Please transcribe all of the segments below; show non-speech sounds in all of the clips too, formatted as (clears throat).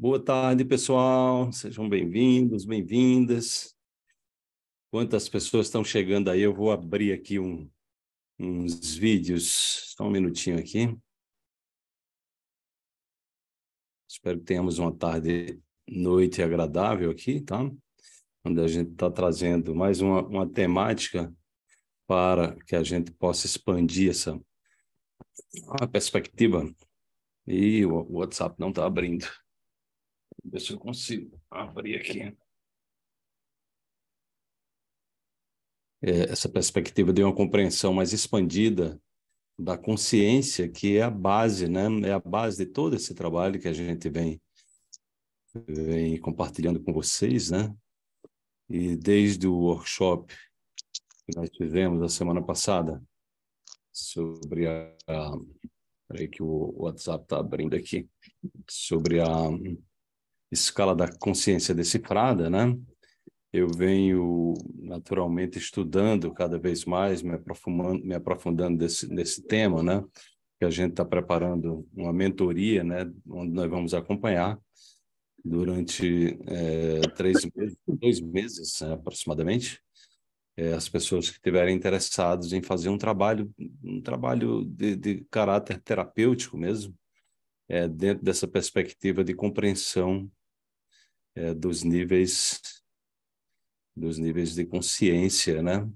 Boa tarde, pessoal. Sejam bem-vindos, bem-vindas. Quantas pessoas estão chegando aí? Eu vou abrir aqui um, uns vídeos. Só um minutinho aqui. Espero que tenhamos uma tarde, noite agradável aqui, tá? Onde a gente está trazendo mais uma, uma temática para que a gente possa expandir essa a perspectiva. E o WhatsApp não está abrindo. Ver se eu consigo abrir aqui. É, essa perspectiva de uma compreensão mais expandida da consciência, que é a base, né? É a base de todo esse trabalho que a gente vem, vem compartilhando com vocês, né? E desde o workshop que nós fizemos a semana passada sobre a. Peraí, que o WhatsApp está abrindo aqui. Sobre a escala da consciência decifrada, né? Eu venho naturalmente estudando cada vez mais, me aprofundando, me aprofundando desse, nesse tema, né? Que a gente está preparando uma mentoria, né? Onde nós vamos acompanhar durante é, três meses, dois meses né? aproximadamente, é, as pessoas que estiverem interessadas em fazer um trabalho, um trabalho de, de caráter terapêutico mesmo, é, dentro dessa perspectiva de compreensão é, dos níveis dos níveis de consciência, né?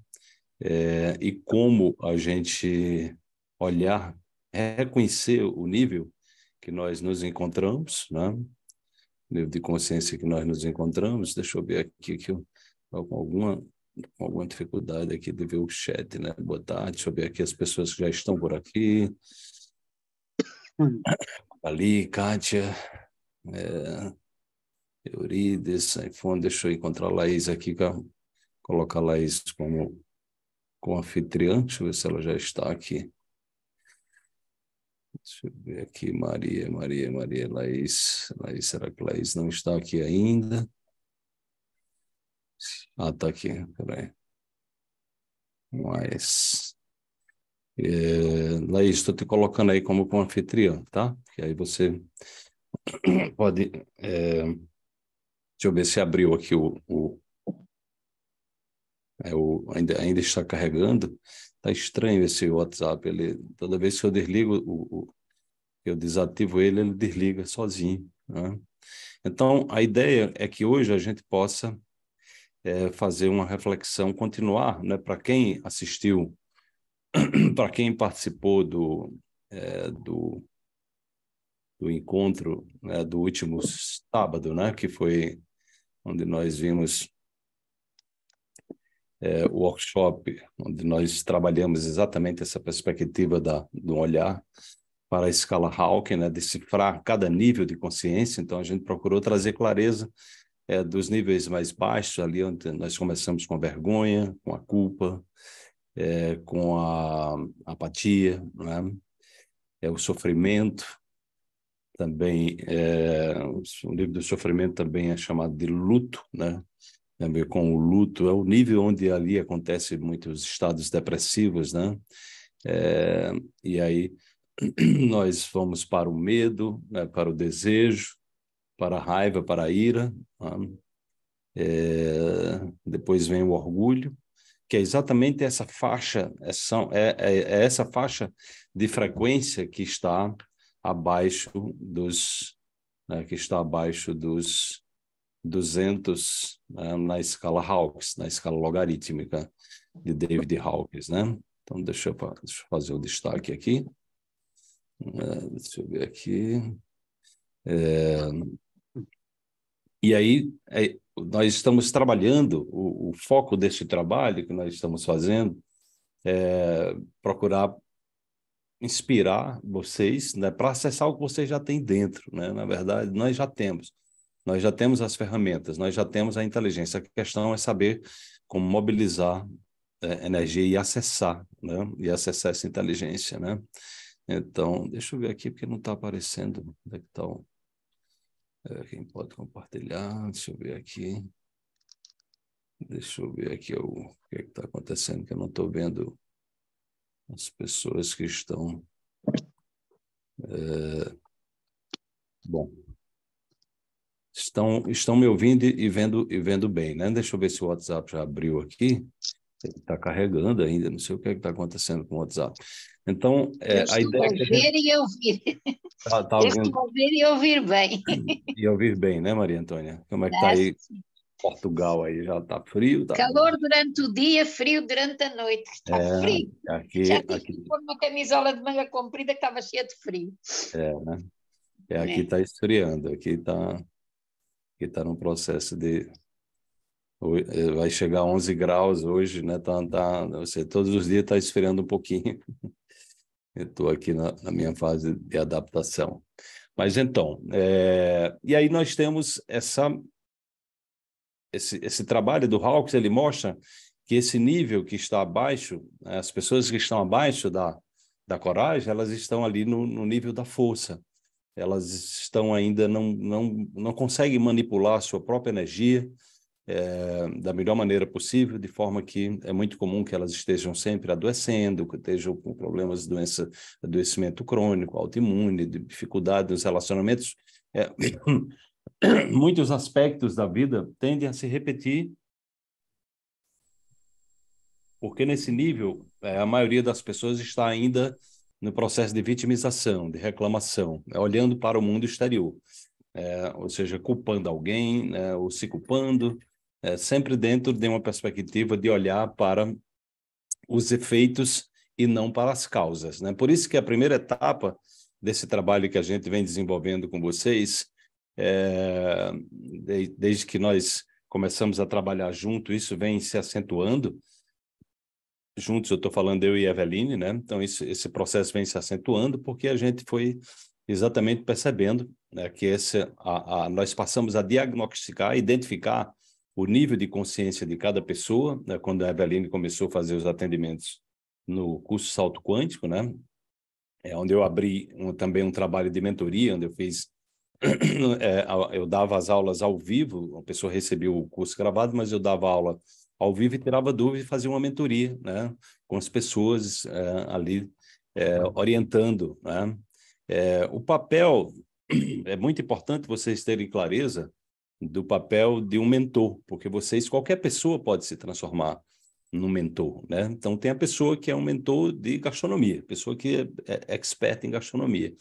É, e como a gente olhar, reconhecer o nível que nós nos encontramos, né? O nível de consciência que nós nos encontramos. Deixa eu ver aqui que eu com alguma com alguma dificuldade aqui de ver o chat, né? Boa tarde, deixa eu ver aqui as pessoas que já estão por aqui. Hum. Ali, Kátia, é, Eurides, iPhone, deixa eu encontrar a Laís aqui, colocar a Laís como, como anfitriã, deixa eu ver se ela já está aqui. Deixa eu ver aqui, Maria, Maria, Maria, Laís, Laís, será que Laís não está aqui ainda? Ah, está aqui, peraí. Mas... É, Laís, estou te colocando aí como, como anfitriã, tá? Que aí você (clears throat) pode... É Deixa eu ver se abriu aqui o. o... É, o ainda, ainda está carregando. Está estranho esse WhatsApp. Ele, toda vez que eu desligo, o, eu desativo ele, ele desliga sozinho. Né? Então, a ideia é que hoje a gente possa é, fazer uma reflexão, continuar, né? para quem assistiu, (clears throat) para quem participou do, é, do, do encontro né? do último sábado, né? que foi onde nós vimos é, o workshop, onde nós trabalhamos exatamente essa perspectiva da, do olhar para a escala Hawking, né, decifrar cada nível de consciência. Então, a gente procurou trazer clareza é, dos níveis mais baixos, ali onde nós começamos com a vergonha, com a culpa, é, com a apatia, né? é, o sofrimento, também é, o livro do sofrimento também é chamado de luto, né? Também com o luto é o nível onde ali acontece muitos estados depressivos, né? É, e aí (clears throat) nós vamos para o medo, né? para o desejo, para a raiva, para a ira. Né? É, depois vem o orgulho, que é exatamente essa faixa, é, é, é, é essa faixa de frequência que está abaixo dos né, que está abaixo dos 200 né, na escala Hawkes, na escala logarítmica de David Hawkes, né? Então deixa eu, deixa eu fazer o destaque aqui. É, deixa eu ver aqui. É, e aí é, nós estamos trabalhando o, o, foco desse trabalho que nós estamos fazendo é procurar inspirar vocês né, para acessar o que vocês já têm dentro. Né? Na verdade, nós já temos. Nós já temos as ferramentas, nós já temos a inteligência. A questão é saber como mobilizar é, energia e acessar, né? E acessar essa inteligência, né? Então, deixa eu ver aqui, porque não está aparecendo. Onde é que está? é, quem pode compartilhar? Deixa eu ver aqui. Deixa eu ver aqui o, o que é está acontecendo, que eu não estou vendo as pessoas que estão. É, bom, estão, estão me ouvindo e vendo, e vendo bem, né? Deixa eu ver se o WhatsApp já abriu aqui. Ele está carregando ainda, não sei o que é está acontecendo com o WhatsApp. Então, é, a ideia. Ouvir é gente... e ouvir. Tá, tá ouvindo... ouvir e ouvir bem. E ouvir bem, né, Maria Antônia? Como é que está é, aí? Portugal aí já está frio. Tá Calor durante o dia, frio durante a noite. Está é, frio. Aqui, já tive aqui. que pôr uma camisola de manga comprida que estava cheia de frio. É, né? É, aqui está é. Tá esfriando, aqui está aqui tá num processo de. É, vai chegar a 11 graus hoje, né? Tá, tá, você, todos os dias está esfriando um pouquinho. (laughs) Eu estou aqui na, na minha fase de adaptação. Mas então, é, e aí nós temos essa esse, esse trabalho do Hawks ele mostra que esse nível que está abaixo, né, as pessoas que estão abaixo da, da coragem, elas estão ali no, no nível da força. Elas estão ainda não não não conseguem manipular a sua própria energia é, da melhor maneira possível, de forma que é muito comum que elas estejam sempre adoecendo, que estejam com problemas de doença, adoecimento crônico, autoimune, dificuldade nos relacionamentos. É, (clears throat) muitos aspectos da vida tendem a se repetir, porque nesse nível é, a maioria das pessoas está ainda no processo de vitimização, de reclamação, né, olhando para o mundo exterior, é, ou seja, culpando alguém é, ou se culpando, é, sempre dentro de uma perspectiva de olhar para os efeitos e não para as causas. Né? Por isso que a primeira etapa desse trabalho que a gente vem desenvolvendo com vocês é, de, desde que nós começamos a trabalhar junto, isso vem se acentuando. Juntos, eu estou falando eu e Eveline, né? Então, isso, esse processo vem se acentuando porque a gente foi exatamente percebendo né, que esse, a, a, nós passamos a diagnosticar, identificar o nível de consciência de cada pessoa. Né? Quando a Eveline começou a fazer os atendimentos no curso Salto Quântico, né? É onde eu abri um, também um trabalho de mentoria, onde eu fiz (clears throat) é, eu dava as aulas ao vivo, a pessoa recebia o curso gravado, mas eu dava aula ao vivo e tirava dúvida e fazia uma mentoria né, com as pessoas é, ali é, orientando. Né? É, o papel (clears throat) é muito importante vocês terem clareza do papel de um mentor, porque vocês, qualquer pessoa pode se transformar num mentor, né? Então tem a pessoa que é um mentor de gastronomia, pessoa que é, é expert em gastronomia.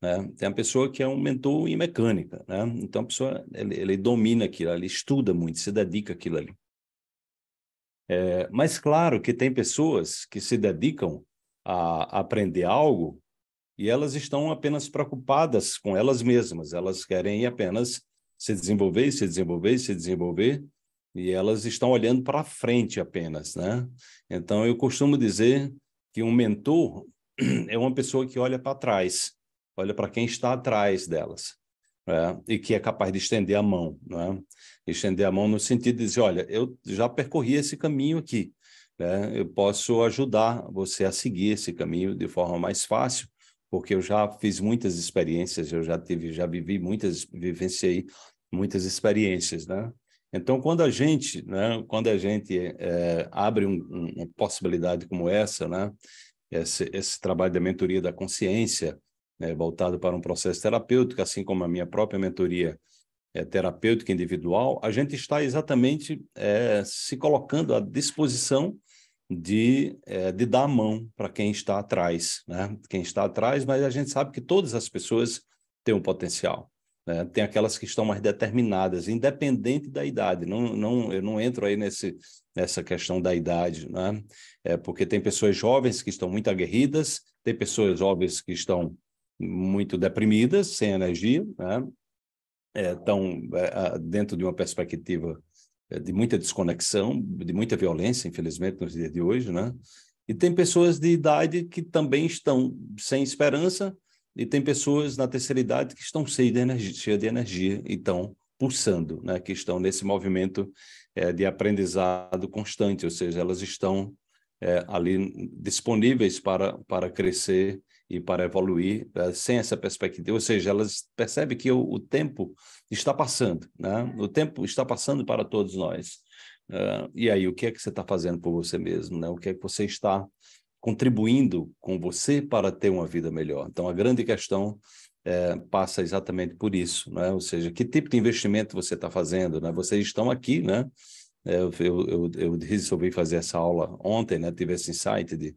Né? Tem a pessoa que é um mentor em mecânica, né? Então a pessoa ele, ele domina aquilo, ele estuda muito, se dedica àquilo ali. É, mas claro que tem pessoas que se dedicam a aprender algo e elas estão apenas preocupadas com elas mesmas, elas querem apenas se desenvolver, se desenvolver, se desenvolver e elas estão olhando para frente apenas, né? Então eu costumo dizer que um mentor (clears throat) é uma pessoa que olha para trás olha para quem está atrás delas. Né? e que é capaz de estender a mão, né? estender a mão no sentido de dizer, olha, eu já percorri esse caminho aqui, né? eu posso ajudar você a seguir esse caminho de forma mais fácil, porque eu já fiz muitas experiências, eu já tive, já vivi muitas, vivenciei muitas experiências, né? Então, quando a gente, né, quando a gente é, abre um, um, uma possibilidade como essa, né, esse, esse, trabalho da mentoria da consciência, né, voltado para um processo terapêutico, assim como a minha própria mentoria é, terapêutica individual, a gente está exatamente é, se colocando à disposição de, é, de dar a mão para quem está atrás, né? Quem está atrás, mas a gente sabe que todas as pessoas têm um potencial. Né? Tem aquelas que estão mais determinadas, independente da idade. Não, não, eu não entro aí nesse, nessa questão da idade, né? É porque tem pessoas jovens que estão muito aguerridas, tem pessoas jovens que estão muito deprimidas, sem energia, né? estão é, é dentro de uma perspectiva é, de muita desconexão, de muita violência, infelizmente, nos dias de hoje, né? E tem pessoas de idade que também estão sem esperança, e tem pessoas na terceira idade que estão cheias de energia, cheias de energia e estão pulsando, né? que estão nesse movimento é, de aprendizado constante, ou seja, elas estão é, ali disponíveis para, para crescer e para evoluir uh, sem essa perspectiva. Ou seja, elas percebem que o, o tempo está passando, né? O tempo está passando para todos nós. Uh, e aí, o que é que você está fazendo por você mesmo, né? O que é que você está contribuindo com você para ter uma vida melhor? Então, a grande questão é, passa exatamente por isso, né? Ou seja, que tipo de investimento você está fazendo, né? Vocês estão aqui, né? É, eu, eu, eu, resolvi fazer essa aula ontem, né? Tive esse insight de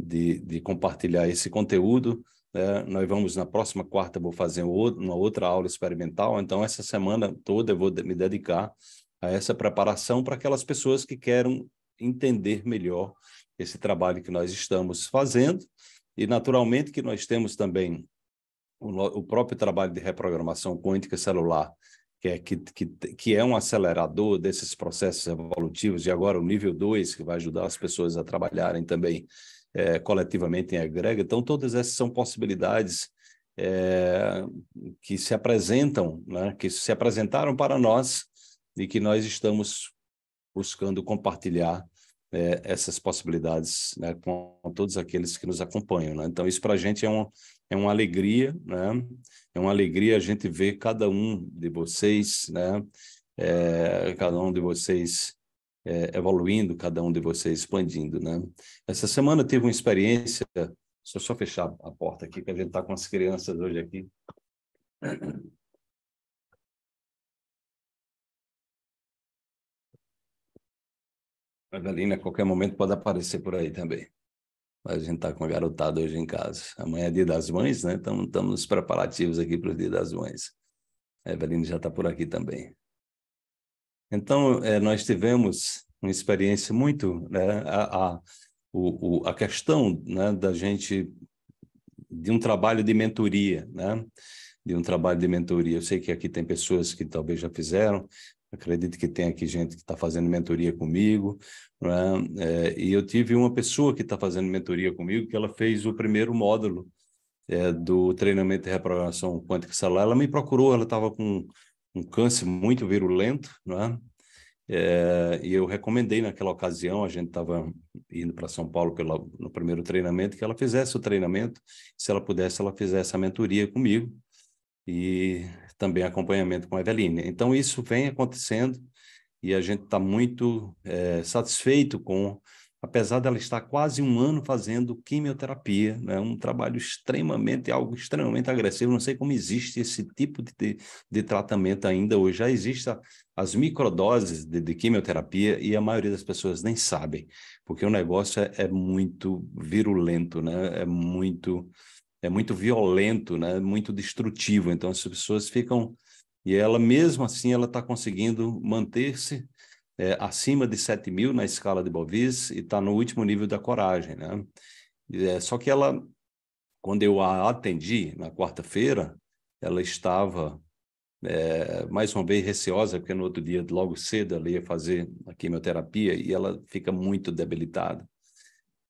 de, de compartilhar esse conteúdo. Né? nós vamos, na próxima quarta, vou fazer uma outra aula experimental. Então, essa semana toda eu vou me dedicar a essa preparação para aquelas pessoas que querem entender melhor esse trabalho que nós estamos fazendo. E, naturalmente, que nós temos também o, o próprio trabalho de reprogramação quântica celular, que é, que, que, que é um acelerador desses processos evolutivos. E agora o nível 2, que vai ajudar as pessoas a trabalharem também é, coletivamente em agrega. Então, todas essas são possibilidades é, que se apresentam, né? que se apresentaram para nós e que nós estamos buscando compartilhar é, essas possibilidades né, com todos aqueles que nos acompanham. Né? Então, isso para a gente é, um, é uma alegria, né? é uma alegria a gente ver cada um de vocês, né? É, cada um de vocês é, evoluindo, cada um de vocês expandindo, né? Essa semana teve uma experiência, deixa eu só fechar a porta aqui, que a gente está com as crianças hoje aqui. A (clears throat) Evelina, a qualquer momento, pode aparecer por aí também. A gente está com a garotada hoje em casa. Amanhã é dia das mães, né? Então, estamos nos preparativos aqui para o dia das mães. A Evelina já está por aqui também. Então, é, nós tivemos uma experiência muito. Né, a, a, o, o, a questão né, da gente. de um trabalho de mentoria, né? De um trabalho de mentoria. Eu sei que aqui tem pessoas que talvez já fizeram, acredito que tem aqui gente que está fazendo mentoria comigo, né? é, e eu tive uma pessoa que está fazendo mentoria comigo, que ela fez o primeiro módulo é, do treinamento de reprogramação quântica celular, ela me procurou, ela estava com um câncer muito virulento, né? É, e eu recomendei naquela ocasião, a gente estava indo para São Paulo pela, no primeiro treinamento, que ela fizesse o treinamento, se ela pudesse, ela fizesse a mentoria comigo e também acompanhamento com a Eveline. Então, isso vem acontecendo e a gente está muito é, satisfeito com apesar dela estar quase um ano fazendo quimioterapia, né, um trabalho extremamente, algo extremamente agressivo, não sei como existe esse tipo de, de, de tratamento ainda hoje, já existem as microdoses de, de, quimioterapia e a maioria das pessoas nem sabem, porque o negócio é, é muito virulento, né, é muito, é muito violento, né, muito destrutivo, então as pessoas ficam... E ela, mesmo assim, ela está conseguindo manter-se é, acima de 7 mil na escala de Bovis e está no último nível da coragem, né? É, só que ela, quando eu a atendi na quarta-feira, ela estava é, mais uma vez receosa, porque no outro dia, logo cedo, ela ia fazer a quimioterapia e ela fica muito debilitada.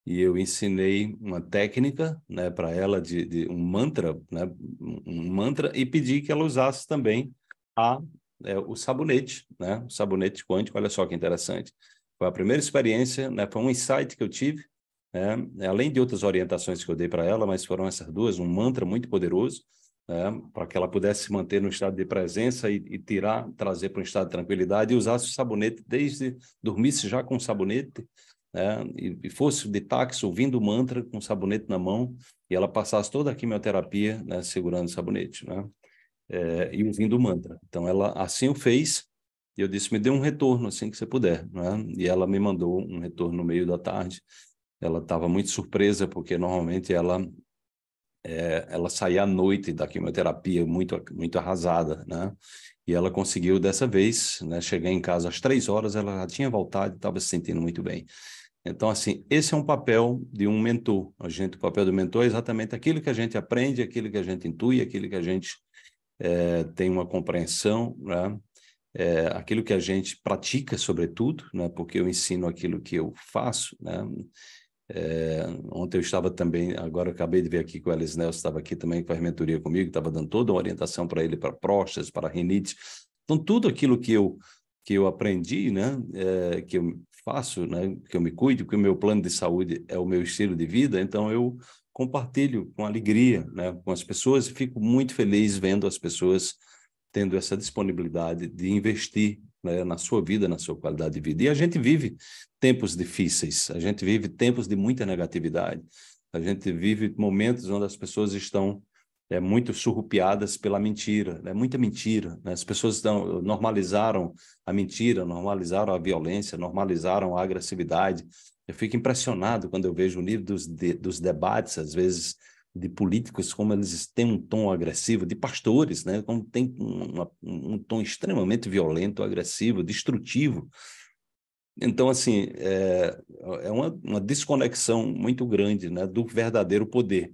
E eu ensinei uma técnica né, para ela, de, de, um mantra, né, um mantra, e pedi que ela usasse também a é, o sabonete, né? O sabonete quântico, olha só que interessante. Foi a primeira experiência, né? Foi um insight que eu tive, né? Além de outras orientações que eu dei para ela, mas foram essas duas, um mantra muito poderoso, né? Para que ela pudesse se manter no estado de presença e, e tirar, trazer para um estado de tranquilidade e usasse o sabonete desde dormisse já com o sabonete, é, e, fosse de táxi ouvindo o mantra com o sabonete na mão e ela passasse toda a quimioterapia né, segurando o sabonete. Né? é, e ouvindo o mantra. Então, ela assim o fez e eu disse, me dê um retorno assim que você puder. Né? E ela me mandou um retorno no meio da tarde. Ela estava muito surpresa, porque normalmente ela é, ela saía à noite da quimioterapia muito muito arrasada, né? E ela conseguiu dessa vez, né? Cheguei em casa às três horas, ela já tinha voltado e estava se sentindo muito bem. Então, assim, esse é um papel de um mentor. A gente, o papel do mentor é exatamente aquilo que a gente aprende, aquilo que a gente intui, aquilo que a gente é, tem uma compreensão, né? É, aquilo que a gente pratica, sobretudo, né? porque eu ensino aquilo que eu faço. Né? É, ontem eu estava também, agora acabei de ver aqui que o Elis Nelson estava aqui também com a mentoria comigo, estava dando toda uma orientação para ele, para próstatas, para rinite. Então, tudo aquilo que eu, que eu aprendi, né? É, que eu faço, né? que eu me cuido, que o meu plano de saúde é o meu estilo de vida, então eu compartilho com alegria né, com as pessoas e fico muito feliz vendo as pessoas tendo essa disponibilidade de investir né, na sua vida, na sua qualidade de vida. E a gente vive tempos difíceis, a gente vive tempos de muita negatividade, a gente vive momentos onde as pessoas estão é, muito surrupiadas pela mentira, é né, muita mentira. Né? As pessoas estão, normalizaram a mentira, normalizaram a violência, normalizaram a agressividade, eu fico impressionado quando eu vejo o nível dos, de, dos debates, às vezes, de políticos, como eles têm um tom agressivo, de pastores, né? como tem uma, um tom extremamente violento, agressivo, destrutivo. Então, assim, é, é uma, uma desconexão muito grande né, do verdadeiro poder.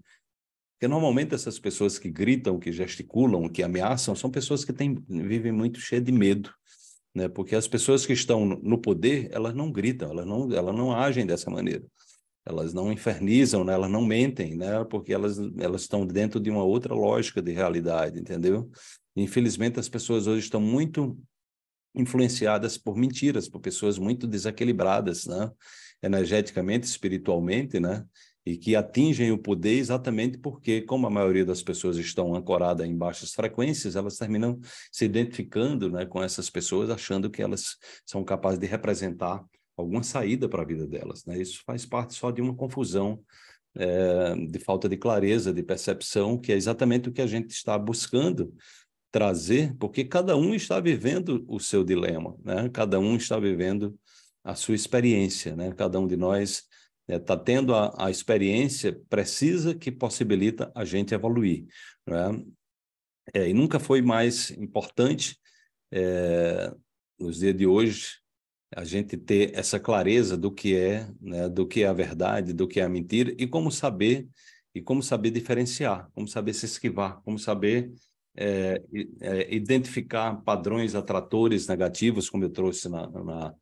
Porque normalmente essas pessoas que gritam, que gesticulam, que ameaçam, são pessoas que têm, vivem muito cheias de medo né? Porque as pessoas que estão no poder, elas não gritam, elas não, elas não agem dessa maneira. Elas não infernizam, né? elas não mentem, né? Porque elas, elas estão dentro de uma outra lógica de realidade, entendeu? Infelizmente, as pessoas hoje estão muito influenciadas por mentiras, por pessoas muito desequilibradas, né? energeticamente, espiritualmente, né? e que atingem o poder exatamente porque, como a maioria das pessoas estão ancorada em baixas frequências, elas terminam se identificando né, com essas pessoas, achando que elas são capazes de representar alguma saída para a vida delas. Né? Isso faz parte só de uma confusão, é, de falta de clareza, de percepção, que é exatamente o que a gente está buscando trazer, porque cada um está vivendo o seu dilema, né? cada um está vivendo a sua experiência, né? cada um de nós está né, é, tendo a, a, experiência precisa que possibilita a gente evoluir. Né? É, e nunca foi mais importante, é, nos dias de hoje, a gente ter essa clareza do que é, né, do que é a verdade, do que é a mentira, e como saber, e como saber diferenciar, como saber se esquivar, como saber é, é, identificar padrões atratores negativos, como eu trouxe na, na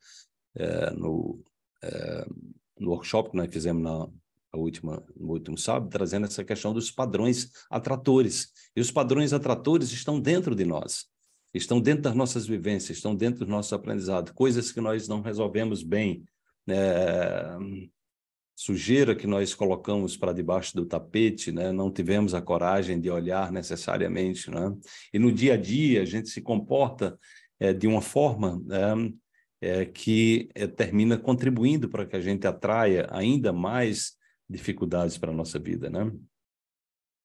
é, no, no workshop que nós fizemos na, na última, no último sábado, trazendo essa questão dos padrões atratores. E os padrões atratores estão dentro de nós, estão dentro das nossas vivências, estão dentro dos nossos aprendizados, coisas que nós não resolvemos bem, é, sujeira que nós colocamos para debaixo do tapete, né? não tivemos a coragem de olhar necessariamente. Né? E no dia a dia, a gente se comporta é, de uma forma. É, é, que é, termina contribuindo para que a gente atraia ainda mais dificuldades para a nossa vida, né?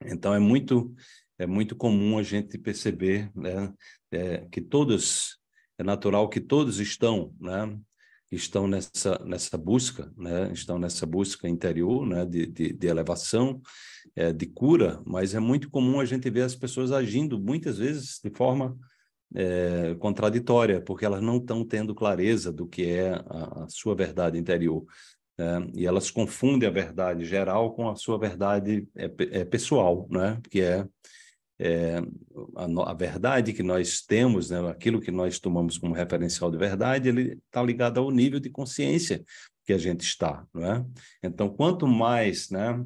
Então é muito é muito comum a gente perceber né, é, que todos é natural que todos estão né, estão nessa nessa busca né, estão nessa busca interior né, de, de, de elevação é, de cura, mas é muito comum a gente ver as pessoas agindo muitas vezes de forma é, contraditória, porque elas não estão tendo clareza do que é a, a sua verdade interior. É, e elas confundem a verdade geral com a sua verdade é, pessoal, né? que é, a, a, verdade que nós temos, né? aquilo que nós tomamos como referencial de verdade, ele está ligado ao nível de consciência que a gente está. Né? Então, quanto mais... Né?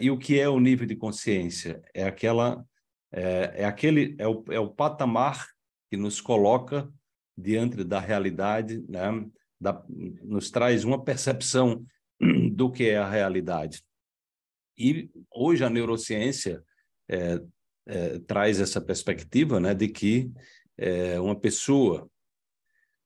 e o que é o nível de consciência? É aquela é, é, aquele é o, é o patamar que nos coloca diante da realidade, né? da, nos traz uma percepção (clears throat) do que é a realidade. E hoje a neurociência é, é, traz essa perspectiva né, de que é, uma pessoa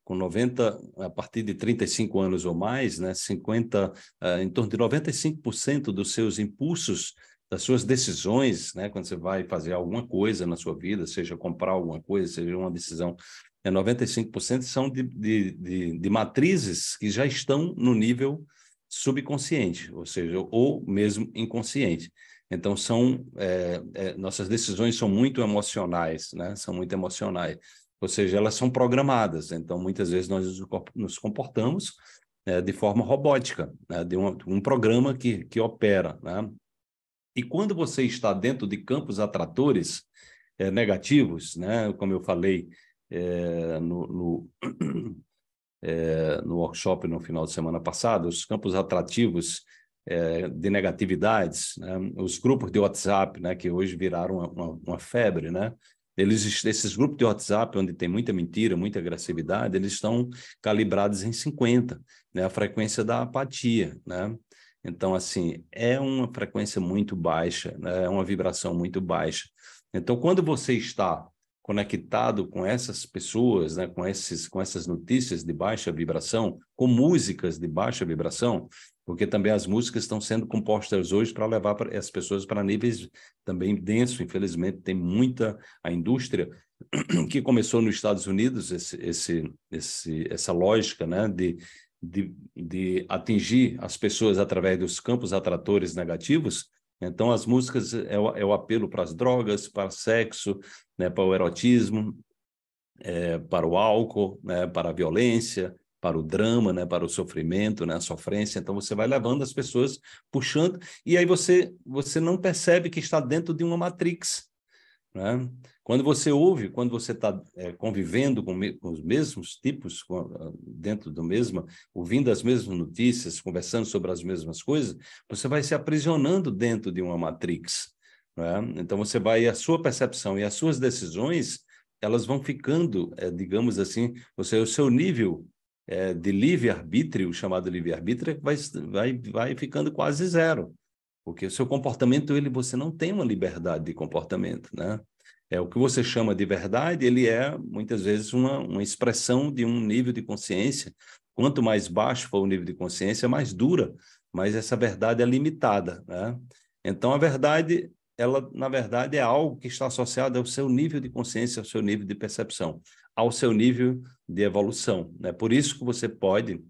com 90, a partir de 35 anos ou mais, né, 50, é, em torno de 95% dos seus impulsos das suas decisões, né? Quando você vai fazer alguma coisa na sua vida, seja comprar alguma coisa, seja uma decisão, é né, 95% são de, de, de, de matrizes que já estão no nível subconsciente, ou seja, ou mesmo inconsciente. Então são é, é, nossas decisões são muito emocionais, né? São muito emocionais, ou seja, elas são programadas. Então muitas vezes nós nos comportamos é, de forma robótica, né? de um, um programa que, que opera, né? E quando você está dentro de campos atratores é, negativos, né, como eu falei é, no, no, é, (clears throat) no, workshop no final de semana passado, os campos atrativos de negatividades, né, os grupos de WhatsApp, né, que hoje viraram uma, uma, uma febre, né, eles, esses grupos de WhatsApp, onde tem muita mentira, muita agressividade, eles estão calibrados em 50, né? a frequência da apatia. Né? Então, assim, é uma frequência muito baixa, né? é uma vibração muito baixa. Então, quando você está conectado com essas pessoas, né? com, esses, com essas notícias de baixa vibração, com músicas de baixa vibração, porque também as músicas estão sendo compostas hoje para levar as pessoas para níveis também densos Infelizmente, tem muita a indústria que começou nos Estados Unidos esse, esse, esse, essa lógica né, de, de, de atingir as pessoas através dos campos atratores negativos, então, as músicas é o, é o apelo para as drogas, para sexo, né, para o erotismo, é, para o álcool, né, para a violência, para o drama, né, para o sofrimento, né, a sofrência. Então, você vai levando as pessoas, puxando, e aí você, você não percebe que está dentro de uma matrix. Né? Quando você ouve, quando você está é, eh, convivendo com, com, os mesmos tipos, com, dentro do mesmo, ouvindo as mesmas notícias, conversando sobre as mesmas coisas, você vai se aprisionando dentro de uma matrix. É? Então, você vai, a sua percepção e as suas decisões, elas vão ficando, é, digamos assim, você, o seu nível é, de livre-arbítrio, chamado livre-arbítrio, vai, vai, vai ficando quase zero. Porque o seu comportamento, ele, você não tem uma liberdade de comportamento, né? É, o que você chama de verdade, ele é muitas vezes uma, uma expressão de um nível de consciência. Quanto mais baixo for o nível de consciência, mais dura, mas essa verdade é limitada. Né? Então, a verdade, ela, na verdade, é algo que está associado ao seu nível de consciência, ao seu nível de percepção, ao seu nível de evolução. Né? Por isso que você pode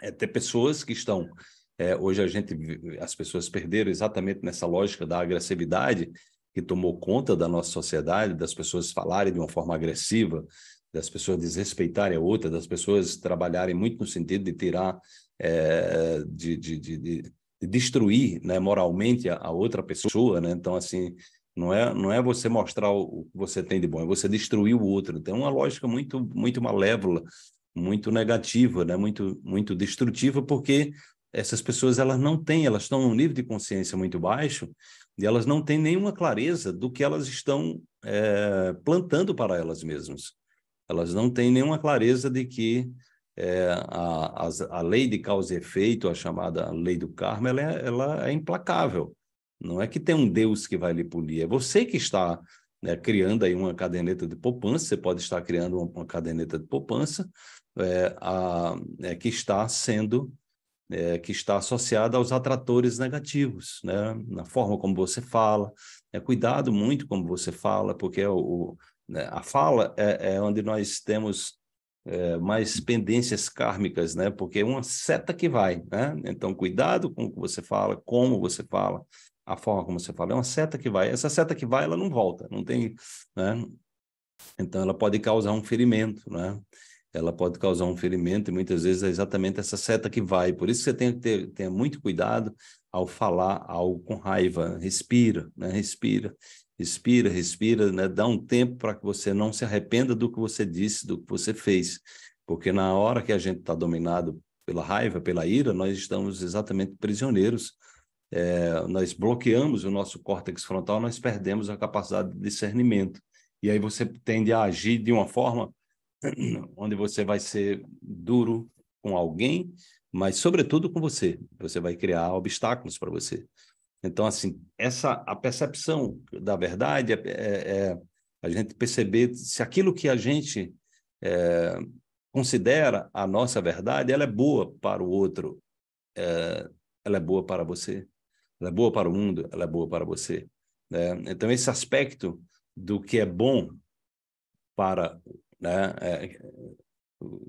é, ter pessoas que estão é, hoje a gente, as pessoas perderam exatamente nessa lógica da agressividade que tomou conta da nossa sociedade, das pessoas falarem de uma forma agressiva, das pessoas desrespeitarem a outra, das pessoas trabalharem muito no sentido de tirar, é, de, de, de, de, destruir né, moralmente a, a, outra pessoa, né? Então, assim, não é, não é você mostrar o que você tem de bom, é você destruir o outro. Tem então, é uma lógica muito, muito malévola, muito negativa, né? Muito, muito destrutiva, porque essas pessoas elas não têm, elas estão num nível de consciência muito baixo e elas não têm nenhuma clareza do que elas estão é, plantando para elas mesmas. Elas não têm nenhuma clareza de que é, a, a, a, lei de causa e efeito, a chamada lei do karma, ela é, ela é, implacável. Não é que tem um Deus que vai lhe punir, é você que está né, criando aí uma caderneta de poupança, você pode estar criando uma, uma caderneta de poupança eh, a, que está sendo é, que está associada aos atratores negativos, né? na forma como você fala. É, cuidado muito como você fala, porque é o, o né? a fala é, é, onde nós temos é, mais pendências kármicas, né? porque é uma seta que vai. Né? Então, cuidado com o que você fala, como você fala, a forma como você fala. É uma seta que vai. Essa seta que vai, ela não volta, não tem. Né? Então, ela pode causar um ferimento, né? ela pode causar um ferimento e muitas vezes é exatamente essa seta que vai. Por isso você tem que ter tenha muito cuidado ao falar algo com raiva. Respira, né? respira, respira, respira, né? dá um tempo para que você não se arrependa do que você disse, do que você fez. Porque na hora que a gente está dominado pela raiva, pela ira, nós estamos exatamente prisioneiros. É, nós bloqueamos o nosso córtex frontal, nós perdemos a capacidade de discernimento. E aí você tende a agir de uma forma (clears throat) onde você vai ser duro com alguém, mas sobretudo com você. Você vai criar obstáculos para você. Então, assim, essa a percepção da verdade é, é, é a gente perceber se aquilo que a gente é, considera a nossa verdade, ela é boa para o outro, é, ela é boa para você, ela é boa para o mundo, ela é boa para você. Né? Então, esse aspecto do que é bom para né? É,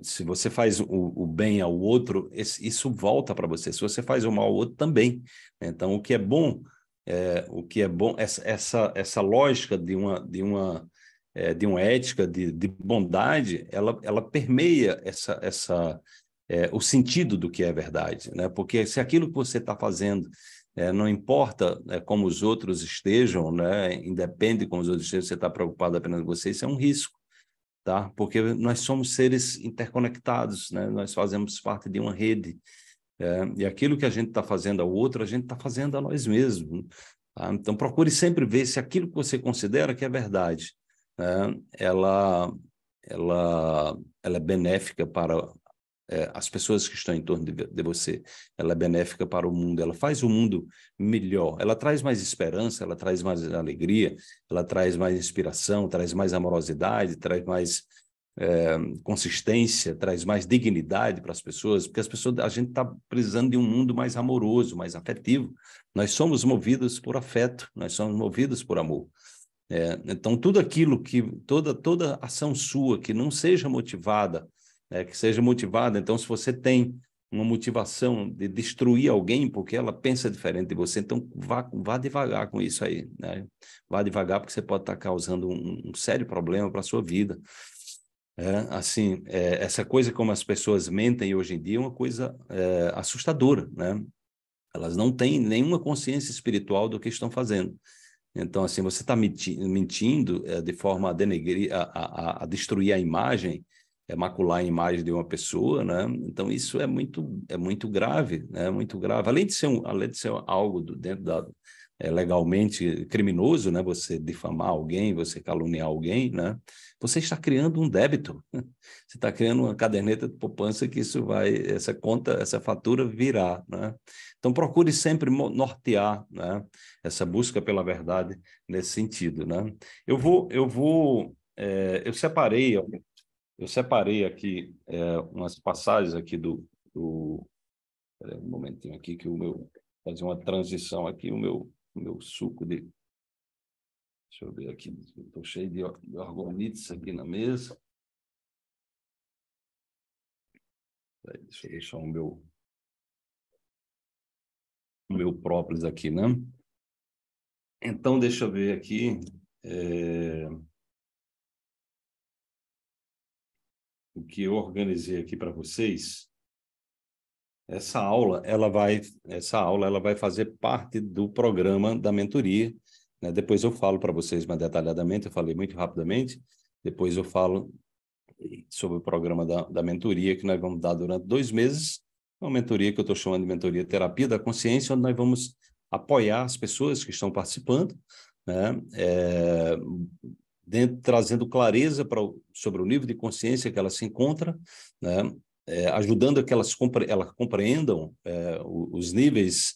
se você faz o, o, bem ao outro, esse, isso volta para você. Se você faz o mal ao outro, também. Né? Então, o que é bom, é, o que é bom, essa, essa, essa lógica de uma, de uma, é, de uma ética de, de bondade, ela, ela permeia essa, essa, é, o sentido do que é verdade, né? Porque se aquilo que você está fazendo é, não importa é, como os outros estejam, né? Independe como os outros estejam, você está preocupado apenas com você, isso é um risco tá? Porque nós somos seres interconectados, né? Nós fazemos parte de uma rede. É, e aquilo que a gente está fazendo ao outro, a gente está fazendo a nós mesmos. Tá? Então, procure sempre ver se aquilo que você considera que é verdade, né? ela, ela, ela é benéfica para é, as pessoas que estão em torno de, de, você. Ela é benéfica para o mundo, ela faz o mundo melhor, ela traz mais esperança, ela traz mais alegria, ela traz mais inspiração, traz mais amorosidade, traz mais é, consistência, traz mais dignidade para as pessoas, porque as pessoas, a gente está precisando de um mundo mais amoroso, mais afetivo. Nós somos movidos por afeto, nós somos movidos por amor. É, então, tudo aquilo que, toda, toda ação sua que não seja motivada é, que seja motivada. Então, se você tem uma motivação de destruir alguém porque ela pensa diferente de você, então vá, vá devagar com isso aí, né? Vá devagar porque você pode estar causando um, um sério problema para a sua vida. É, assim, é, essa coisa como as pessoas mentem hoje em dia é uma coisa é, assustadora, né? Elas não têm nenhuma consciência espiritual do que estão fazendo. Então, assim, você está mentindo é, de forma a, denegrir, a, a, a destruir a imagem é, macular a imagem de uma pessoa, né? Então isso é muito é muito grave, né? Muito grave. Além de ser um, além de ser algo do, dentro da é, legalmente criminoso, né? Você difamar alguém, você caluniar alguém, né? Você está criando um débito. (laughs) Você está criando uma caderneta de poupança que isso vai essa conta, essa fatura virá, né? Então procure sempre nortear, né? Essa busca pela verdade nesse sentido, né? Eu vou eu vou é, eu separei eu separei aqui é, umas passagens aqui do, do... aí, um momentinho aqui que o meu... Fazer uma transição aqui, o meu, meu suco de... Deixa eu ver aqui, estou cheio de, de aqui na mesa. deixa eu deixar o meu... O meu próprio aqui, né? Então, deixa eu ver aqui... É... o que eu organizei aqui para vocês, essa aula ela vai essa aula ela vai fazer parte do programa da mentoria. Né? Depois eu falo para vocês mais detalhadamente. Eu falei muito rapidamente. Depois eu falo sobre o programa da, da mentoria que nós vamos dar durante dois meses. Uma mentoria que eu estou chamando de mentoria terapia da consciência, onde nós vamos apoiar as pessoas que estão participando, né? É, dentro, trazendo clareza pra, sobre o nível de consciência que ela se encontra, né? É, ajudando a que elas compre ela compreendam é, os níveis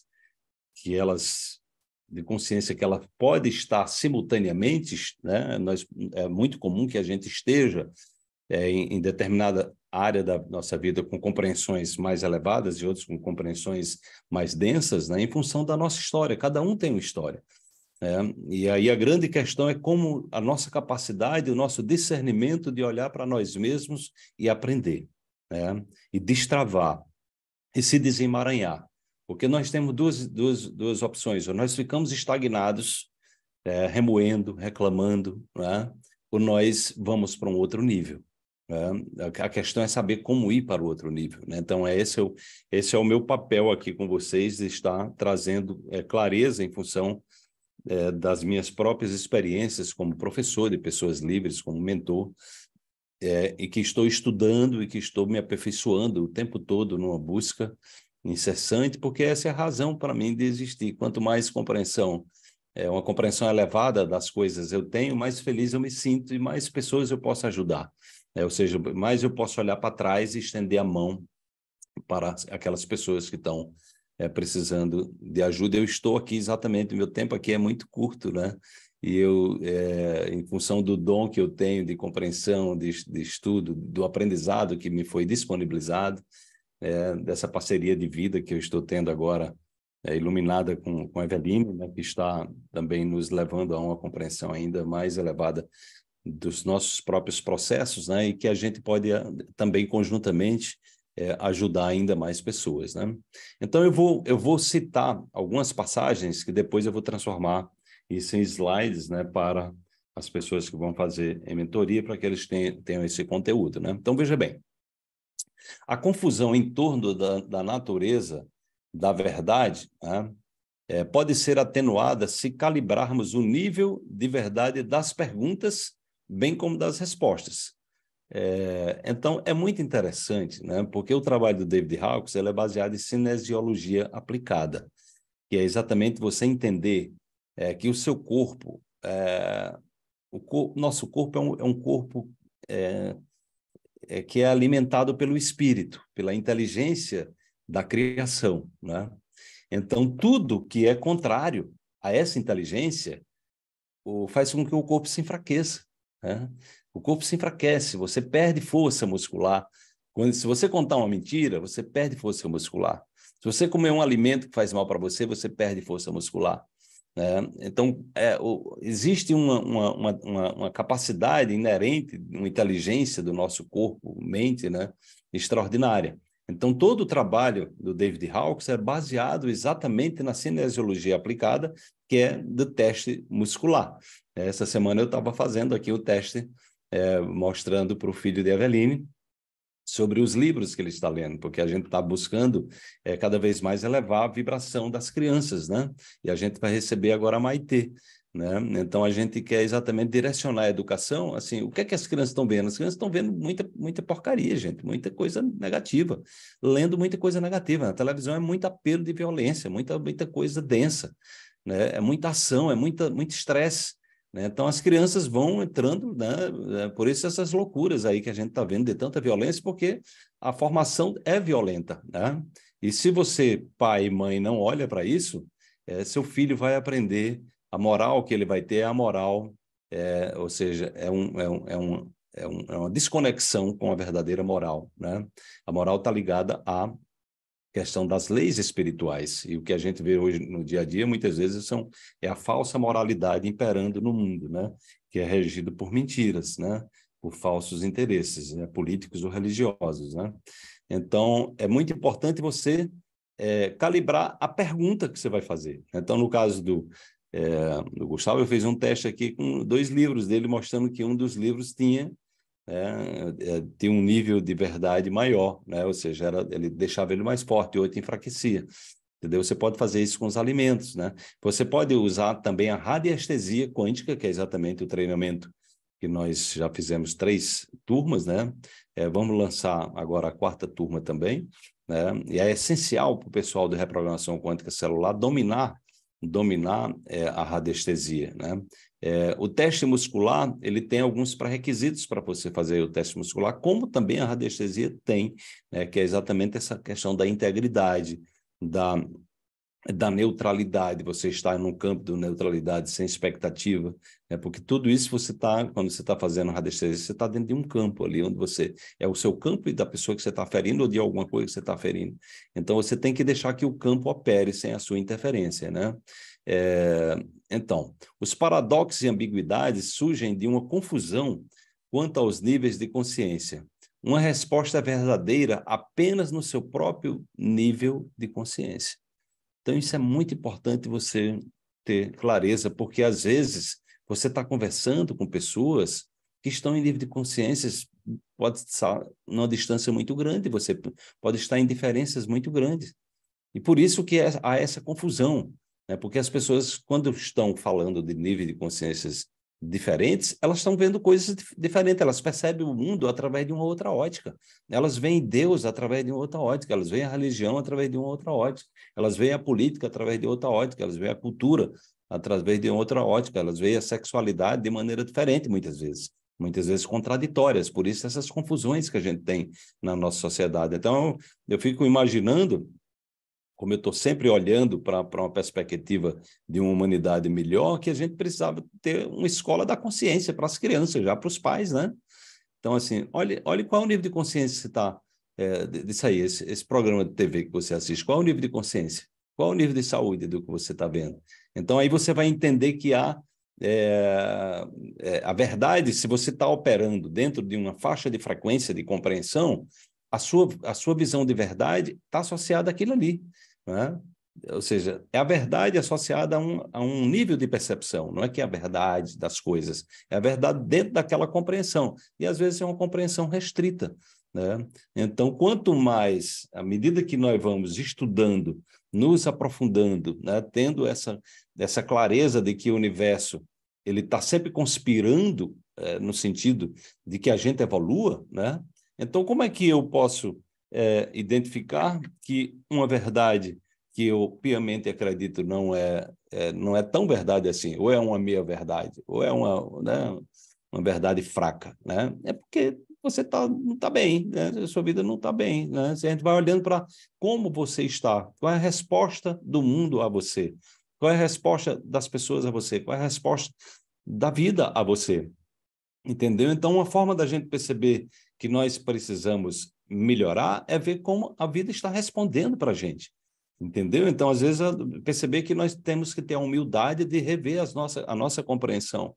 que elas de consciência que ela pode estar simultaneamente, né? Nós, é muito comum que a gente esteja é, em, em, determinada área da nossa vida com compreensões mais elevadas e outros com compreensões mais densas, né? Em função da nossa história, cada um tem uma história. É, e aí a grande questão é como a nossa capacidade, o nosso discernimento de olhar para nós mesmos e aprender, né? e destravar, e se desemaranhar. Porque nós temos duas, duas, duas opções: ou nós ficamos estagnados, é, remoendo, reclamando, né? ou nós vamos para um outro nível. É, a questão é saber como ir para o outro nível. Né? Então, é esse, é o, esse é o meu papel aqui com vocês, estar trazendo é, clareza em função é, das minhas próprias experiências como professor de pessoas livres, como mentor, é, e que estou estudando e que estou me aperfeiçoando o tempo todo numa busca incessante, porque essa é a razão para mim de existir. Quanto mais compreensão, é, uma compreensão elevada das coisas eu tenho, mais feliz eu me sinto e mais pessoas eu posso ajudar. É, ou seja, mais eu posso olhar para trás e estender a mão para aquelas pessoas que estão é, precisando de ajuda. Eu estou aqui exatamente, meu tempo aqui é muito curto, né? E eu, é, em função do dom que eu tenho de compreensão, de, de estudo, do aprendizado que me foi disponibilizado, é, dessa parceria de vida que eu estou tendo agora, é, iluminada com, com a Eveline, né, que está também nos levando a uma compreensão ainda mais elevada dos nossos próprios processos, né? E que a gente pode é, também conjuntamente é, ajudar ainda mais pessoas, né? Então eu vou eu vou citar algumas passagens que depois eu vou transformar isso em slides, né, para as pessoas que vão fazer em mentoria para que eles tenham, tenham esse conteúdo, né? Então veja bem, a confusão em torno da, da natureza da verdade né, é, pode ser atenuada se calibrarmos o nível de verdade das perguntas, bem como das respostas. É, então, é muito interessante, né? porque o trabalho do David ele é baseado em cinesiologia aplicada, que é exatamente você entender é, que o seu corpo, é, o cor nosso corpo é um, é um corpo é, é, que é alimentado pelo espírito, pela inteligência da criação. Né? Então, tudo que é contrário a essa inteligência o, faz com que o corpo se enfraqueça. Né? O corpo se enfraquece, você perde força muscular. Quando, se você contar uma mentira, você perde força muscular. Se você comer um alimento que faz mal para você, você perde força muscular. Né? Então, é, o, existe uma, uma, uma, uma, capacidade inerente, uma inteligência do nosso corpo, mente, né? extraordinária. Então, todo o trabalho do David Hawkes é baseado exatamente na cinesiologia aplicada, que é do teste muscular. Essa semana eu estava fazendo aqui o teste é, mostrando para o filho de Eveline sobre os livros que ele está lendo, porque a gente está buscando é, cada vez mais elevar a vibração das crianças, né? E a gente vai receber agora a Maitê, né? Então a gente quer exatamente direcionar a educação, assim, o que é que as crianças estão vendo? As crianças estão vendo muita muita porcaria, gente, muita coisa negativa, lendo muita coisa negativa. Na televisão é muito apelo de violência, muita muita coisa densa, né? É muita ação, é muita muito estresse. Né? Então, as crianças vão entrando, né? É por isso essas loucuras aí que a gente está vendo de tanta violência, porque a formação é violenta. Né? E se você, pai e mãe, não olha para isso, é, seu filho vai aprender a moral que ele vai ter é a moral, é, ou seja, é, é, um, é, um, é, um, é, uma desconexão com a verdadeira moral. Né? A moral está ligada à questão das leis espirituais. E o que a gente vê hoje no dia a dia, muitas vezes, são, é a falsa moralidade imperando no mundo, né? que é regido por mentiras, né? por falsos interesses, né? políticos ou religiosos. Né? Então, é muito importante você é, calibrar a pergunta que você vai fazer. Então, no caso do, é, do Gustavo, eu fiz um teste aqui com dois livros dele, mostrando que um dos livros tinha né, é, um nível de verdade maior, né? ou seja, era, ele deixava ele mais forte, o outro enfraquecia. Entendeu? Você pode fazer isso com os alimentos, né? Você pode usar também a radiestesia quântica, que é exatamente o treinamento que nós já fizemos três turmas, né? É, vamos lançar agora a quarta turma também, né? E é essencial para o pessoal de reprogramação quântica celular dominar dominar é, a radiestesia, né? É, o teste muscular, ele tem alguns pré-requisitos para você fazer o teste muscular, como também a radiestesia tem, né, que é exatamente essa questão da integridade, da, da neutralidade, você está num campo de neutralidade sem expectativa, né, porque tudo isso você está, quando você está fazendo radiestesia, você está dentro de um campo ali, onde você é o seu campo e da pessoa que você está ferindo ou de alguma coisa que você está ferindo. Então, você tem que deixar que o campo opere sem a sua interferência, né? É, então, os paradoxos e ambiguidades surgem de uma confusão quanto aos níveis de consciência. Uma resposta verdadeira apenas no seu próprio nível de consciência. Então, isso é muito importante você ter clareza, porque às vezes você está conversando com pessoas que estão em nível de consciências pode estar numa distância muito grande, você pode estar em diferenças muito grandes. E por isso que é, há essa confusão. Né? Porque as pessoas, quando estão falando de níveis de consciências diferentes, elas estão vendo coisas diferentes, elas percebem o mundo através de uma outra ótica. Elas veem Deus através de uma outra ótica, elas veem a religião através de uma outra ótica, elas veem a política através de outra ótica, elas veem a cultura através de outra ótica, elas veem a sexualidade de maneira diferente muitas vezes, muitas vezes contraditórias, por isso essas confusões que a gente tem na nossa sociedade. Então, eu fico imaginando como eu estou sempre olhando para uma perspectiva de uma humanidade melhor, que a gente precisava ter uma escola da consciência para as crianças, já para os pais, né? Então, assim, olhe, olhe qual é o nível de consciência que está é, disso aí, esse, esse, programa de TV que você assiste, qual é o nível de consciência? Qual é o nível de saúde do que você está vendo? Então, aí você vai entender que há é, é a verdade, se você está operando dentro de uma faixa de frequência de compreensão, a sua, a sua visão de verdade está associada àquilo ali. Né? Ou seja, é a verdade associada a um, a um nível de percepção, não é que é a verdade das coisas, é a verdade dentro daquela compreensão. E às vezes é uma compreensão restrita. Né? Então, quanto mais, à medida que nós vamos estudando, nos aprofundando, né? tendo essa, essa clareza de que o universo ele está sempre conspirando é, no sentido de que a gente evolua, né? então como é que eu posso é, identificar que uma verdade que eu piamente acredito não é, é, não é tão verdade assim, ou é uma meia verdade, ou é uma, né, uma verdade fraca, né? É porque você tá, não está bem, né? sua vida não está bem. Né? Se a gente vai olhando para como você está, qual é a resposta do mundo a você, qual é a resposta das pessoas a você, qual é a resposta da vida a você. Entendeu? Então, uma forma da gente perceber que nós precisamos melhorar é ver como a vida está respondendo para a gente. Entendeu? Então, às vezes, perceber que nós temos que ter a humildade de rever as nossa, a nossa compreensão.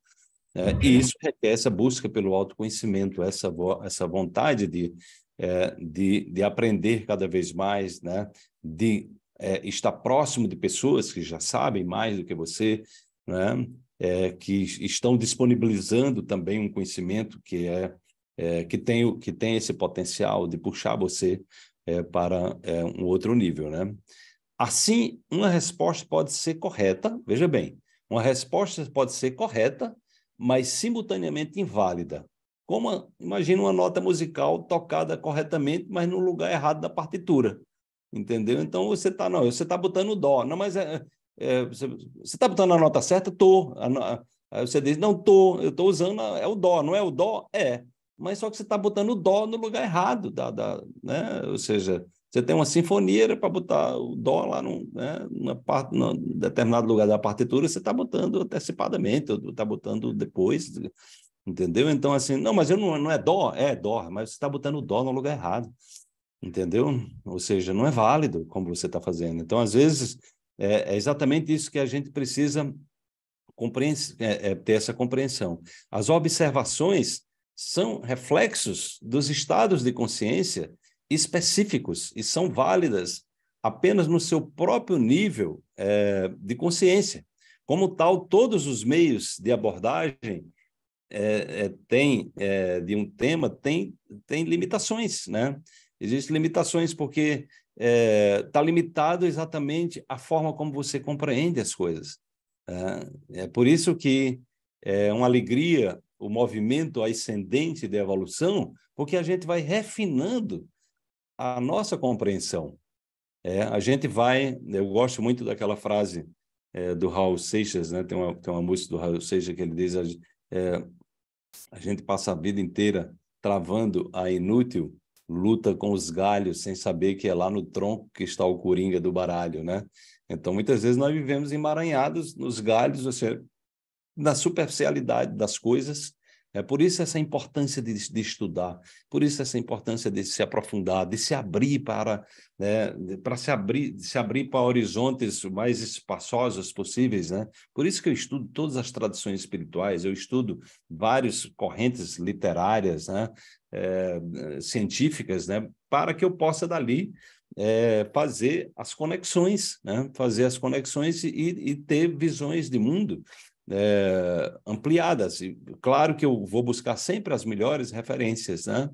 Né? e uhum. isso requer essa busca pelo autoconhecimento, essa, vo essa vontade de, é, de, de aprender cada vez mais, né? de é, estar próximo de pessoas que já sabem mais do que você, né? É, que estão disponibilizando também um conhecimento que é é, que, tem, que tem esse potencial de puxar você é, para é, um outro nível, né? Assim, uma resposta pode ser correta, veja bem, uma resposta pode ser correta, mas simultaneamente inválida. Como, imagina uma nota musical tocada corretamente, mas no lugar errado da partitura, entendeu? Então, você está, não, você está botando dó, não, mas é, é, você está botando a nota certa? Tô. aí você diz, não, tô, eu estou usando, a, é o dó, não é o dó? É mas só que você está botando o dó no lugar errado, da, da, né? ou seja, você tem uma sinfonia para botar o dó lá num, né, na parte, num determinado lugar da partitura, você está botando antecipadamente, está botando depois, entendeu? Então, assim, não, mas eu não, não é dó, é dó, mas você está botando o dó no lugar errado, entendeu? Ou seja, não é válido como você está fazendo. Então, às vezes, é, é exatamente isso que a gente precisa é, é, ter essa compreensão. As observações são reflexos dos estados de consciência específicos e são válidas apenas no seu próprio nível é, de consciência. Como tal, todos os meios de abordagem é, é, tem, é, de um tema têm tem limitações, né? Existem limitações porque está é, limitado exatamente a forma como você compreende as coisas. Né? É, por isso que é uma alegria o movimento ascendente da evolução, porque a gente vai refinando a nossa compreensão. É, a gente vai, eu gosto muito daquela frase é, do Raul Seixas, né? tem, uma, tem uma música do Raul Seixas que ele diz: a, é, a gente passa a vida inteira travando a inútil, luta com os galhos sem saber que é lá no tronco que está o coringa do baralho. Né? Então, muitas vezes nós vivemos emaranhados nos galhos, ou seja, na superficialidade das coisas. É por isso essa importância de, de estudar, por isso essa importância de se aprofundar, de se abrir para, né, para se abrir, se abrir para horizontes mais espaçosos possíveis, né? Por isso que eu estudo todas as tradições espirituais, eu estudo várias correntes literárias, né, é, científicas, né, para que eu possa dali é, fazer as conexões, né? fazer as conexões e, e, ter visões de mundo é, ampliadas. E, claro que eu vou buscar sempre as melhores referências, né?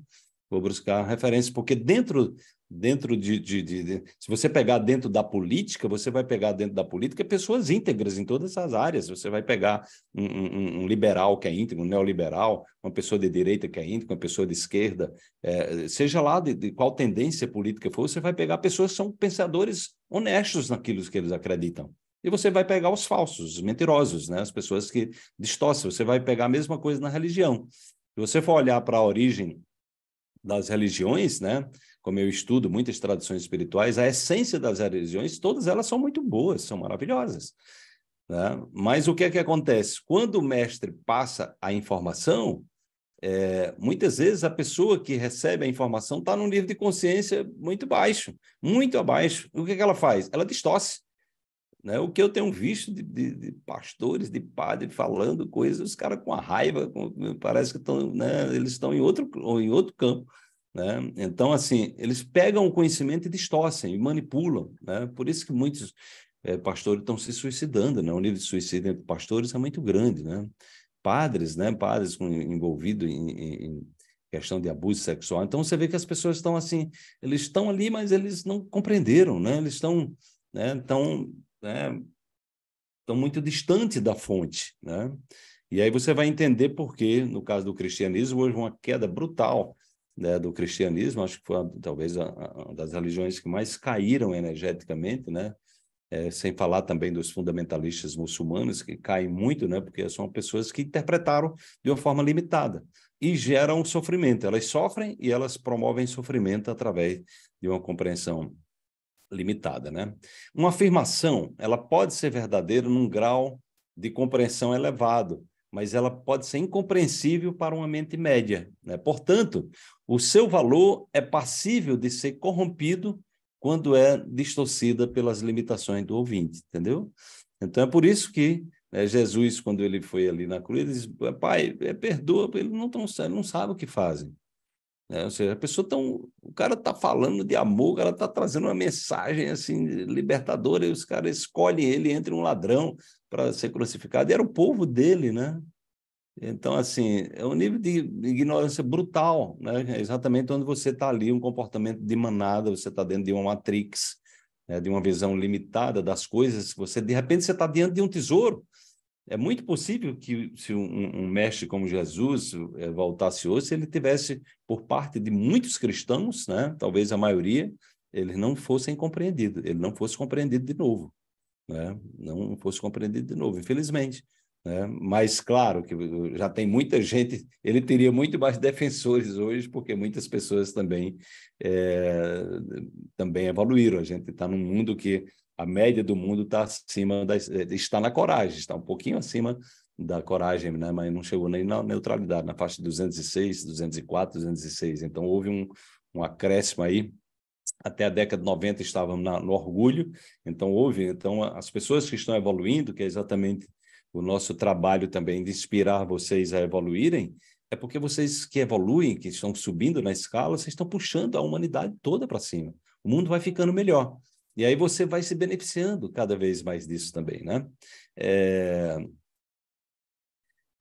Vou buscar referências, porque dentro dentro de, de, de, de, se você pegar dentro da política você vai pegar dentro da política pessoas íntegras em todas as áreas você vai pegar um, um, um liberal que é íntegro um neoliberal uma pessoa de direita que é íntegra uma pessoa de esquerda é, seja lá de, qual tendência política for você vai pegar pessoas que são pensadores honestos naquilo que eles acreditam e você vai pegar os falsos, os mentirosos, né? as pessoas que distorcem. Você vai pegar a mesma coisa na religião. Se você for olhar para a origem das religiões, né? como eu estudo muitas tradições espirituais, a essência das religiões, todas elas são muito boas, são maravilhosas. Né? Mas o que é que acontece? Quando o mestre passa a informação, é, muitas vezes a pessoa que recebe a informação está num nível de consciência muito baixo, muito abaixo. O que, é que ela faz? Ela distorce. Né? O que eu tenho visto de, de, de pastores, de padre falando coisas, os caras com a raiva, com, parece que estão, né? eles estão em outro, em outro campo. Né? Então, assim, eles pegam o conhecimento e distorcem, e manipulam. Né? Por isso que muitos é, pastores estão se suicidando. Né? O nível de suicídio entre pastores é muito grande. Né? Padres, né? padres envolvidos em, em questão de abuso sexual. Então você vê que as pessoas estão assim, eles estão ali, mas eles não compreenderam, né? Eles estão, né? Estão né, estão muito distantes da fonte. Né? E aí você vai entender por que, no caso do cristianismo, houve uma queda brutal né, do cristianismo, acho que foi talvez uma das religiões que mais caíram energeticamente, né? É, sem falar também dos fundamentalistas muçulmanos, que caem muito, né? porque são pessoas que interpretaram de uma forma limitada e geram sofrimento. Elas sofrem e elas promovem sofrimento através de uma compreensão limitada, né? Uma afirmação, ela pode ser verdadeira num grau de compreensão elevado, mas ela pode ser incompreensível para uma mente média, né? Portanto, o seu valor é passível de ser corrompido quando é distorcida pelas limitações do ouvinte, entendeu? Então é por isso que né, Jesus, quando ele foi ali na cruz, ele diz: Pai, é, perdoa, eles não, não sabem o que fazem. Né? Ou seja, a pessoa tão, o cara está falando de amor, o cara está trazendo uma mensagem assim libertadora, e os caras escolhem ele entre um ladrão para ser crucificado, e era o povo dele, né? Então, assim, é um nível de ignorância brutal, né? É exatamente onde você está ali, um comportamento de manada, você está dentro de uma matrix, né? de uma visão limitada das coisas, você de repente você está diante de um tesouro, é muito possível que, se um, um mestre como Jesus é, voltasse hoje, ele tivesse, por parte de muitos cristãos, né, talvez a maioria, eles não fossem compreendidos, ele não fosse compreendido de novo. Né? Não fosse compreendido de novo, infelizmente. Né? Mas, claro, que já tem muita gente, ele teria muito mais (laughs) defensores hoje, porque muitas pessoas também, é, também evoluíram. A gente está num mundo que a média do mundo está acima é, está na coragem, está um pouquinho acima da coragem, né? mas não chegou nem na neutralidade, na faixa de 206, 204, 206. Então houve um, um acréscimo aí. Até a década de 90 estávamos na, no orgulho, então houve. Então as pessoas que estão evoluindo, que é exatamente o nosso trabalho também de inspirar vocês a evoluírem, é porque vocês que evoluem, que estão subindo na escala, vocês estão puxando a humanidade toda para cima. O mundo vai ficando melhor. E aí você vai se beneficiando cada vez mais disso também, né? É...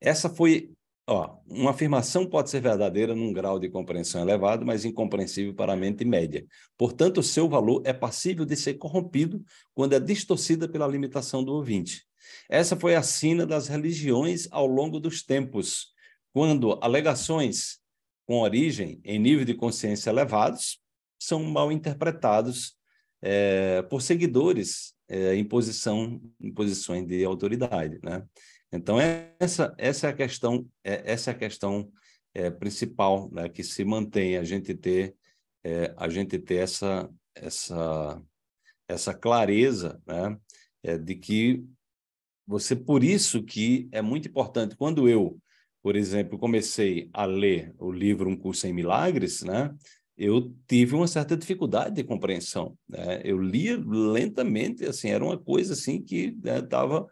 Essa foi, ó, uma afirmação pode ser verdadeira num grau de compreensão elevado, mas incompreensível para a mente média. Portanto, o seu valor é passível de ser corrompido quando é distorcida pela limitação do ouvinte. Essa foi a sina das religiões ao longo dos tempos, quando alegações com origem em nível de consciência elevados são mal interpretados é, por seguidores é, em, posição, em posições de autoridade, né? Então essa essa é a questão é, essa é a questão é, principal né, que se mantém a gente ter é, a gente ter essa essa essa clareza né, é, de que você por isso que é muito importante quando eu por exemplo comecei a ler o livro um curso em milagres né eu tive uma certa dificuldade de compreensão. Né? Eu lia lentamente, assim, era uma coisa assim que né, tava,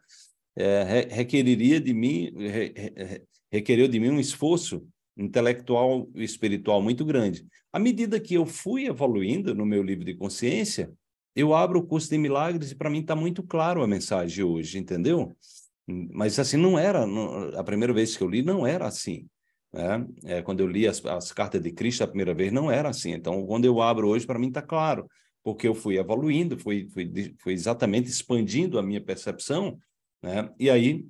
é, requeriria de mim, re, re, requereu de mim um esforço intelectual e espiritual muito grande. À medida que eu fui evoluindo no meu livro de consciência, eu abro o curso de milagres e para mim está muito claro a mensagem hoje, entendeu? Mas assim não era, não, a primeira vez que eu li não era assim. Né? É, quando eu li as, as cartas de Cristo a primeira vez, não era assim. Então, quando eu abro hoje, para mim está claro, porque eu fui evoluindo, fui, fui, fui exatamente expandindo a minha percepção, né? e aí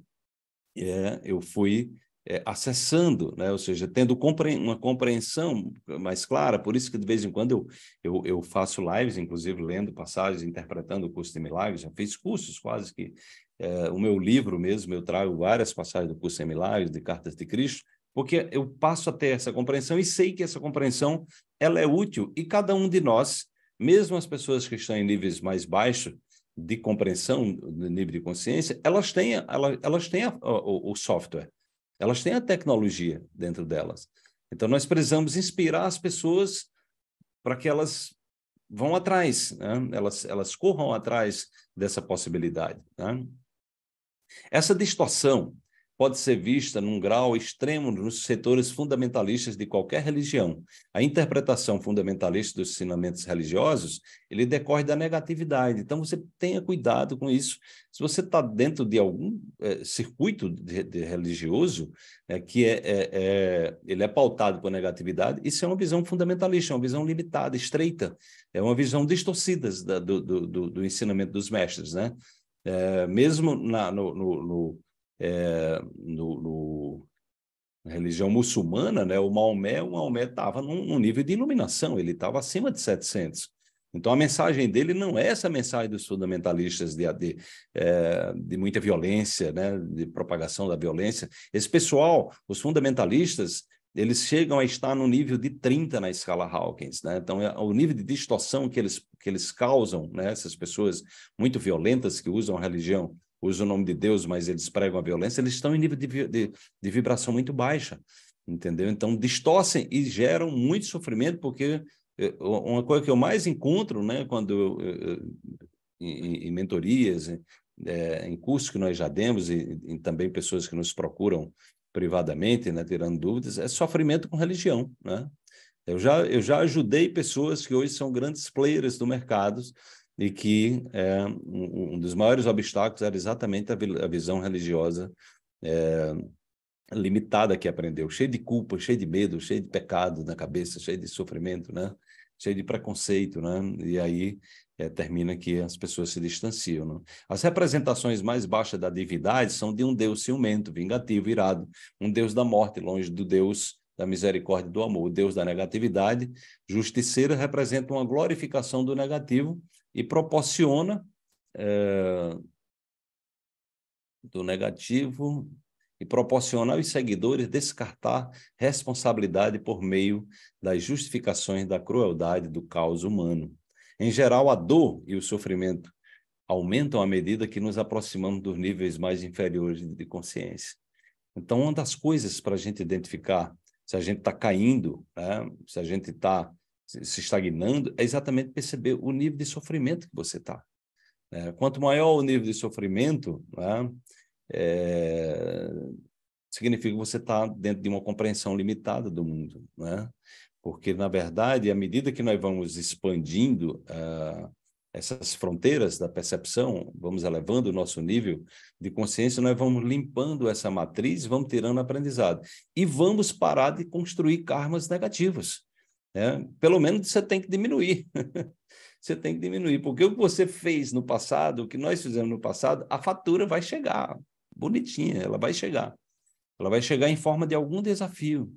é, eu fui é, acessando, né? ou seja, tendo compre uma compreensão mais clara. Por isso que de vez em quando eu, eu, eu, faço lives, inclusive lendo passagens, interpretando o curso de milagres. Já fiz cursos quase que. É, o meu livro mesmo, eu trago várias passagens do curso de milagres, de cartas de Cristo, porque eu passo a ter essa compreensão e sei que essa compreensão ela é útil e cada um de nós, mesmo as pessoas que estão em níveis mais baixos de compreensão nível de consciência, elas têm, elas, elas têm a, o, o software, elas têm a tecnologia dentro delas. Então nós precisamos inspirar as pessoas para que elas vão atrás, né? elas, elas corram atrás dessa possibilidade. Né? Essa distorção pode ser vista num grau extremo nos setores fundamentalistas de qualquer religião. A interpretação fundamentalista dos ensinamentos religiosos, ele decorre da negatividade. Então, você tenha cuidado com isso. Se você está dentro de algum é, circuito de, de religioso né, é, que é, é, ele é pautado por negatividade, isso é uma visão fundamentalista, é uma visão limitada, estreita, é uma visão distorcida da, do, do, do, ensinamento dos mestres, né? Eh, mesmo na, no, no, no é, no, no, na religião muçulmana, né, o Maomé, o Maomé estava num, num, nível de iluminação, ele estava acima de 700. Então a mensagem dele não é essa mensagem dos fundamentalistas de, de, é, de muita violência, né, de propagação da violência. Esse pessoal, os fundamentalistas, eles chegam a estar no nível de 30 na escala Hawkins, né? Então, é o nível de distorção que eles, que eles causam, né? Essas pessoas muito violentas que usam a religião usa o nome de Deus, mas eles pregam a violência, eles estão em nível de, de, de vibração muito baixa, entendeu? Então, distorcem e geram muito sofrimento, porque eh, uma coisa que eu mais encontro, né, quando em, em mentorias, em, eh, em cursos que nós já demos e, e também pessoas que nos procuram privadamente, né, tirando dúvidas, é sofrimento com religião, né? Eu já, eu já ajudei pessoas que hoje são grandes players do mercado, e que é, um, dos maiores obstáculos era exatamente a, a visão religiosa é, limitada que aprendeu, cheio de culpa, cheio de medo, cheio de pecado na cabeça, cheio de sofrimento, né? cheio de preconceito, né? E aí é, termina que as pessoas se distanciam. Né? As representações mais baixas da divindade são de um Deus ciumento, vingativo, irado, um Deus da morte, longe do Deus da misericórdia e do amor, o Deus da negatividade. Justiceira representa uma glorificação do negativo e proporciona é, do negativo e proporciona aos seguidores descartar responsabilidade por meio das justificações da crueldade do caos humano. Em geral, a dor e o sofrimento aumentam à medida que nos aproximamos dos níveis mais inferiores de consciência. Então, uma das coisas para a gente identificar se a gente está caindo, né? se a gente está se estagnando, é exatamente perceber o nível de sofrimento que você está. É, quanto maior o nível de sofrimento, né, é, significa que você está dentro de uma compreensão limitada do mundo, né? Porque, na verdade, à medida que nós vamos expandindo uh, essas fronteiras da percepção, vamos elevando o nosso nível de consciência, nós vamos limpando essa matriz, vamos tirando aprendizado. E vamos parar de construir karmas negativos. Né? Pelo menos você tem que diminuir. (laughs) você tem que diminuir, porque o que você fez no passado, o que nós fizemos no passado, a fatura vai chegar bonitinha, ela vai chegar. Ela vai chegar em forma de algum desafio,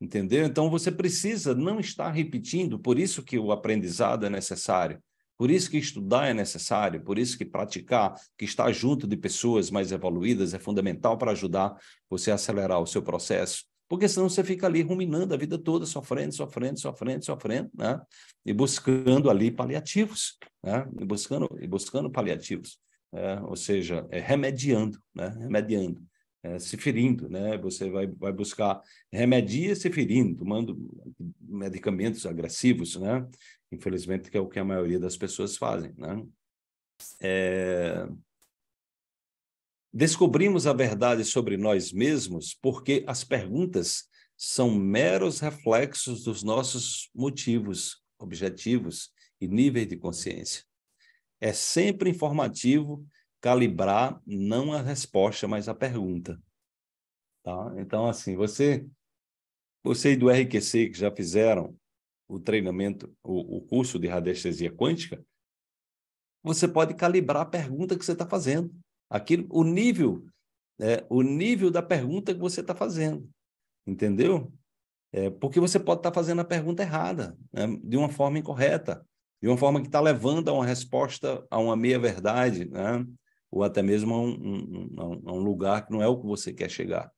entendeu? Então você precisa não estar repetindo, por isso que o aprendizado é necessário. Por isso que estudar é necessário, por isso que praticar, que estar junto de pessoas mais evoluídas é fundamental para ajudar você a acelerar o seu processo porque senão você fica ali ruminando a vida toda, sofrendo, sofrendo, sofrendo, sofrendo, né? E buscando ali paliativos, né? E buscando, e buscando paliativos, né? ou seja, é remediando, né? Remediando, é, se ferindo, né? Você vai, vai buscar remedia se ferindo, tomando medicamentos agressivos, né? Infelizmente, que é o que a maioria das pessoas fazem, né? É... Descobrimos a verdade sobre nós mesmos porque as perguntas são meros reflexos dos nossos motivos, objetivos e níveis de consciência. É sempre informativo calibrar não a resposta, mas a pergunta. Tá? Então, assim, você, você do RQC que já fizeram o treinamento, o, o curso de radiestesia quântica, você pode calibrar a pergunta que você está fazendo. Aquilo, o nível, é, o nível da pergunta que você está fazendo, entendeu? É, porque você pode estar tá fazendo a pergunta errada, né? de uma forma incorreta, de uma forma que está levando a uma resposta, a uma meia-verdade, né? ou até mesmo a um, um, um, lugar que não é o que você quer chegar.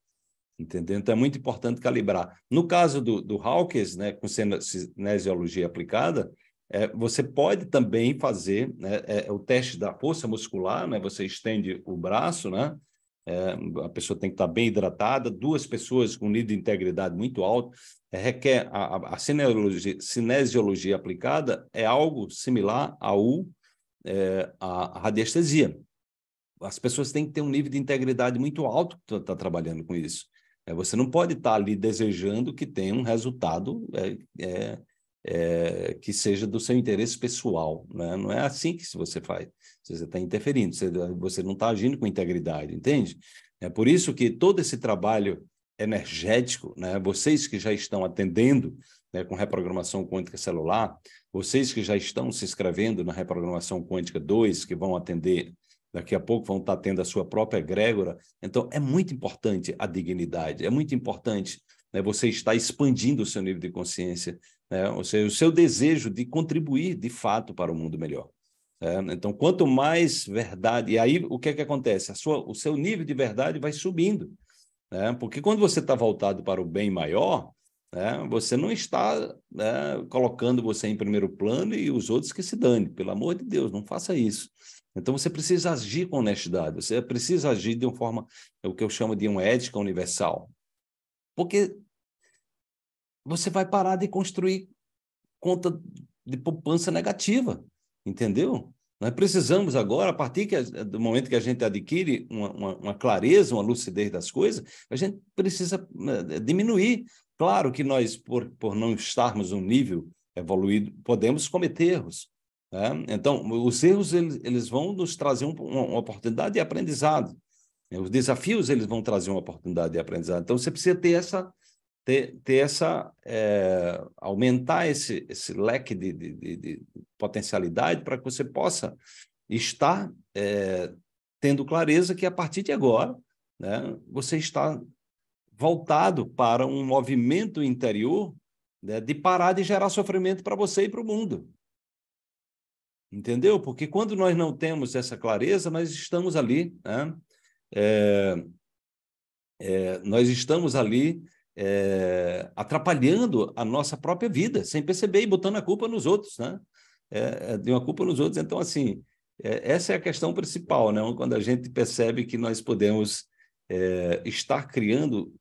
Entendeu? Então é muito importante calibrar. No caso do, do Hawkins, né, com cinesiologia aplicada, é, você pode também fazer né, é, é, o teste da força muscular, né? Você estende o braço, né? É, a pessoa tem que estar bem hidratada, duas pessoas com nível de integridade muito alto, é, requer a, a cinesiologia, cinesiologia aplicada é algo similar ao é, a, radiestesia. As pessoas têm que ter um nível de integridade muito alto que está trabalhando com isso. É, você não pode estar tá ali desejando que tenha um resultado é, é é, que seja do seu interesse pessoal. Né? Não é assim que você faz. Você está interferindo, você, não está agindo com integridade, entende? É por isso que todo esse trabalho energético, né? vocês que já estão atendendo né, com reprogramação quântica celular, vocês que já estão se inscrevendo na reprogramação quântica 2, que vão atender daqui a pouco vão estar tá tendo a sua própria egrégora. Então, é muito importante a dignidade, é muito importante né, você estar expandindo o seu nível de consciência, né? ou seja, o seu desejo de contribuir de fato para o mundo melhor. É, então, quanto mais verdade, e aí o que é que acontece? Sua, o seu nível de verdade vai subindo, né? porque quando você está voltado para o bem maior, né? você não está né, colocando você em primeiro plano e os outros que se dane, pelo amor de Deus, não faça isso. Então, você precisa agir com honestidade, você precisa agir de uma forma, é o que eu chamo de uma ética universal. Porque você vai parar de construir conta de poupança negativa, entendeu? Nós precisamos agora, a partir que, do momento que a gente adquire uma, uma, uma, clareza, uma lucidez das coisas, a gente precisa né, diminuir. Claro que nós, por, por não estarmos um nível evoluído, podemos cometer erros. Né? Então, os erros eles, eles vão nos trazer um, uma, uma, oportunidade de aprendizado. Né? Os desafios eles vão trazer uma oportunidade de aprendizado. Então, você precisa ter essa ter, ter essa é, aumentar esse, esse leque de, de, de, de potencialidade para que você possa estar é, tendo clareza que a partir de agora né, você está voltado para um movimento interior né, de parar de gerar sofrimento para você e para o mundo. Entendeu? Porque quando nós não temos essa clareza, nós estamos ali, né, é, é nós estamos ali é, atrapalhando a nossa própria vida, sem perceber e botando a culpa nos outros, né? É, uma culpa nos outros. Então, assim, é, essa é a questão principal, né? Quando a gente percebe que nós podemos é, estar criando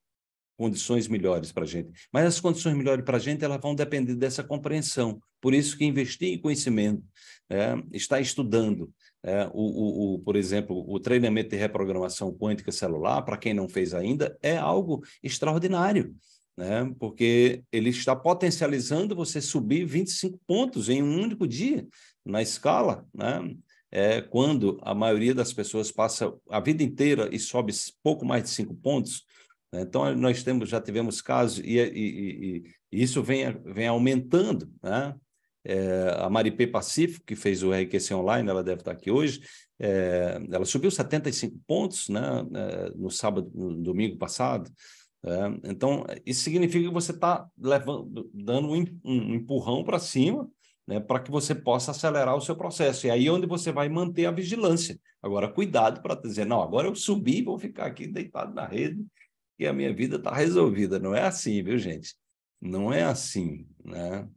condições melhores para a gente. Mas as condições melhores para a gente elas vão depender dessa compreensão. Por isso que investir em conhecimento, né? estar estudando, é, o, o, o, por exemplo, o treinamento de reprogramação quântica celular, para quem não fez ainda, é algo extraordinário, né? porque ele está potencializando você subir 25 pontos em um único dia na escala, né? é, quando a maioria das pessoas passa a vida inteira e sobe pouco mais de 5 pontos. Né? Então, nós temos, já tivemos casos, e, é, e, e, e isso vem, vem aumentando, né? É, a Maripê Pacífico, que fez o RQC Online, ela deve estar aqui hoje, é, ela subiu 75 pontos né, é, no sábado, no domingo passado. É, então, isso significa que você está dando um, empurrão para cima né, para que você possa acelerar o seu processo. E aí é onde você vai manter a vigilância. Agora, cuidado para dizer, não, agora eu subi, vou ficar aqui deitado na rede e a minha vida está resolvida. Não é assim, viu, gente? Não é assim, né?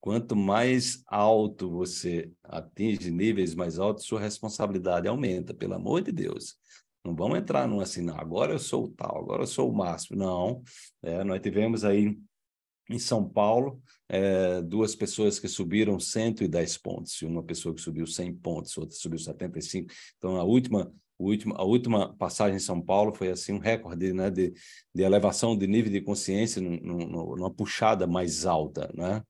Quanto mais alto você atinge níveis mais altos, sua responsabilidade aumenta, pelo amor de Deus. Não vamos entrar num assim, não, agora eu sou o tal, agora eu sou o máximo. Não. É, nós tivemos aí em São Paulo, é, duas pessoas que subiram 110 pontos, uma pessoa que subiu 100 pontos, outra subiu 75. Então, a última, a última, a última passagem em São Paulo foi assim um recorde né, de, de elevação de nível de consciência numa puxada mais alta. Né?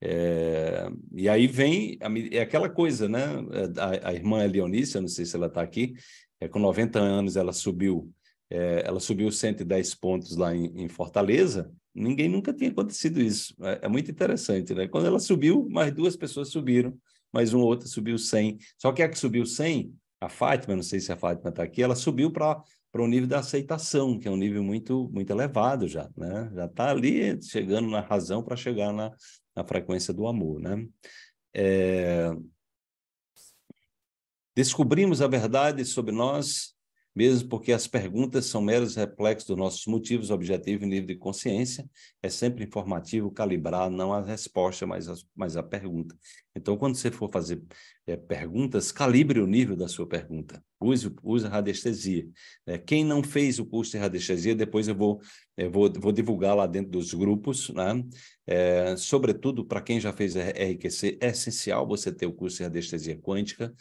É, e aí vem a, é aquela coisa, né? É, a, a irmã é Leonícia, não sei se ela está aqui, é, com 90 anos ela subiu, é, ela subiu 110 pontos lá em, em, Fortaleza. Ninguém nunca tinha acontecido isso. É, é muito interessante, né? Quando ela subiu, mais duas pessoas subiram, mais uma outra subiu 100. Só que a que subiu 100, a Fátima, não sei se a Fátima está aqui, ela subiu para para o nível da aceitação, que é um nível muito muito elevado já, né? Já está ali chegando na razão para chegar na, na frequência do amor, né? É... Descobrimos a verdade sobre nós mesmo porque as perguntas são meros reflexos dos nossos motivos, objetivo e nível de consciência. É sempre informativo calibrar não a resposta, mas a, mas a pergunta. Então, quando você for fazer é, perguntas, calibre o nível da sua pergunta. Use, use a radiestesia. É, quem não fez o curso de radiestesia, depois eu vou, eu é, vou, vou divulgar lá dentro dos grupos. Né? É, sobretudo, para quem já fez RQC, é essencial você ter o curso de radiestesia quântica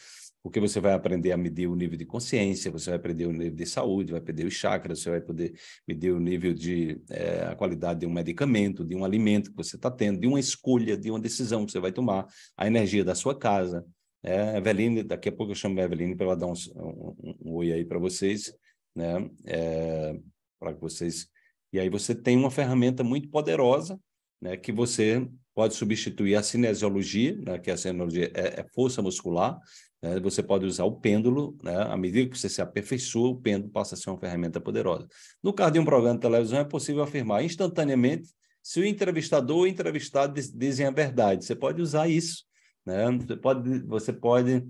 porque você vai aprender a medir o nível de consciência, você vai aprender o nível de saúde, vai aprender os chakras, você vai poder medir o nível de é, a qualidade de um medicamento, de um alimento que você está tendo, de uma escolha, de uma decisão que você vai tomar, a energia da sua casa. É, Eveline, daqui a pouco eu chamo a Eveline para ela dar um, um, um oi aí para vocês, né? É, para que vocês. E aí você tem uma ferramenta muito poderosa, né? Que você pode substituir a cinesiologia, né, que a cinesiologia é, é, força muscular, né? Você pode usar o pêndulo, né? à medida que você se aperfeiçoa, o pêndulo passa a ser uma ferramenta poderosa. No caso de um programa de televisão, é possível afirmar instantaneamente se o entrevistador ou entrevistado dizem a verdade. Você pode usar isso. Né? Você pode, você pode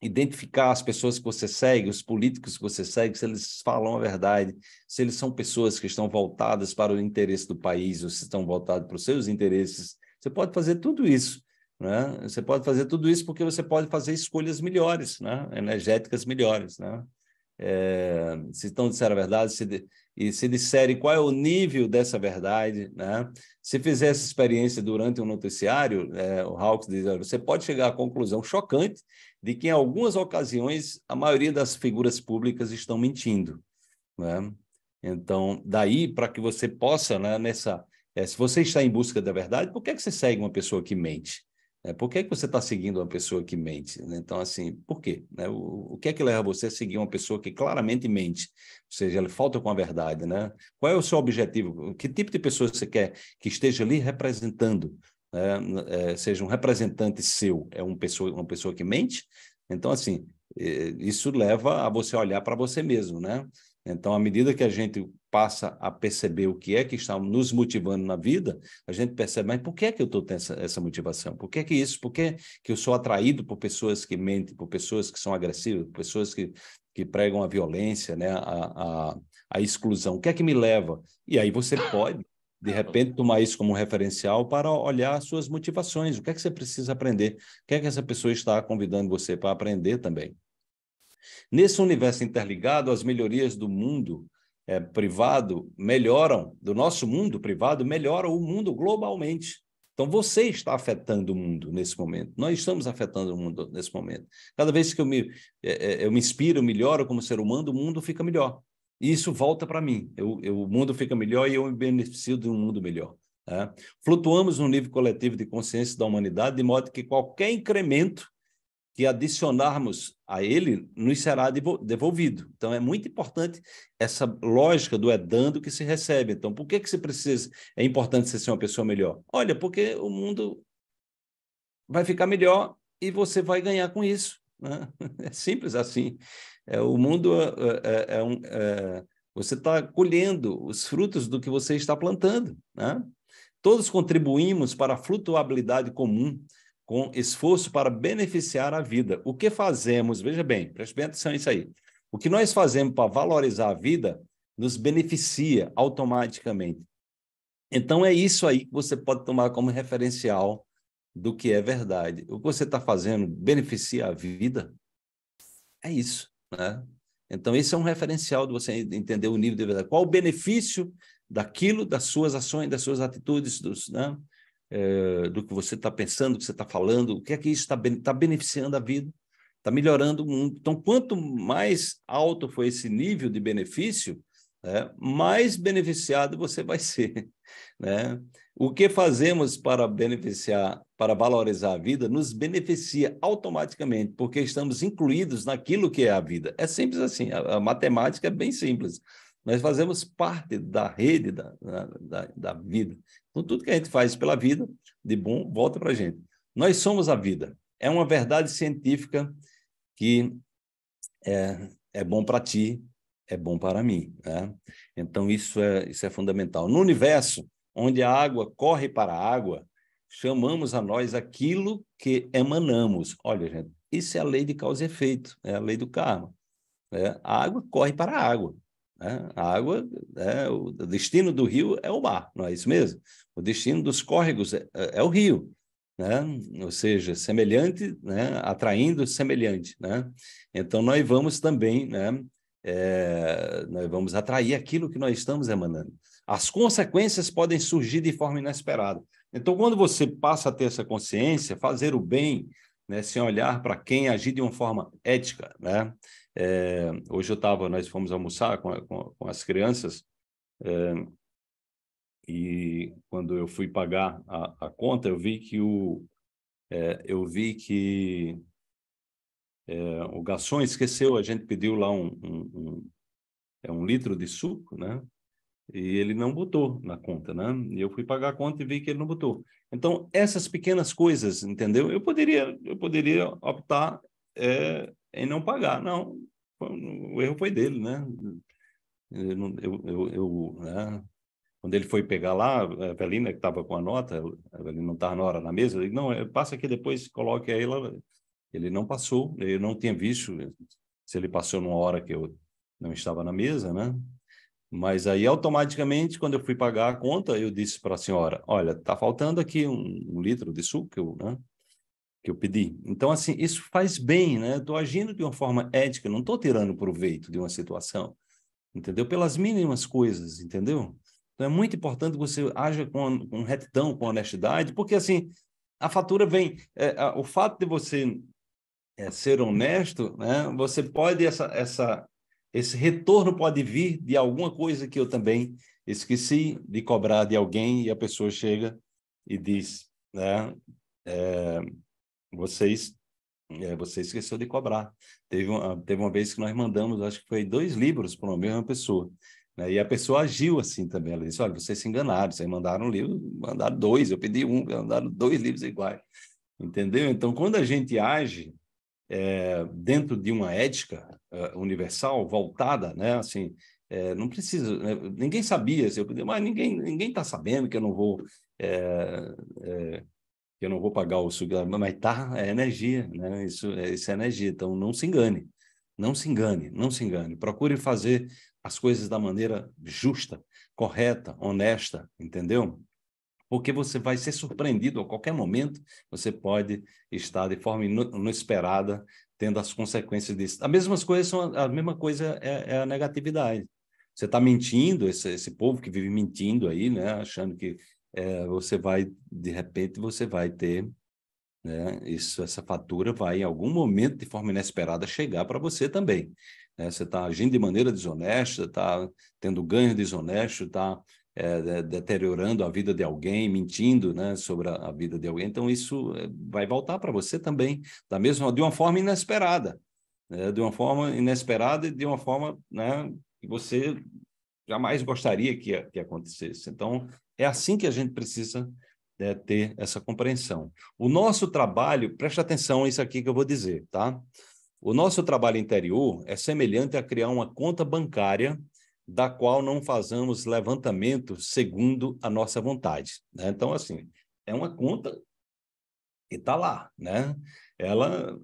identificar as pessoas que você segue, os políticos que você segue, se eles falam a verdade, se eles são pessoas que estão voltadas para o interesse do país ou se estão voltados para os seus interesses. Você pode fazer tudo isso né? Você pode fazer tudo isso porque você pode fazer escolhas melhores, né? energéticas melhores. Né? É, se estão disser a verdade, se de, e se disserem qual é o nível dessa verdade, né? se fizer essa experiência durante um noticiário, é, o Hawks diz, você pode chegar à conclusão chocante de que em algumas ocasiões a maioria das figuras públicas estão mentindo. Né? Então, daí para que você possa, né, nessa, é, se você está em busca da verdade, por que, é que você segue uma pessoa que mente? É, por que, é que você está seguindo uma pessoa que mente? Né? Então, assim, por quê? Né? O, o, que é que leva você a seguir uma pessoa que claramente mente? Ou seja, ele falta com a verdade, né? Qual é o seu objetivo? Que tipo de pessoa você quer que esteja ali representando? Né? É, seja um representante seu, é uma pessoa, uma pessoa que mente? Então, assim, é, isso leva a você olhar para você mesmo, né? Então, à medida que a gente passa a perceber o que é que está nos motivando na vida, a gente percebe, mas por que é que eu estou tendo essa, essa, motivação? Por que é que isso? Por que, é que eu sou atraído por pessoas que mentem, por pessoas que são agressivas, por pessoas que, que pregam a violência, né? a, a, a exclusão? O que é que me leva? E aí você pode de repente tomar isso como referencial para olhar suas motivações, o que é que você precisa aprender, o que é que essa pessoa está convidando você para aprender também. Nesse universo interligado, as melhorias do mundo é, privado melhoram, do nosso mundo privado, melhoram o mundo globalmente. Então, você está afetando o mundo nesse momento. Nós estamos afetando o mundo nesse momento. Cada vez que eu me, é, é eu me inspiro, melhoro como ser humano, o mundo fica melhor. E isso volta para mim. Eu, eu, o mundo fica melhor e eu me beneficio de um mundo melhor. Né? Flutuamos no nível coletivo de consciência da humanidade, de modo que qualquer incremento que adicionarmos a ele nos será devolvido. Então, é muito importante essa lógica do é dando que se recebe. Então, por que, que se precisa, é importante você ser uma pessoa melhor? Olha, porque o mundo vai ficar melhor e você vai ganhar com isso. Né? (laughs) É simples assim. É, o mundo é, é, é, é um. É, você está colhendo os frutos do que você está plantando. Né? Todos contribuímos para a flutuabilidade comum com esforço para beneficiar a vida. O que fazemos, veja bem, preste bem atenção nisso aí. O que nós fazemos para valorizar a vida nos beneficia automaticamente. Então é isso aí que você pode tomar como referencial do que é verdade. O que você está fazendo beneficia a vida? É isso, né? Então esse é um referencial de você entender o nível de verdade. Qual o benefício daquilo, das suas ações, das suas atitudes, dos, né? é, do que você está pensando, do que você está falando, o que é que isso está tá beneficiando a vida, está melhorando o mundo. Então, quanto mais alto for esse nível de benefício, né, mais beneficiado você vai (laughs) ser. Né? O que fazemos para beneficiar, para valorizar a vida, nos beneficia automaticamente, porque estamos incluídos naquilo que é a vida. É simples assim, a, a matemática é bem simples. Nós fazemos parte da rede da, da, da vida. Então, tudo que a gente faz pela vida, de bom, volta para a gente. Nós somos a vida. É uma verdade científica que é, é bom para ti, é bom para mim. Né? Então, isso é, isso é fundamental. No universo, onde a água corre para a água, chamamos a nós aquilo que emanamos. Olha, gente, isso é a lei de causa e efeito, é a lei do karma. Né? A água corre para a água. Né? A água, né? o destino do rio é o mar, não é isso mesmo? O destino dos córregos é, é, é o rio. Né? ou seja, semelhante, né? atraindo semelhante. Né? Então, nós vamos também, né, é... nós vamos atrair aquilo que nós estamos emanando. As consequências podem surgir de forma inesperada. Então, quando você passa a ter essa consciência, fazer o bem, né, sem olhar para quem agir de uma forma ética, né é, hoje eu estava, nós fomos almoçar com, com, com as crianças é, e quando eu fui pagar a, a conta, eu vi que o é, eu vi que é, o garçom esqueceu, a gente pediu lá um, um, um, é um litro de suco, né? E ele não botou na conta, né? E eu fui pagar a conta e vi que ele não botou. Então essas pequenas coisas, entendeu? Eu poderia, eu poderia optar é, em não pagar. Não, o erro foi dele, né? Eu, eu, eu né? Quando ele foi pegar lá, a Evelina, que estava com a nota, a Evelina não estava na hora na mesa, eu disse, não, eh, passa aqui depois, coloque aí. ele não passou, eu não tinha visto se ele passou numa hora que eu não estava na mesa, né? Mas aí, automaticamente, quando eu fui pagar a conta, eu disse para a senhora, olha, está faltando aqui um, um, litro de suco, né? que eu pedi. Então, assim, isso faz bem, né? Estou agindo de uma forma ética, não estou tirando proveito de uma situação, entendeu? Pelas mínimas coisas, entendeu? Então, é muito importante que você haja com, com retidão, com honestidade, porque, assim, a fatura vem... É, a, o fato de você é, ser honesto, né? Você pode... Essa, essa, esse retorno pode vir de alguma coisa que eu também esqueci de cobrar de alguém e a pessoa chega e diz, né? É, vocês é, você esqueceu de cobrar. Teve uma, teve uma vez que nós mandamos, acho que foi dois livros para uma mesma pessoa. Né? E a pessoa agiu assim também. Ela disse: olha, vocês se enganaram, vocês mandaram um livro, mandaram dois, eu pedi um, mandaram dois livros iguais. Entendeu? Então, quando a gente age é, dentro de uma ética é, universal, voltada, né? assim, é, não precisa, né? ninguém sabia, assim, eu pedi, mas ninguém está sabendo que eu não vou é, é, que eu não vou pagar o suco, mas tá, é energia, né? Isso, é, isso é energia. Então, não se engane, não se engane, não se engane. Procure fazer as coisas da maneira justa, correta, honesta, entendeu? Porque você vai ser surpreendido a qualquer momento, você pode estar de forma inesperada tendo as consequências disso. As mesmas coisas são a mesma coisa é, é a negatividade. Você está mentindo, esse, esse povo que vive mentindo aí, né, achando que é, você vai, de repente, você vai ter, né, isso, essa fatura vai, em algum momento, de forma inesperada, chegar para você também. Né? Você está agindo de maneira desonesta, está tendo ganho desonesto, está é, deteriorando a vida de alguém, mentindo né, sobre a, a vida de alguém. Então, isso é, vai voltar para você também, da mesma, de uma forma inesperada. Né? De uma forma inesperada e de uma forma né, que você jamais gostaria que, que acontecesse. Então, é assim que a gente precisa né, ter essa compreensão. O nosso trabalho, preste atenção a isso aqui que eu vou dizer, tá? O nosso trabalho interior é semelhante a criar uma conta bancária da qual não fazemos levantamento segundo a nossa vontade. Né? Então, assim, é uma conta que está lá, né? Ela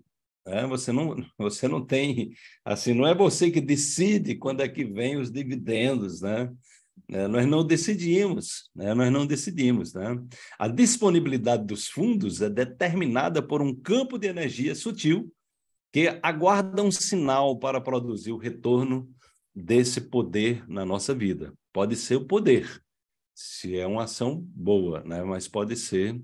né? Você, não, (laughs) você não tem, assim, não é você que decide quando é que vem os dividendos, né? É, nós não decidimos, né? nós não decidimos. Né? A disponibilidade dos fundos é determinada por um campo de energia sutil que aguarda um sinal para produzir o retorno desse poder na nossa vida. Pode ser o poder, se é uma ação boa, né? mas pode ser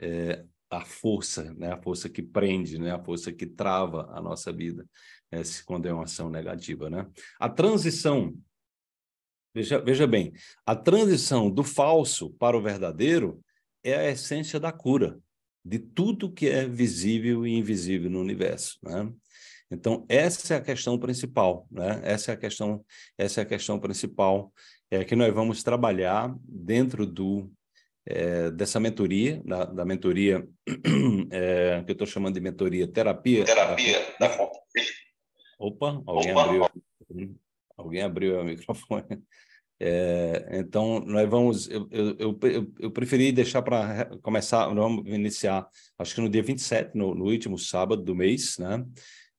é, a força, né? a força que prende, né? a força que trava a nossa vida, é, quando é uma ação negativa. Né? A transição, veja, veja bem, a transição do falso para o verdadeiro é a essência da cura de tudo que é visível e invisível no universo. Né? Então, essa é a questão principal, né? Essa é a questão, essa é a questão principal é que nós vamos trabalhar dentro do é, dessa mentoria, da, da mentoria (clears throat) é, que eu estou chamando de mentoria terapia. Terapia da, Opa, alguém Opa. abriu. Alguém abriu o microfone. (laughs) É, então, nós vamos. Eu, eu, eu, eu preferi deixar para começar, nós vamos iniciar, acho que no dia 27, no, no último sábado do mês, né?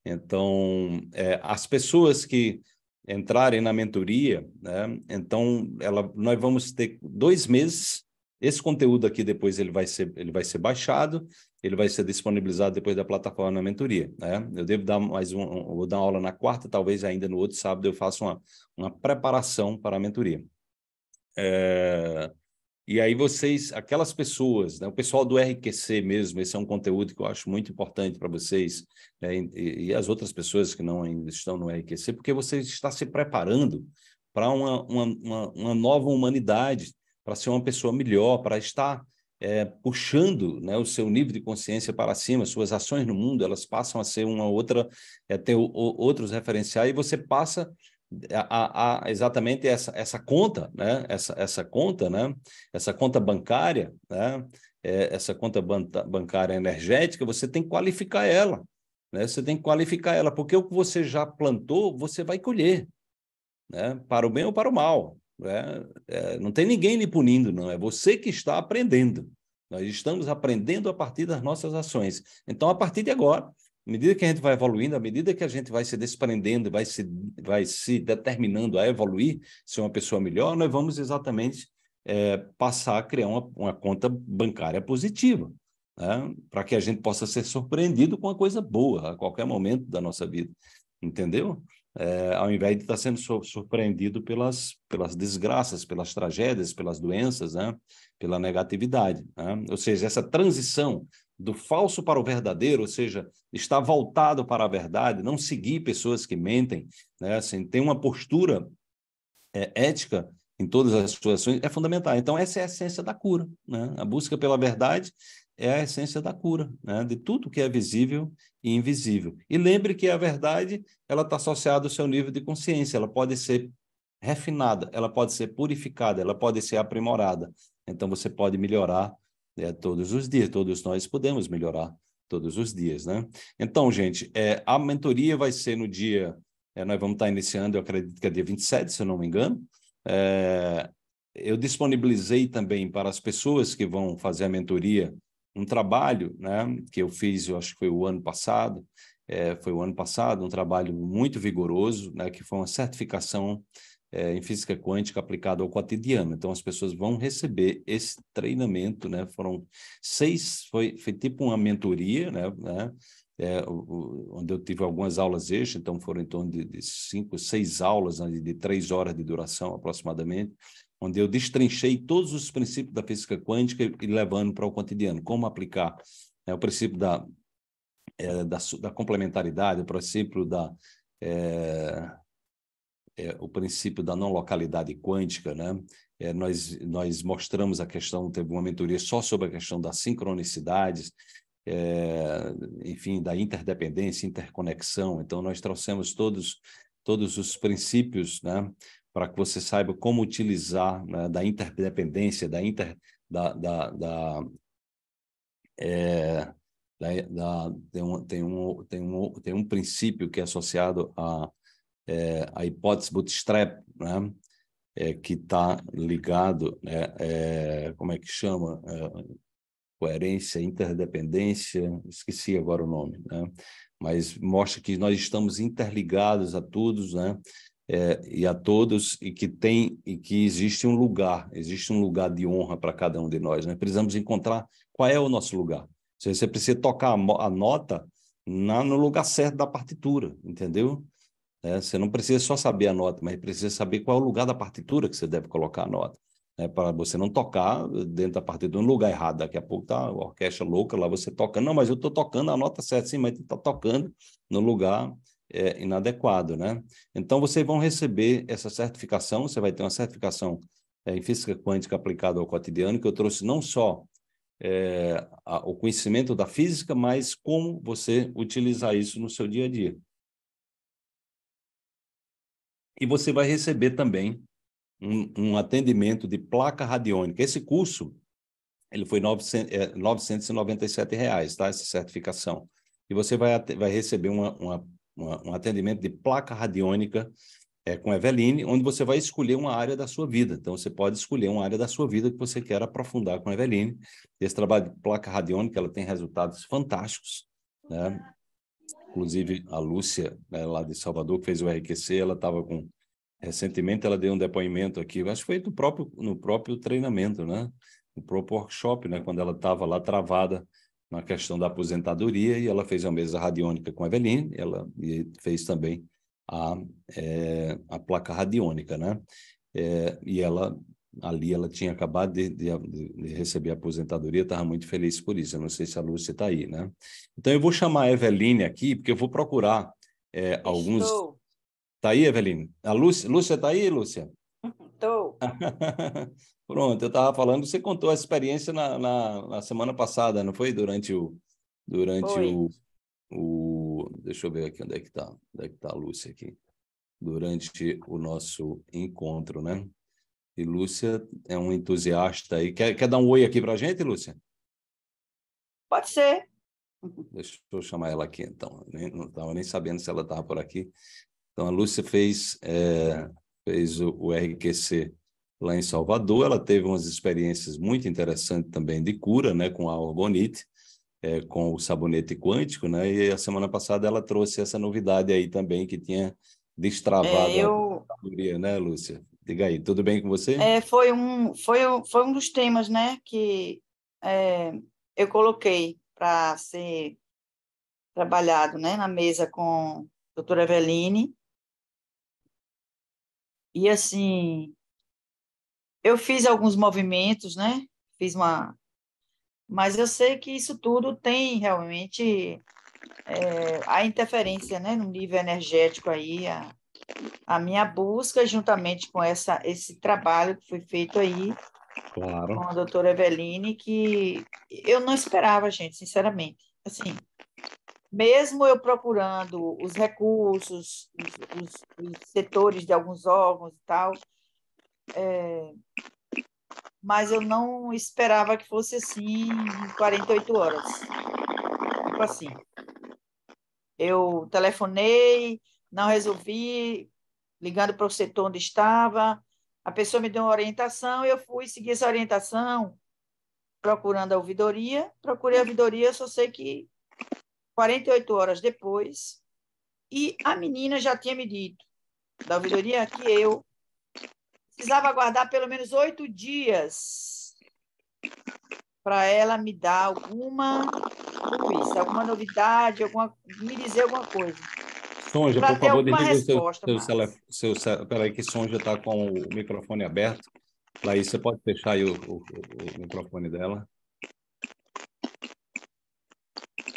Então, é, as pessoas que entrarem na mentoria, né? Então, ela, nós vamos ter dois meses esse conteúdo aqui depois ele vai ser, ele vai ser baixado, ele vai ser disponibilizado depois da plataforma na mentoria. Né? Eu devo dar mais um, um, vou dar uma aula na quarta, talvez ainda no outro sábado eu faça uma, uma preparação para a mentoria. É... E aí vocês, aquelas pessoas, né? o pessoal do RQC mesmo, esse é um conteúdo que eu acho muito importante para vocês né? e, e, as outras pessoas que não ainda estão no RQC, porque vocês estão se preparando para uma, uma, uma, uma nova humanidade para ser uma pessoa melhor, para estar é, puxando né, o seu nível de consciência para cima, suas ações no mundo, elas passam a ser uma outra, é, ter o, o, outros referenciais e você passa a, é, a, a exatamente essa, essa conta, né, essa, essa conta, né, essa conta bancária, né, é, essa conta bancária energética, você tem que qualificar ela, né, você tem que qualificar ela, porque o que você já plantou, você vai colher, né, para o bem ou para o mal, né? É, não tem ninguém lhe punindo, não. É você que está aprendendo. Nós estamos aprendendo a partir das nossas ações. Então, a partir de agora, à medida que a gente vai evoluindo, à medida que a gente vai se desprendendo, vai se, vai se determinando a evoluir, ser uma pessoa melhor, nós vamos exatamente é, passar a criar uma, uma conta bancária positiva. Né? Para que a gente possa ser surpreendido com uma coisa boa a qualquer momento da nossa vida. Entendeu? é, ao invés de estar tá sendo surpreendido pelas, pelas desgraças, pelas tragédias, pelas doenças, né? pela negatividade. Né? Ou seja, essa transição do falso para o verdadeiro, ou seja, estar voltado para a verdade, não seguir pessoas que mentem, né? assim, tem uma postura é, ética em todas as situações é fundamental. Então, essa é a essência da cura, né? a busca pela verdade é a essência da cura, né? de tudo que é visível e invisível. E lembre que a verdade ela está associada ao seu nível de consciência, ela pode ser refinada, ela pode ser purificada, ela pode ser aprimorada. Então você pode melhorar né, todos os dias, todos nós podemos melhorar todos os dias, né? Então, gente, é, a mentoria vai ser no dia, é, nós vamos estar tá iniciando, eu acredito que é dia 27, se eu não me engano, é, eu disponibilizei também para as pessoas que vão fazer a mentoria um trabalho né, que eu fiz, eu acho que foi o ano passado, é, foi o ano passado, um trabalho muito vigoroso, né, que foi uma certificação é, em física quântica aplicada ao cotidiano. Então, as pessoas vão receber esse treinamento, né? Foram seis, foi, foi tipo uma mentoria, né? né? É, o, onde eu tive algumas aulas extras, então foram em torno de, de cinco, seis aulas, né? de, de três horas de duração aproximadamente, onde eu destrinchei todos os princípios da física quântica e, levando para o cotidiano, como aplicar né, o princípio da, é, da, da, complementaridade, o princípio da é, é, o princípio da não localidade quântica, né? É, nós nós mostramos a questão, teve uma mentoria só sobre a questão das sincronicidades, é, enfim, da interdependência, interconexão. Então nós trouxemos todos todos os princípios, né? para que você saiba como utilizar né, da interdependência, da, inter, da, da, da, é, da, da tem, um, tem, um, tem, um, tem um princípio que é associado à é, a hipótese bootstrap, né, é, que está ligado, né, é, como é que chama? É, coerência, interdependência, esqueci agora o nome, né? mas mostra que nós estamos interligados a todos, né? é, e a todos e que tem e que existe um lugar, existe um lugar de honra para cada um de nós. Né? Precisamos encontrar qual é o nosso lugar. Você precisa tocar a, nota na, no lugar certo da partitura, entendeu? É, você não precisa só saber a nota, mas precisa saber qual é o lugar da partitura que você deve colocar a nota. É, né? para você não tocar dentro da partitura no lugar errado. Daqui a pouco tá a orquestra louca lá, você toca Não, mas eu estou tocando a nota certa, sim, mas está tocando no lugar é, inadequado, né? Então, vocês vão receber essa certificação, você vai ter uma certificação é, em física quântica aplicada ao cotidiano, que eu trouxe não só é, a, o conhecimento da física, mas como você utilizar isso no seu dia a dia. E você vai receber também um, um atendimento de placa radiônica. Esse curso, ele foi R$ 997, é, reais, tá? Essa certificação. E você vai, vai receber uma, uma um atendimento de placa radiônica é, com Eveline, onde você vai escolher uma área da sua vida. Então, você pode escolher uma área da sua vida que você quer aprofundar com Eveline. Esse trabalho de placa radiônica, ela tem resultados fantásticos, né? Inclusive, a Lúcia, né, lá de Salvador, que fez o RQC, ela estava com... Recentemente, ela deu um depoimento aqui, acho que foi no próprio, no próprio treinamento, né? No próprio workshop, né? Quando ela estava lá travada na questão da aposentadoria e ela fez a mesa radiônica com a Eveline, ela fez também a, é, a placa radiônica, né? É, e ela ali ela tinha acabado de, de, de receber a aposentadoria, estava muito feliz por isso. Eu não sei se a Lúcia está aí, né? Então eu vou chamar a Eveline aqui, porque eu vou procurar é, alguns. Está tá aí, Eveline? A Lúcia está aí, Lúcia? Estou. (laughs) Pronto, eu estava falando, você contou a experiência na, na, na, semana passada, não foi? Durante o. Durante o, o. Deixa eu ver aqui onde é que está. Onde é que está a Lúcia aqui? Durante o nosso encontro, né? E Lúcia é um entusiasta aí. Quer, quer dar um oi aqui para a gente, Lúcia? Pode ser. Deixa eu chamar ela aqui, então. Nem, não estava nem sabendo se ela estava por aqui. Então, a Lúcia fez, é, fez o, o RQC lá em Salvador. Ela teve umas experiências muito interessantes também de cura, né, com a orgonite, é, eh, com o sabonete quântico, né? E a semana passada ela trouxe essa novidade aí também que tinha destravado é, eu... a teoria, né, Lúcia? Diga aí, tudo bem com você? É, foi um, foi, foi um dos temas, né, que é, eu coloquei para ser trabalhado, né, na mesa com a doutora Eveline E assim, eu fiz alguns movimentos, né? Fiz uma. Mas eu sei que isso tudo tem realmente é, a interferência, né? No nível energético aí, a, a minha busca, juntamente com essa, esse trabalho que foi feito aí claro. com a doutora Eveline, que eu não esperava, gente, sinceramente. Assim, mesmo eu procurando os recursos, os, os, os setores de alguns órgãos e tal, é, mas eu não esperava que fosse assim em 48 horas. Tipo assim. Eu telefonei, não resolvi, ligando para o setor onde estava, a pessoa me deu uma orientação, eu fui seguir essa orientação, procurando a ouvidoria, procurei a ouvidoria, só sei que 48 horas depois, e a menina já tinha me dito da ouvidoria que eu precisava aguardar pelo menos oito dias para ela me dar alguma notícia, alguma novidade, alguma, me dizer alguma coisa. Sonja, por favor, desliga o seu, seu, seu, Peraí, que Sonja está com o microfone aberto. Laís, você pode fechar aí o, o, o microfone dela.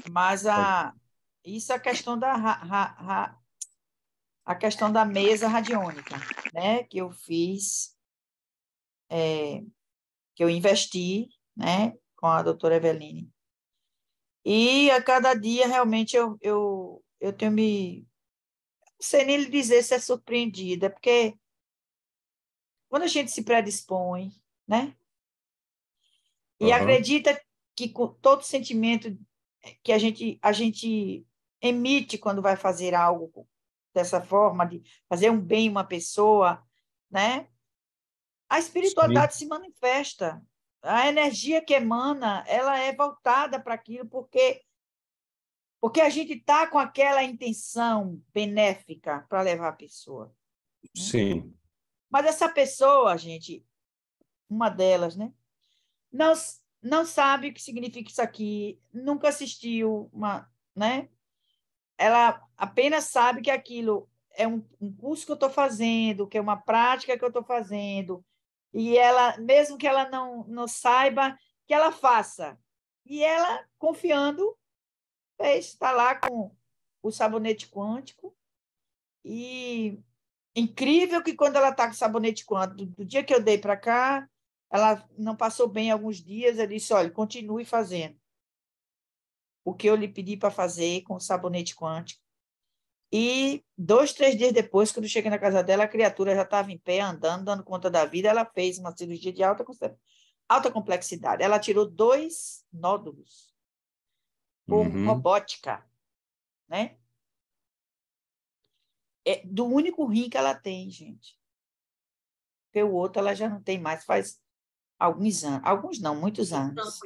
Mas a, isso é a questão da ra, ra, a questão da mesa radiônica, né? Que eu fiz, é, que eu investi, né? Com a doutora Eveline. E a cada dia, realmente, eu, eu, eu tenho me... sem nem lhe dizer se é surpreendida, é porque quando a gente se predispõe, né? E uhum. acredita que com todo sentimento que a gente, a gente emite quando vai fazer algo dessa forma, de fazer um bem uma pessoa, né? A espiritualidade Sim. se manifesta. A energia que emana, ela é voltada para aquilo, porque porque a gente está com aquela intenção benéfica para levar a pessoa. Né? Sim. Mas essa pessoa, gente, uma delas, né? Não, não sabe o que significa isso aqui, nunca assistiu uma, né? ela apenas sabe que aquilo é um, um curso que eu estou fazendo, que é uma prática que eu estou fazendo, e ela, mesmo que ela não, não saiba, que ela faça. E ela, confiando, está lá com o sabonete quântico, e incrível que quando ela está com o sabonete quântico, do, do dia que eu dei para cá, ela não passou bem alguns dias, ela disse, olha, continue fazendo o que eu lhe pedi para fazer com o sabonete quântico. E dois, três dias depois, quando eu cheguei na casa dela, a criatura já estava em pé, andando, dando conta da vida. Ela fez uma cirurgia de alta, alta complexidade. Ela tirou dois nódulos por uhum. robótica, né? É do único rim que ela tem, gente. Porque o outro ela já não tem mais, faz alguns anos. Alguns não, muitos anos.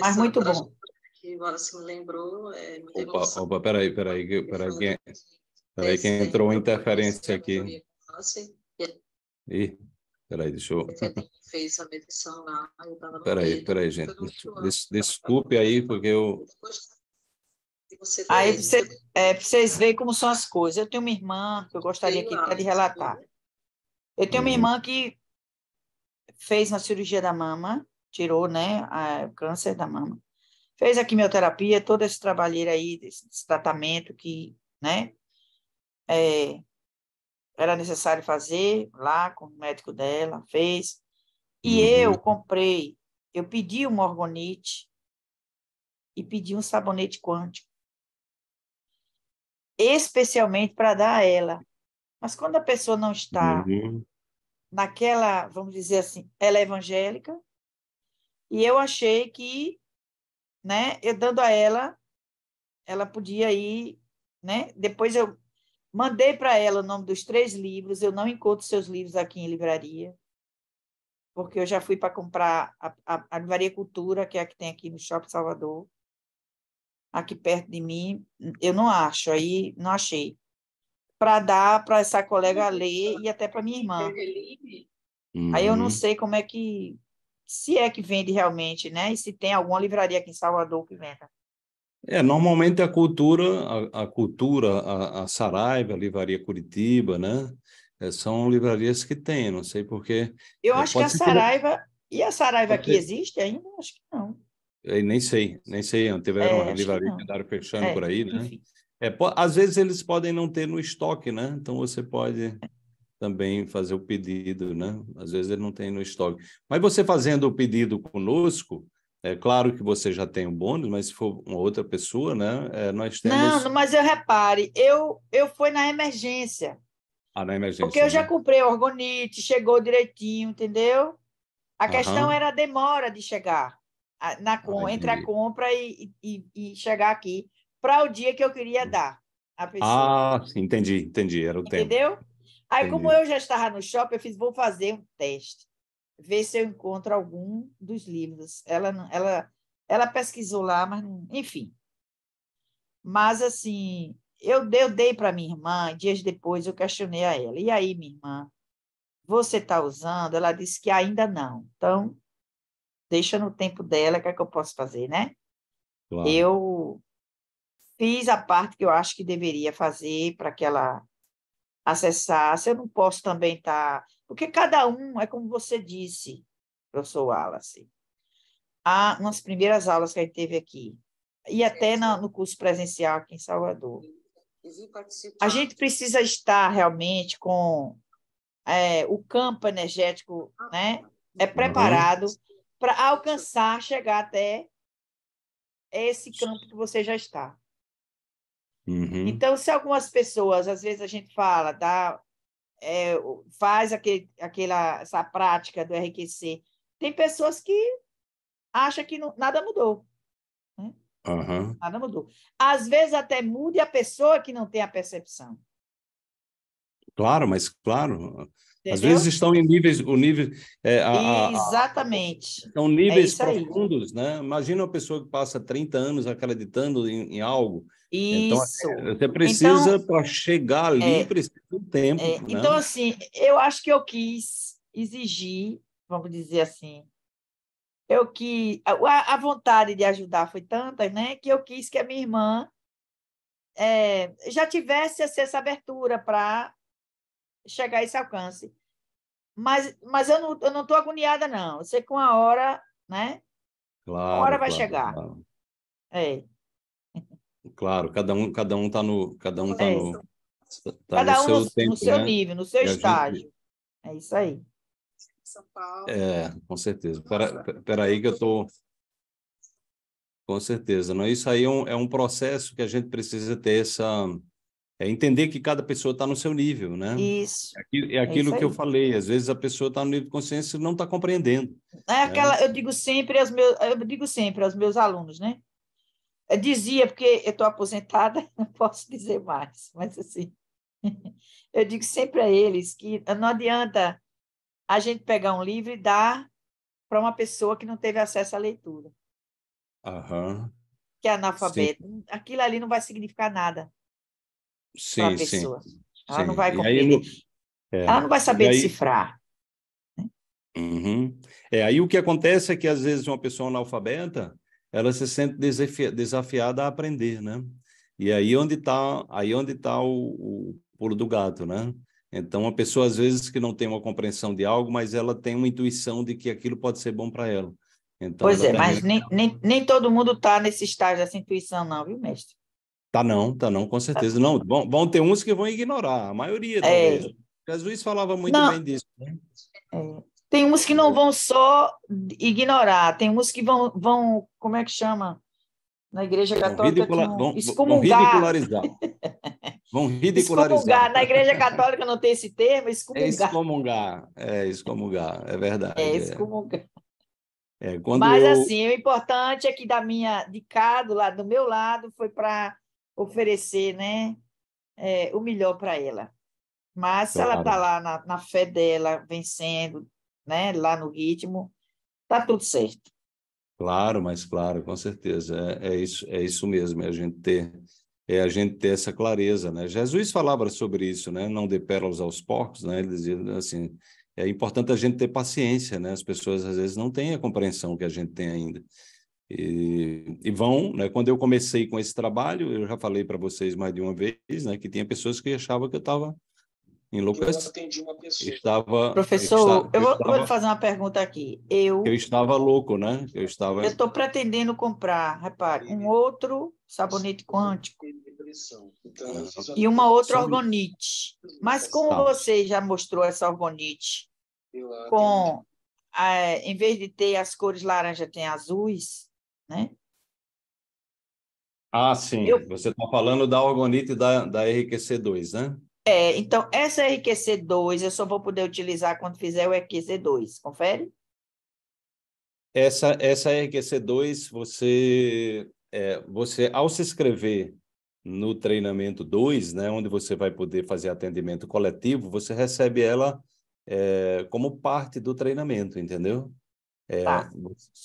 Mas muito bom que agora se me lembrou. É opa, emoção. opa, peraí, peraí, peraí, peraí, quem, peraí que entrou uma interferência aqui. Ih, peraí, deixa eu... Fez a medição lá, eu Peraí, peraí, gente, desculpe aí, porque eu... aí você, é, vocês verem como são as coisas. Eu tenho uma irmã que eu gostaria aqui de relatar. Eu tenho uma hum. irmã que fez uma cirurgia da mama, tirou né, a, o câncer da mama. Fez a quimioterapia, todo esse trabalho aí, desse, tratamento que, né, é, era necessário fazer lá com o médico dela, fez. E uhum. eu comprei, eu pedi um orgonite e pedi um sabonete quântico, especialmente para dar a ela. Mas quando a pessoa não está uhum. naquela, vamos dizer assim, ela é evangélica, e eu achei que né? Eu dando a ela, ela podia ir, né? Depois eu mandei para ela o nome dos três livros. Eu não encontro seus livros aqui em livraria, porque eu já fui para comprar a, a, a livraria Cultura, que é a que tem aqui no Shopping Salvador, aqui perto de mim. Eu não acho, aí não achei. Para dar para essa colega ler e até para minha irmã. Uhum. Aí eu não sei como é que se é que vende realmente, né? E se tem alguma livraria aqui em Salvador que venda. É, normalmente a cultura, a, a cultura, a, a, Saraiva, a Livraria Curitiba, né? É, são livrarias que tem, não sei porquê. Eu é, acho que a Saraiva. Que... E a Saraiva aqui existe ainda? Acho que não. Eu é, nem sei, nem sei. Tiveram é, uma livraria que andaram fechando é, por aí, né? É, às vezes eles podem não ter no estoque, né? Então você pode também fazer o pedido, né? Às vezes ele não tem no estoque. Mas você fazendo o pedido conosco, é claro que você já tem o um bônus, mas se for uma outra pessoa, né? É, nós temos. Não, mas eu repare, eu eu fui na emergência. Ah, na emergência. Porque eu né? já comprei o orgonite, chegou direitinho, entendeu? A questão era a demora de chegar na ah, com, entre a compra e, e, e chegar aqui para o dia que eu queria hum. dar. A pessoa. Ah, entendi, entendi. Era o Entendeu? tempo. Entendeu? Aí, como eu já estava no shopping, eu fiz, vou fazer um teste, ver se eu encontro algum dos livros. Ela, ela, ela pesquisou lá, mas não, enfim. Mas, assim, eu, eu dei para minha irmã, dias depois eu questionei a ela. E aí, minha irmã, você está usando? Ela disse que ainda não. Então, deixa no tempo dela, o que é que eu posso fazer, né? Claro. Eu fiz a parte que eu acho que deveria fazer para que ela acessar, se eu não posso também estar. Tá... Porque cada um, é como você disse, professor Wallace, há nas primeiras aulas que a gente teve aqui, e até no curso presencial aqui em Salvador. A gente precisa estar realmente com é, o campo energético né, é uhum. preparado uhum. para alcançar, chegar até esse campo que você já está. Uhum. Então, se algumas pessoas, às vezes a gente fala, dá, tá, é, faz aquele, aquela, essa prática do RQC, tem pessoas que acham que não, nada mudou. Uhum. Nada mudou. Às vezes até muda a pessoa que não tem a percepção. Claro, mas claro. Entendeu? Às vezes estão em níveis, o nível. É, a, Exatamente. A, são níveis é profundos, aí. né? Imagina uma pessoa que passa 30 anos acreditando em, em algo. Então, assim, isso. Então, você precisa, então, para chegar ali, é, precisa de um tempo. É, né? Então, assim, eu acho que eu quis exigir, vamos dizer assim, eu que a, a vontade de ajudar foi tanta, né, que eu quis que a minha irmã é, já tivesse essa abertura para chegar a esse alcance. Mas, mas eu não estou agoniada, não. Eu sei que uma hora, né? Claro. Uma hora vai claro, chegar. Claro. É. Claro, cada um cada um está no cada um tá é no tá cada no um seu no, tempo, no seu né? nível, no seu e estágio. Gente... É isso aí. São Paulo. É, com certeza. Espera aí que eu tô com certeza, não é isso aí é um, é um processo que a gente precisa ter essa é entender que cada pessoa está no seu nível, né? Isso. É aquilo, é, é aquilo é que eu falei, às vezes a pessoa está no nível de consciência e não está compreendendo. É né? aquela, eu digo sempre aos meus, eu digo sempre aos meus alunos, né? Eu dizia, porque eu estou aposentada, (laughs) não posso dizer mais, mas assim, (laughs) eu digo sempre a eles que não adianta a gente pegar um livro e dar para uma pessoa que não teve acesso à leitura. Aham. Que é analfabeta. Sim. Aquilo ali não vai significar nada para a pessoa. Sim, ela sim. não vai compreender. É, ela não vai saber aí... decifrar. Uhum. É, aí o que acontece é que às vezes uma pessoa analfabeta, ela se sente desafi desafiada a aprender, né? E aí onde está aí onde tá o, o pulo do gato, né? Então, a pessoa, às vezes, que não tem uma compreensão de algo, mas ela tem uma intuição de que aquilo pode ser bom para ela. Então, pois ela é, tá mas nem, nem, nem todo mundo está nesse estágio dessa intuição, não, viu, mestre? Tá não, tá não, com certeza. Não, vão, vão ter uns que vão ignorar, a maioria é. talvez. É. Jesus falava muito não. bem disso. Né? É. Tem uns que não é. vão só ignorar, tem uns que vão, vão como é que chama? Na Igreja Católica, vão, vão, vão ridicularizar. Vão (laughs) ridicularizar. Excomungar. Na Igreja Católica não tem esse termo, excomungar. É excomungar, é, excomungar. é verdade. É excomungar. É, é Mas eu... assim, o importante é que da minha, de cá, do lado do meu lado, foi para oferecer né, é, o melhor para ela. Mas se ela está lá na, na, fé dela, vencendo, né, lá no ritmo, tá tudo certo. Claro, mas claro, com certeza. É, é, isso, é isso mesmo, é a gente ter é a gente ter essa clareza, né? Jesus falava sobre isso, né? Não dê pérolas aos porcos, né? Ele dizia assim, é importante a gente ter paciência, né? As pessoas às vezes não têm a compreensão que a gente tem ainda. E, e, vão, né? Quando eu comecei com esse trabalho, eu já falei para vocês mais de uma vez, né? Que tinha pessoas que achavam que eu estava enlouquecido. Eu uma pessoa. Estava, Professor, eu, estava, eu vou, estava, vou fazer uma pergunta aqui. Eu, eu estava louco, né? Eu estava. Eu estou pretendendo comprar, repare, um outro sabonete quântico então, ah. e uma outra organite. Mas como você já mostrou essa organite com, eh, em vez de ter as cores laranja, tem azuis né? Ah, sim. Eu... Você está falando da orgonite da, da RQC2, né? É, então, essa RQC2 eu só vou poder utilizar quando fizer o RQC2, confere? Essa, essa RQC2, você, é, você, ao se inscrever no treinamento 2, né, onde você vai poder fazer atendimento coletivo, você recebe ela é, como parte do treinamento, entendeu? É, tá.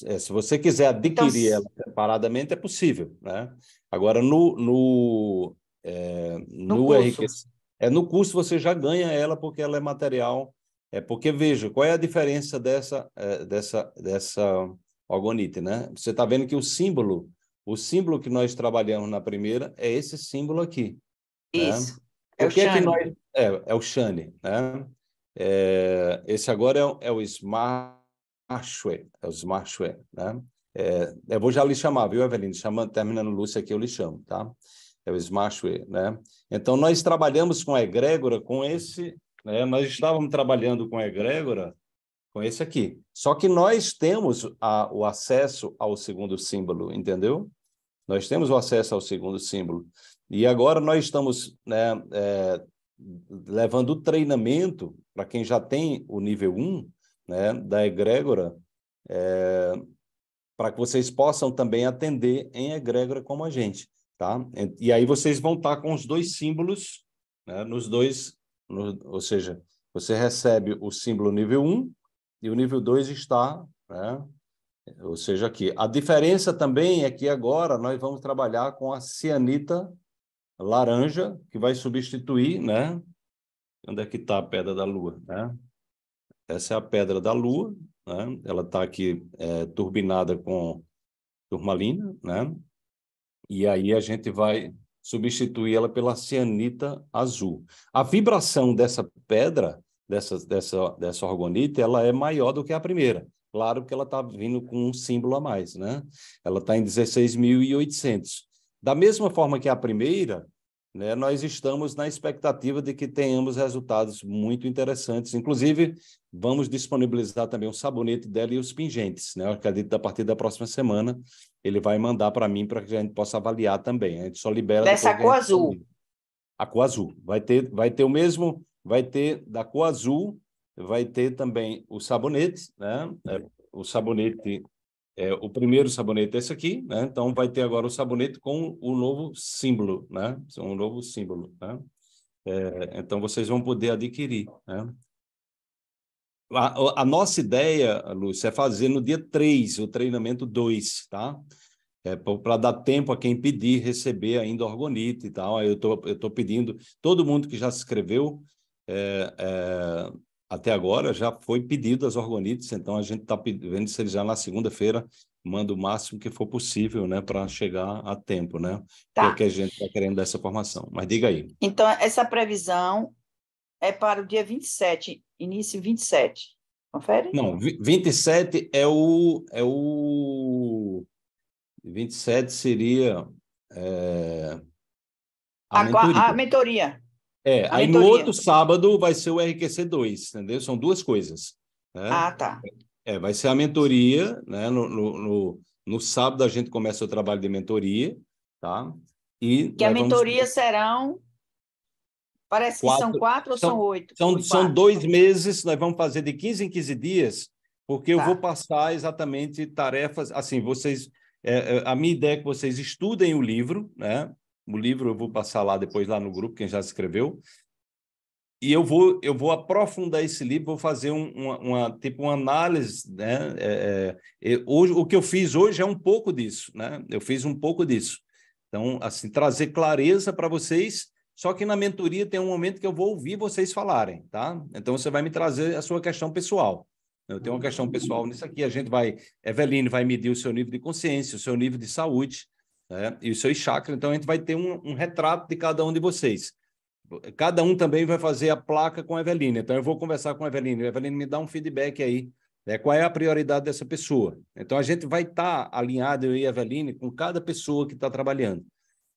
É, se você quiser então adquirir então, ela separadamente, é possível. Né? Agora, no, no, é, no, no RQC, é, no curso você já ganha ela porque ela é material. É porque, veja, qual é a diferença dessa, é, dessa, dessa orgonite, né? Você está vendo que o símbolo, o símbolo que nós trabalhamos na primeira é esse símbolo aqui. Né? Isso. Né? É o, que é, nós... é, é o Shane, né? É, esse agora é, é o Smart Marchwe, é os Marchwe, né? É, eu vou já lhe chamar, viu, Evelyn? Chamando, terminando Lúcia aqui, eu lhe chamo, tá? É o Smashway, né? Então, nós trabalhamos com a egrégora, com esse... Né? Nós estávamos trabalhando com a egrégora, com esse aqui. Só que nós temos a, o acesso ao segundo símbolo, entendeu? Nós temos o acesso ao segundo símbolo. E agora nós estamos né, é, levando o treinamento para quem já tem o nível 1, né, da egrégora, é, para que vocês possam também atender em egrégora como a gente, tá? E aí vocês vão estar com os dois símbolos, né, nos dois, no, ou seja, você recebe o símbolo nível 1 e o nível 2 está, né, ou seja, aqui. A diferença também é que agora nós vamos trabalhar com a cianita laranja, que vai substituir, né? Onde é que está a pedra da lua, né? Essa é a pedra da Lua, né? Ela está aqui é, turbinada com turmalina, né? E aí a gente vai substituir ela pela cianita azul. A vibração dessa pedra, dessa, dessa, dessa orgonita, ela é maior do que a primeira. Claro que ela está vindo com um símbolo a mais, né? Ela está em 16.800. Da mesma forma que a primeira, né, nós estamos na expectativa de que tenhamos resultados muito interessantes. Inclusive, vamos disponibilizar também o sabonete dela e os pingentes. Né? Eu acredito que a partir da próxima semana ele vai mandar para mim para que a gente possa avaliar também. A gente só libera. Dessa cor azul. A cor azul. Vai ter, vai ter o mesmo, vai ter da cor azul, vai ter também o sabonete, né? É, o sabonete é, o primeiro sabonete é esse aqui, né? Então vai ter agora o sabonete com o novo símbolo, né? Um novo símbolo, né? É, então vocês vão poder adquirir, né? A, a, nossa ideia, Lúcia, é fazer no dia 3 o treinamento 2, tá? É, para dar tempo a quem pedir receber ainda orgonite e tal. Eu tô, estou pedindo, todo mundo que já se inscreveu, é, é até agora já foi pedido as organites, então a gente está vendo se eles já na segunda-feira manda o máximo que for possível, né, para chegar a tempo, né? É tá. Porque a gente está querendo dessa formação. Mas diga aí. Então, essa previsão é para o dia 27, início 27. Confere? Não, 27 é o é o 27 seria é, a, a, mentoria. a mentoria. É, a aí mentoria. no outro sábado vai ser o RQC 2, entendeu? São duas coisas. Né? Ah, tá. É, é, vai ser a mentoria, né? No, no, no, no sábado a gente começa o trabalho de mentoria, tá? E que a né, mentoria vamos... serão Parece quatro, que são quatro ou são, oito? São, são dois meses, nós vamos fazer de 15 em 15 dias, porque tá. eu vou passar exatamente tarefas. Assim, vocês. É, é, a minha ideia é que vocês estudem o livro, né? O livro eu vou passar lá depois lá no grupo quem já escreveu. E eu vou eu vou aprofundar esse livro, vou fazer um, uma, uma, tipo uma análise, né? É, é, hoje o que eu fiz hoje é um pouco disso, né? Eu fiz um pouco disso. Então assim trazer clareza para vocês. Só que na mentoria tem um momento que eu vou ouvir vocês falarem, tá? Então você vai me trazer a sua questão pessoal. Eu tenho uma questão pessoal nisso aqui. A gente vai, Eveline vai medir o seu nível de consciência, o seu nível de saúde, né? e os seus chakras. Então, a gente vai ter um, um, retrato de cada um de vocês. Cada um também vai fazer a placa com a Eveline Então, eu vou conversar com a Eveline A Eveline me dá um feedback aí. Né? Qual é a prioridade dessa pessoa? Então, a gente vai estar tá alinhado, eu e a Eveline, com cada pessoa que está trabalhando.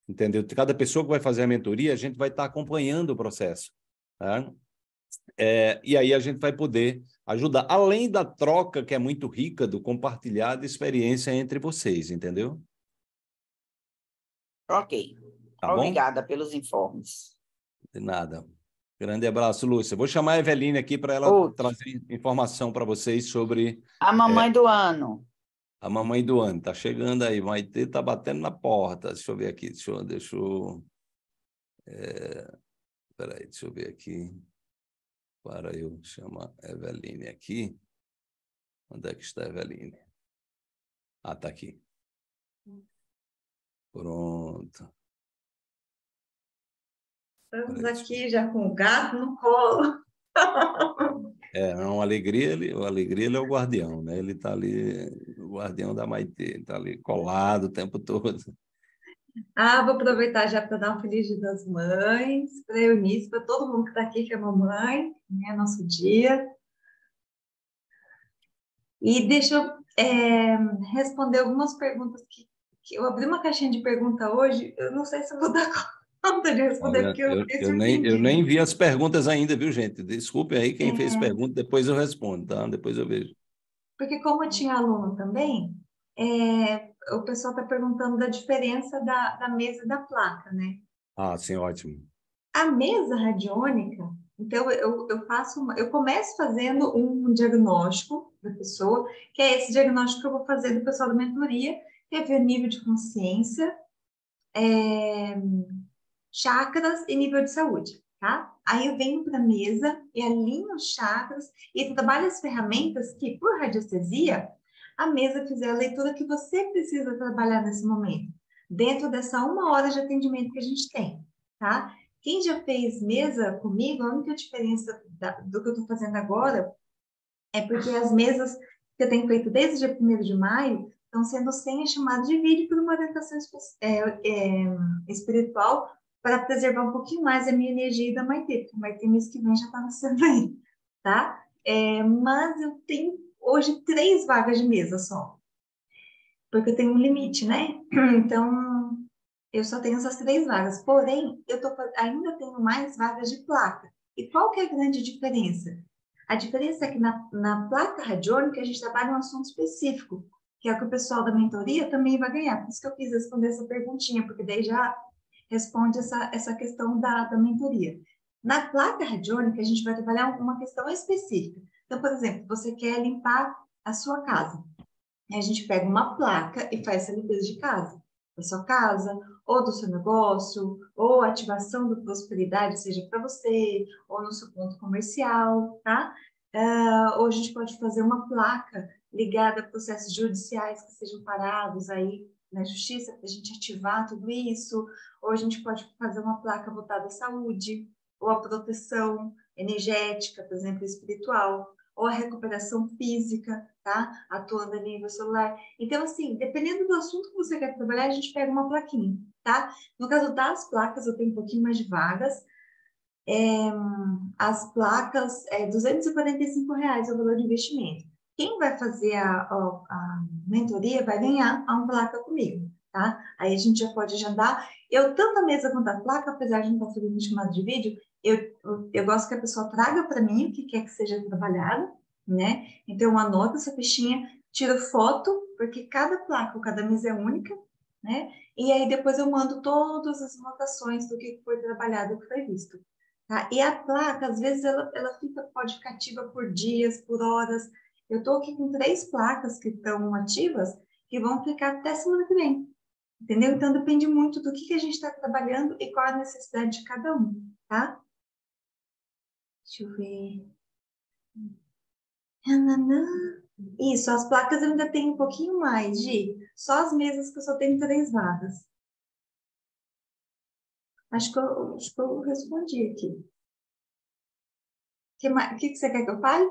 Entendeu? Cada pessoa que vai fazer a mentoria, a gente vai estar tá acompanhando o processo. Tá? É, e aí a gente vai poder ajudar, além da troca que é muito rica do compartilhar de experiência entre vocês, entendeu? Ok. Tá Obrigada bom? pelos informes. De nada. Grande abraço, Lúcia. Vou chamar a Eveline aqui para ela Outro. trazer informação para vocês sobre. A mamãe é, do ano. A mamãe do ano, está chegando aí. Maitê está batendo na porta. Deixa eu ver aqui. Deixa eu. Deixa eu é, peraí, deixa eu ver aqui. Para eu chamar a Eveline aqui. Onde é que está a Eveline? Ah, está aqui. Pronto. Estamos aqui já com o gato no colo. É, é, uma alegria, ele, a alegria ele é o guardião, né? Ele está ali, o guardião da Maitê, está ali colado o tempo todo. Ah, vou aproveitar já para dar um feliz dia das mães, para a Eunice, para todo mundo que está aqui, que é mamãe, né? Nosso dia. E deixa eu é, responder algumas perguntas que eu abri uma caixinha de pergunta hoje, eu não sei se vou (laughs) dar conta de responder, Olha, porque eu, eu, eu nem, eu nem vi as perguntas ainda, viu, gente? Desculpe aí quem é. fez pergunta, depois eu respondo, tá? Depois eu vejo. Porque como eu tinha aluno também, é, o pessoal está perguntando da diferença da, da mesa e da placa, né? Ah, sim, ótimo. A mesa radiônica, então eu, eu faço, uma, eu começo fazendo um diagnóstico da pessoa, que é esse diagnóstico que eu vou fazer do pessoal da mentoria, rever nível de consciência, é, chakras e nível de saúde, tá? Aí eu venho para a mesa e alinho os chakras e trabalho as ferramentas que, por radiestesia, a mesa fizer a leitura que você precisa trabalhar nesse momento, dentro dessa uma hora de atendimento que a gente tem, tá? Quem já fez mesa comigo, a única diferença da, do que eu estou fazendo agora é porque as mesas que eu tenho feito desde o dia 1 de maio estão sendo sem chamado de vídeo por uma orientação é, é, espiritual para preservar um pouquinho mais a minha energia e da Maite, porque a Maitê mês que vem já está nascendo aí, tá? É, mas eu tenho hoje três vagas de mesa só, porque eu tenho um limite, né? (clears throat) Então, eu só tenho essas três vagas, porém, eu tô, ainda tenho mais vagas de placa. E qual que é a grande diferença? A diferença é que na, na placa radiônica a gente trabalha um assunto específico, que é o que o pessoal da mentoria também vai ganhar. Por isso que eu quis responder essa perguntinha, porque daí já responde essa, essa questão da, da mentoria. Na placa radiônica, a gente vai trabalhar uma questão específica. Então, por exemplo, você quer limpar a sua casa. A gente pega uma placa e faz essa limpeza de casa, da sua casa, ou do seu negócio, ou ativação do prosperidade, seja para você, ou no seu ponto comercial, tá? Uh, ou a gente pode fazer uma placa ligada a processos judiciais que sejam parados aí na justiça, para a gente ativar tudo isso, ou a gente pode fazer uma placa voltada à saúde, ou à proteção energética, por exemplo, espiritual, ou à recuperação física, tá? Atuando a nível celular. Então, assim, dependendo do assunto que você quer trabalhar, a gente pega uma plaquinha, tá? No caso das placas, eu tenho um pouquinho mais de vagas. É, as placas, é, 245 reais é o valor de investimento quem vai fazer a, a, a mentoria vai ganhar uma placa comigo, tá? Aí a gente já pode agendar. Eu, tanto a mesa quanto a placa, apesar de não estar subindo chamado de vídeo, eu, eu, eu gosto que a pessoa traga para mim o que quer que seja trabalhado, né? Então, eu anoto essa fichinha, tiro foto, porque cada placa ou cada mesa é única, né? E aí depois eu mando todas as anotações do que foi trabalhado, o que foi visto. Tá? E a placa, às vezes, ela, ela fica, pode ficar ativa por dias, por horas, eu estou aqui com três placas que estão ativas que vão ficar até semana que vem. Entendeu? Então depende muito do que, que a gente está trabalhando e qual a necessidade de cada um, tá? Deixa eu ver. Isso, as placas eu ainda tenho um pouquinho mais, de Só as mesas que eu só tenho três vagas. Acho que eu, acho que eu respondi aqui. O que, que, que você quer que eu fale?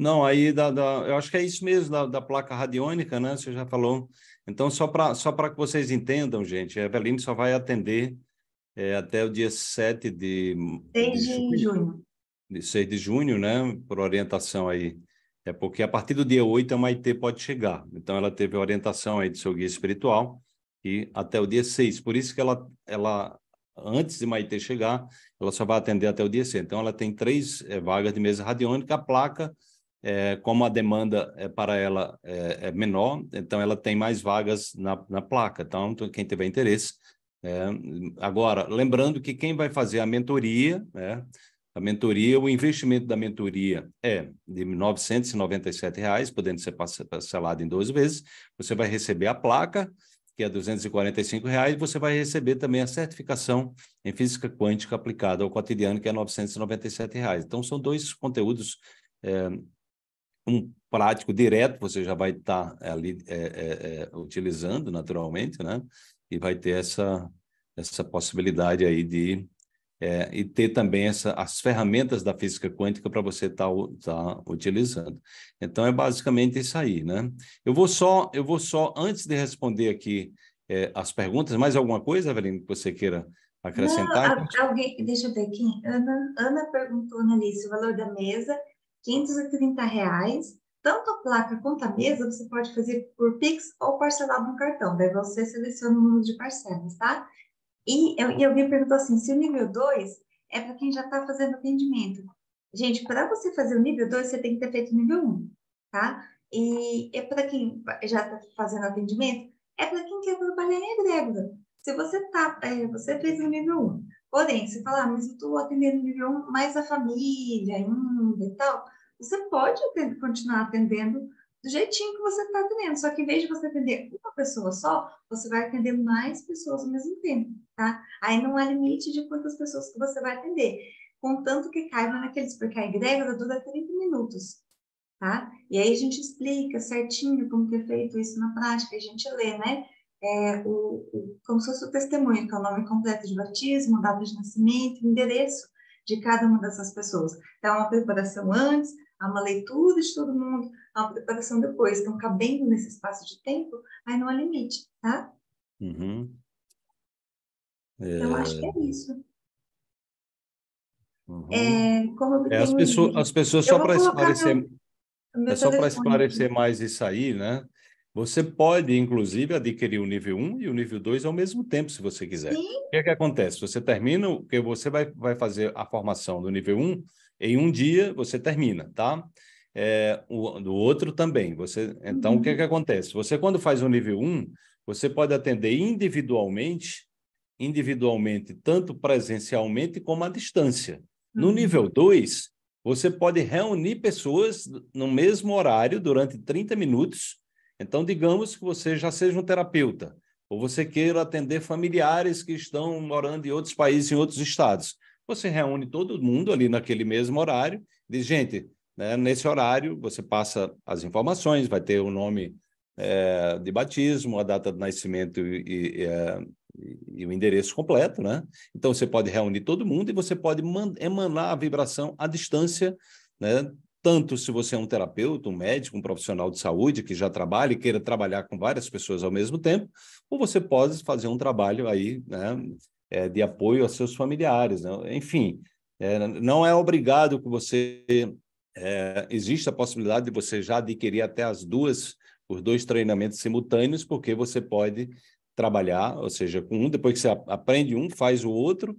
Não, aí da, da, eu acho que é isso mesmo da, da, placa radiônica, né? Você já falou. Então, só para só que vocês entendam, gente, a Eveline só vai atender é, até o dia 7 de, 6 de, de junho. De 6 de junho, né? Por orientação aí. É porque a partir do dia 8 a Maitê pode chegar. Então, ela teve a orientação aí do seu guia espiritual e até o dia 6. Por isso que ela, ela antes de Maitê chegar, ela só vai atender até o dia 6. Então, ela tem três é, vagas de mesa radiônica, a placa é, como a demanda é, para ela é, é, menor, então ela tem mais vagas na, na placa. Então, quem tiver interesse. É, agora, lembrando que quem vai fazer a mentoria, né, a mentoria, o investimento da mentoria é de R$ 997, reais, podendo ser parcelado em 12 vezes. Você vai receber a placa, que é R$ 245, reais, e você vai receber também a certificação em física quântica aplicada ao cotidiano, que é R$ 997. Reais. Então, são dois conteúdos é, um prático direto você já vai estar tá ali é, é, é, utilizando naturalmente, né? E vai ter essa, essa possibilidade aí de é, e ter também essa, as ferramentas da física quântica para você estar tá, tá utilizando. Então é basicamente isso aí, né? Eu vou só, eu vou só antes de responder aqui é, as perguntas, mais alguma coisa, Evelyn, que você queira acrescentar? Não, alguém, deixa eu ver quem. Ana, Ana perguntou, Alice, o valor da mesa. 530 reais. Tanto a placa quanto a mesa você pode fazer por Pix ou parcelado no cartão. Daí você seleciona o número de parcelas, tá? E, eu, e alguém perguntou assim, se o nível 2 é para quem já está fazendo atendimento. Gente, para você fazer o nível 2, você tem que ter feito o nível 1, um, tá? E é para quem já está fazendo atendimento, é para quem quer trabalhar em egrégora. Se você tá, é, você fez o nível 1, Porém, você fala, ah, mas eu estou atendendo mais a família ainda e tal. Você pode continuar atendendo do jeitinho que você está atendendo, só que em vez de você atender uma pessoa só, você vai atender mais pessoas ao mesmo tempo, tá? Aí não há limite de quantas pessoas que você vai atender, contanto que caiba naqueles, porque a egrégora dura 30 minutos, tá? E aí a gente explica certinho como que é feito isso na prática, a gente lê, né? é, o, o, como se fosse o testemunho, que é o nome completo de batismo, data de nascimento, endereço de cada uma dessas pessoas. Então, uma preparação antes, há uma leitura de todo mundo, há uma preparação depois. Então, cabendo nesse espaço de tempo, aí não há limite, tá? Uhum. Então, é... Eu acho que é isso. Uhum. É, como é, as, pessoas as pessoas, só para esclarecer, meu, meu é só para esclarecer mais isso aí, né? Você pode, inclusive, adquirir o nível 1 e o nível 2 ao mesmo tempo, se você quiser. Sim. O que, é que acontece? Você termina, que você vai, vai fazer a formação do nível 1, em um dia você termina, tá? É, o, do outro também. Você, então, uhum. o que, é que uhum. acontece? Você, quando faz o nível 1, você pode atender individualmente, individualmente, tanto presencialmente como à distância. No uhum. nível 2, você pode reunir pessoas no mesmo horário durante 30 minutos então, digamos que você já seja um terapeuta, ou você queira atender familiares que estão morando em outros países, em outros estados. Você reúne todo mundo ali naquele mesmo horário, diz, gente, né, nesse horário você passa as informações, vai ter o nome é, de batismo, a data de nascimento e, e, é, e, o endereço completo, né? Então, você pode reunir todo mundo e você pode emanar a vibração à distância, né? tanto se você é um terapeuta, um médico, um profissional de saúde que já trabalha e queira trabalhar com várias pessoas ao mesmo tempo, ou você pode fazer um trabalho aí né, é, de apoio a seus familiares. Né? Enfim, é, não é obrigado que você. É, existe a possibilidade de você já adquirir até as duas, os dois treinamentos simultâneos, porque você pode trabalhar, ou seja, com um, depois que você aprende um, faz o outro,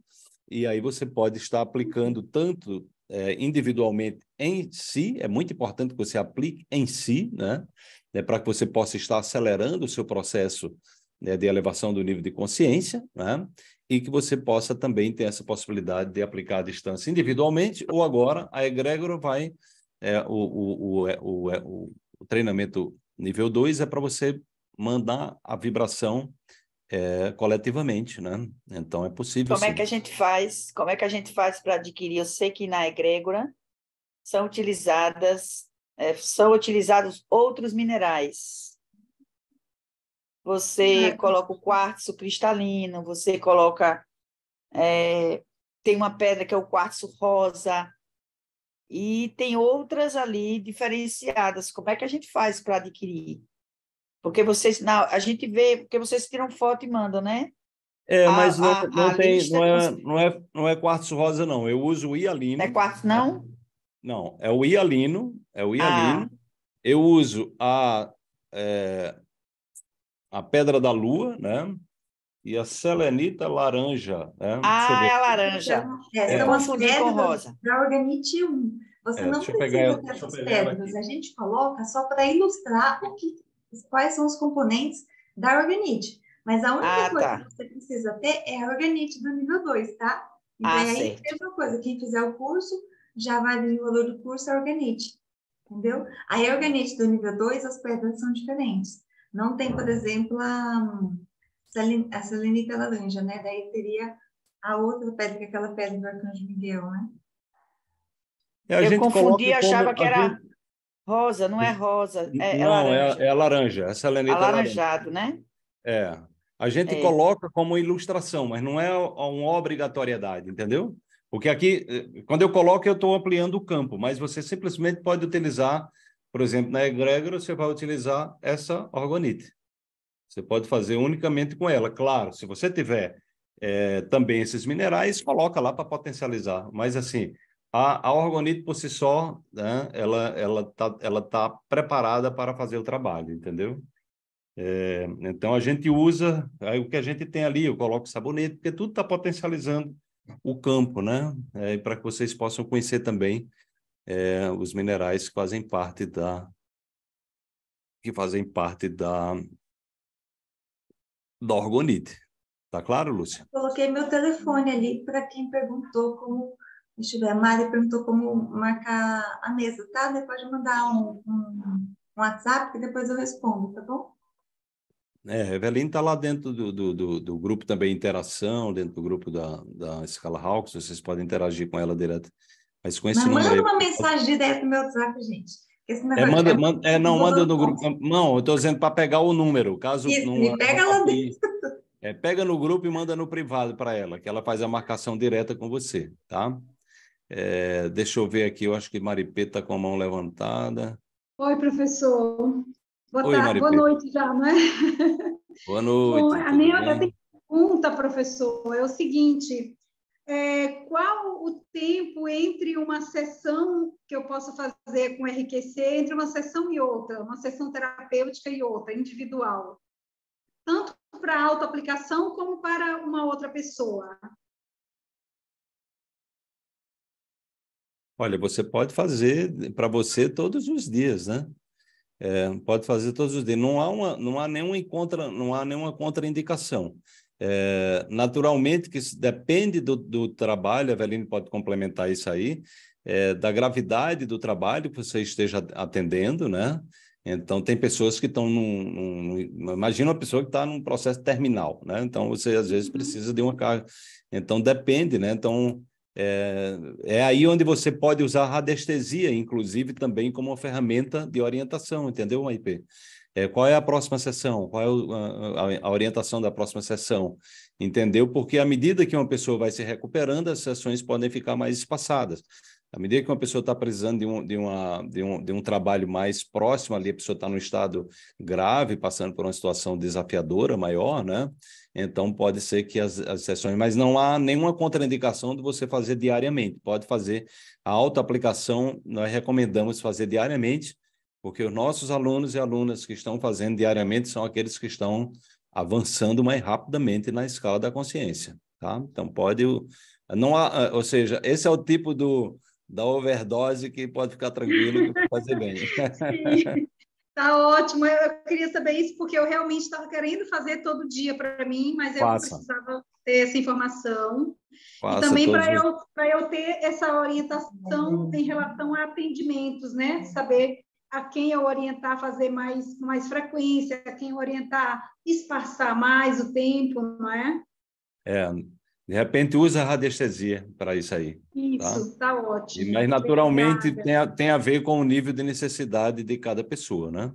e aí você pode estar aplicando tanto é, individualmente em si, é muito importante que você aplique em si, né? né Para que você possa estar acelerando o seu processo né, de elevação do nível de consciência, né? E que você possa também ter essa possibilidade de aplicar a distância individualmente, ou agora a egrégora vai. É, o, o, o, é, é, o, o treinamento nível 2 é para você mandar a vibração é, coletivamente, né? Então é possível. Como é sim. é que a gente faz? Como é que a gente faz para adquirir? Eu sei que na egrégora são utilizadas, é, são utilizados outros minerais. Você uhum. coloca o quartzo cristalino, você coloca. É, tem uma pedra que é o quartzo rosa, e tem outras ali diferenciadas. Como é que a gente faz para adquirir? Porque vocês, não, a gente vê, porque vocês tiram foto e mandam, né? É, mas não, é, tem, é, não, é, não, é, quartzo rosa, não. Eu uso o hialino. é quartzo, não? Não, é o hialino, é o ialino. Ah. Eu uso a, é, a pedra da lua, né? E a selenita laranja. Né? Ah, é a laranja. Então, é, é, são as pedras da organite 1. Você é, não precisa pegar, dessas pedras. A gente coloca só para ilustrar o que, quais são os componentes da organite. Mas a única ah, coisa tá. que você precisa ter é a organite do nível 2, tá? Então, ah, é a mesma coisa. Quem fizer o curso já vir o valor do curso, é organite, entendeu? Aí, organite do nível 2, as pedras são diferentes. Não tem, por uhum. exemplo, a, a selenita laranja, né? Daí teria a outra pedra, que é aquela pedra do Arcanjo Miguel, né? É, Eu confundi, achava como... que era gente... rosa, não é rosa, é, é não, é laranja. É, é laranja, a selenita Alaranjado, é laranja. né? É. A gente é. coloca como ilustração, mas não é uma obrigatoriedade, entendeu? Porque aqui, eh, quando eu coloco, eu estou ampliando o campo, mas você simplesmente pode utilizar, por exemplo, na egrégora, você vai utilizar essa organite. Você pode fazer unicamente com ela. Claro, se você tiver é, também esses minerais, coloca lá para potencializar. Mas, assim, a, a organite por si só, né, ela está ela tá, ela tá preparada para fazer o trabalho, entendeu? É, então, a gente usa aí, o que a gente tem ali, eu coloco sabonete, porque tudo está potencializando o campo, né? É, para que vocês possam conhecer também é, os minerais que fazem parte da que fazem parte da da orgonite. Tá claro, Lúcia? Coloquei meu telefone ali para quem perguntou como Deixa eu ver, a Mari perguntou como marcar a mesa, tá? Depois de mandar um, um, um WhatsApp que depois eu respondo, tá bom? É, a Evelyn está lá dentro do, do, do, do, grupo também Interação, dentro do grupo da, da Scala Hawks, vocês podem interagir com ela direto. Mas com esse Mas manda aí, uma mensagem direto no meu WhatsApp, gente. É, manda, é manda, é, não, manda no grupo. Não, eu estou dizendo para pegar o número. Caso Isso, não, é pega lá dentro. É, pega no grupo e manda no privado para ela, que ela faz a marcação direta com você, tá? É, deixa eu ver aqui, eu acho que Maripê está com a mão levantada. Oi, professor. Boa, Oi, tarde, boa noite já, não é? Boa noite. Bom, a minha pergunta, professor, é o seguinte: é, qual o tempo entre uma sessão que eu posso fazer com RQC, entre uma sessão e outra, uma sessão terapêutica e outra, individual? Tanto para autoaplicação como para uma outra pessoa. Olha, você pode fazer para você todos os dias, né? É, pode fazer todos os dias. Não há, uma, não há nenhuma contra, não há nenhuma contraindicação. É, naturalmente que depende do, do trabalho, a Eveline pode complementar isso aí, é, da gravidade do trabalho que você esteja atendendo, né? Então, tem pessoas que estão num, num, Imagina uma pessoa que está num processo terminal, né? Então, você às vezes uhum. precisa de uma carga. Então, depende, né? Então, é, é, aí onde você pode usar a radiestesia, inclusive, também como uma ferramenta de orientação, entendeu, Maipê? É, qual é a próxima sessão? Qual é o, a, a, orientação da próxima sessão? Entendeu? Porque à medida que uma pessoa vai se recuperando, as sessões podem ficar mais espaçadas. À medida que uma pessoa está precisando de um, de, uma, de, um, de um trabalho mais próximo ali, a pessoa está num estado grave, passando por uma situação desafiadora maior, né? Então pode ser que as, as sessões, mas não há nenhuma contraindicação de você fazer diariamente. Pode fazer a autoaplicação, nós recomendamos fazer diariamente, porque os nossos alunos e alunas que estão fazendo diariamente são aqueles que estão avançando mais rapidamente na escala da consciência, tá? Então pode não há, ou seja, esse é o tipo do da overdose que pode ficar tranquilo que fazer bem. (laughs) (laughs) Tá ótimo. Eu queria saber isso porque eu realmente estava querendo fazer todo dia para mim, mas eu precisava ter essa informação. Passa, e também para eu, eu ter essa orientação uhum. em relação a atendimentos, né? Saber a quem eu orientar a fazer mais, mais frequência, a quem eu orientar a espaçar mais o tempo, não é? É, de repente usa a radiestesia para isso aí. Tá? Isso, tá, tá ótimo. Mas naturalmente tem a, tem a ver com o nível de necessidade de cada pessoa, né?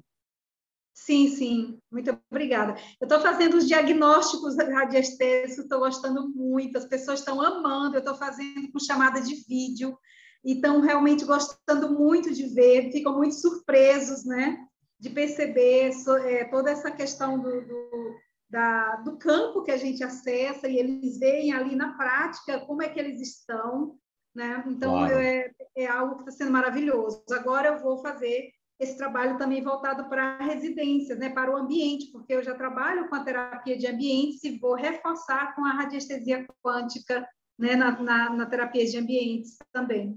Sim, sim. Muito obrigada. Eu estou fazendo os diagnósticos radiestésicos, estou gostando muito, as pessoas estão amando, eu estou fazendo com chamada de vídeo, e estão realmente gostando muito de ver, ficam muito surpresos, né? De perceber é, toda essa questão do, do da, do campo que a gente acessa e eles veem ali na prática como é que eles estão, né? Então claro. é, é algo que está sendo maravilhoso. Agora eu vou fazer esse trabalho também voltado para residências, né, para o ambiente, porque eu já trabalho com a terapia de ambientes e vou reforçar com a radiestesia quântica né, na, na, na terapia de ambientes também.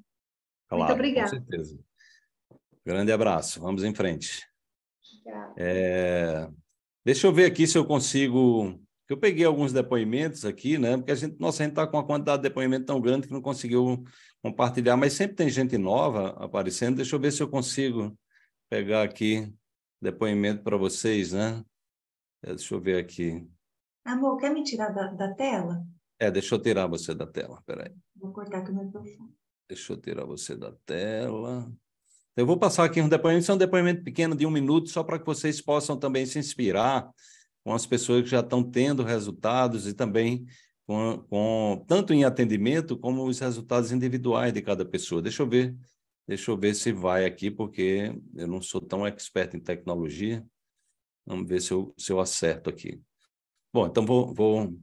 Claro, Muito obrigada. Com certeza. Grande abraço, vamos em frente. Obrigada. É... Deixa eu ver aqui se eu consigo. Eu peguei alguns depoimentos aqui, né? Porque a gente, nossa, a gente está com uma quantidade de depoimento tão grande que não conseguiu compartilhar, mas sempre tem gente nova aparecendo. Deixa eu ver se eu consigo pegar aqui depoimento para vocês, né? É, deixa eu ver aqui. Amor, quer me tirar da, da tela? É, deixa eu tirar você da tela, peraí. Vou cortar aqui o microfone. Deixa eu tirar você da tela. Então, eu vou passar aqui um depoimento, isso é um depoimento pequeno de um minuto, só para que vocês possam também se inspirar com as pessoas que já estão tendo resultados e também com, com tanto em atendimento como os resultados individuais de cada pessoa. Deixa eu ver, deixa eu ver se vai aqui, porque eu não sou tão experto em tecnologia. Vamos ver se eu, se eu acerto aqui. Bom, então vou, vou